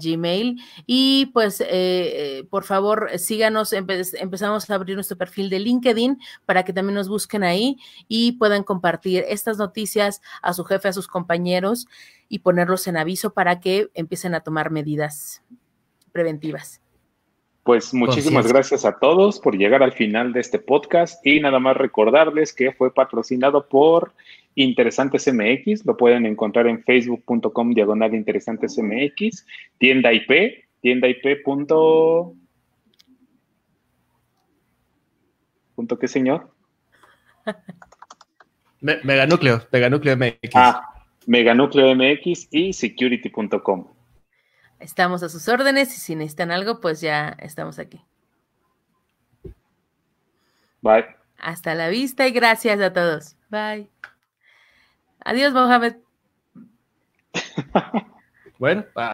gmail. y pues eh, eh, por favor síganos, empezamos a abrir nuestro perfil de LinkedIn para que también nos busquen ahí y puedan compartir estas noticias a su jefe, a sus compañeros y ponerlos en aviso para que empiecen a tomar medidas preventivas. Pues muchísimas gracias a todos por llegar al final de este podcast y nada más recordarles que fue patrocinado por Interesantes MX, lo pueden encontrar en facebook.com diagonal Interesantes MX, tienda IP, tienda IP. Punto... ¿Punto qué señor? Meganúcleo, Meganúcleo MX. Ah, Meganúcleo MX y security.com. Estamos a sus órdenes y si necesitan algo, pues ya estamos aquí. Bye. Hasta la vista y gracias a todos. Bye. Adiós, Mohamed. bueno, ah.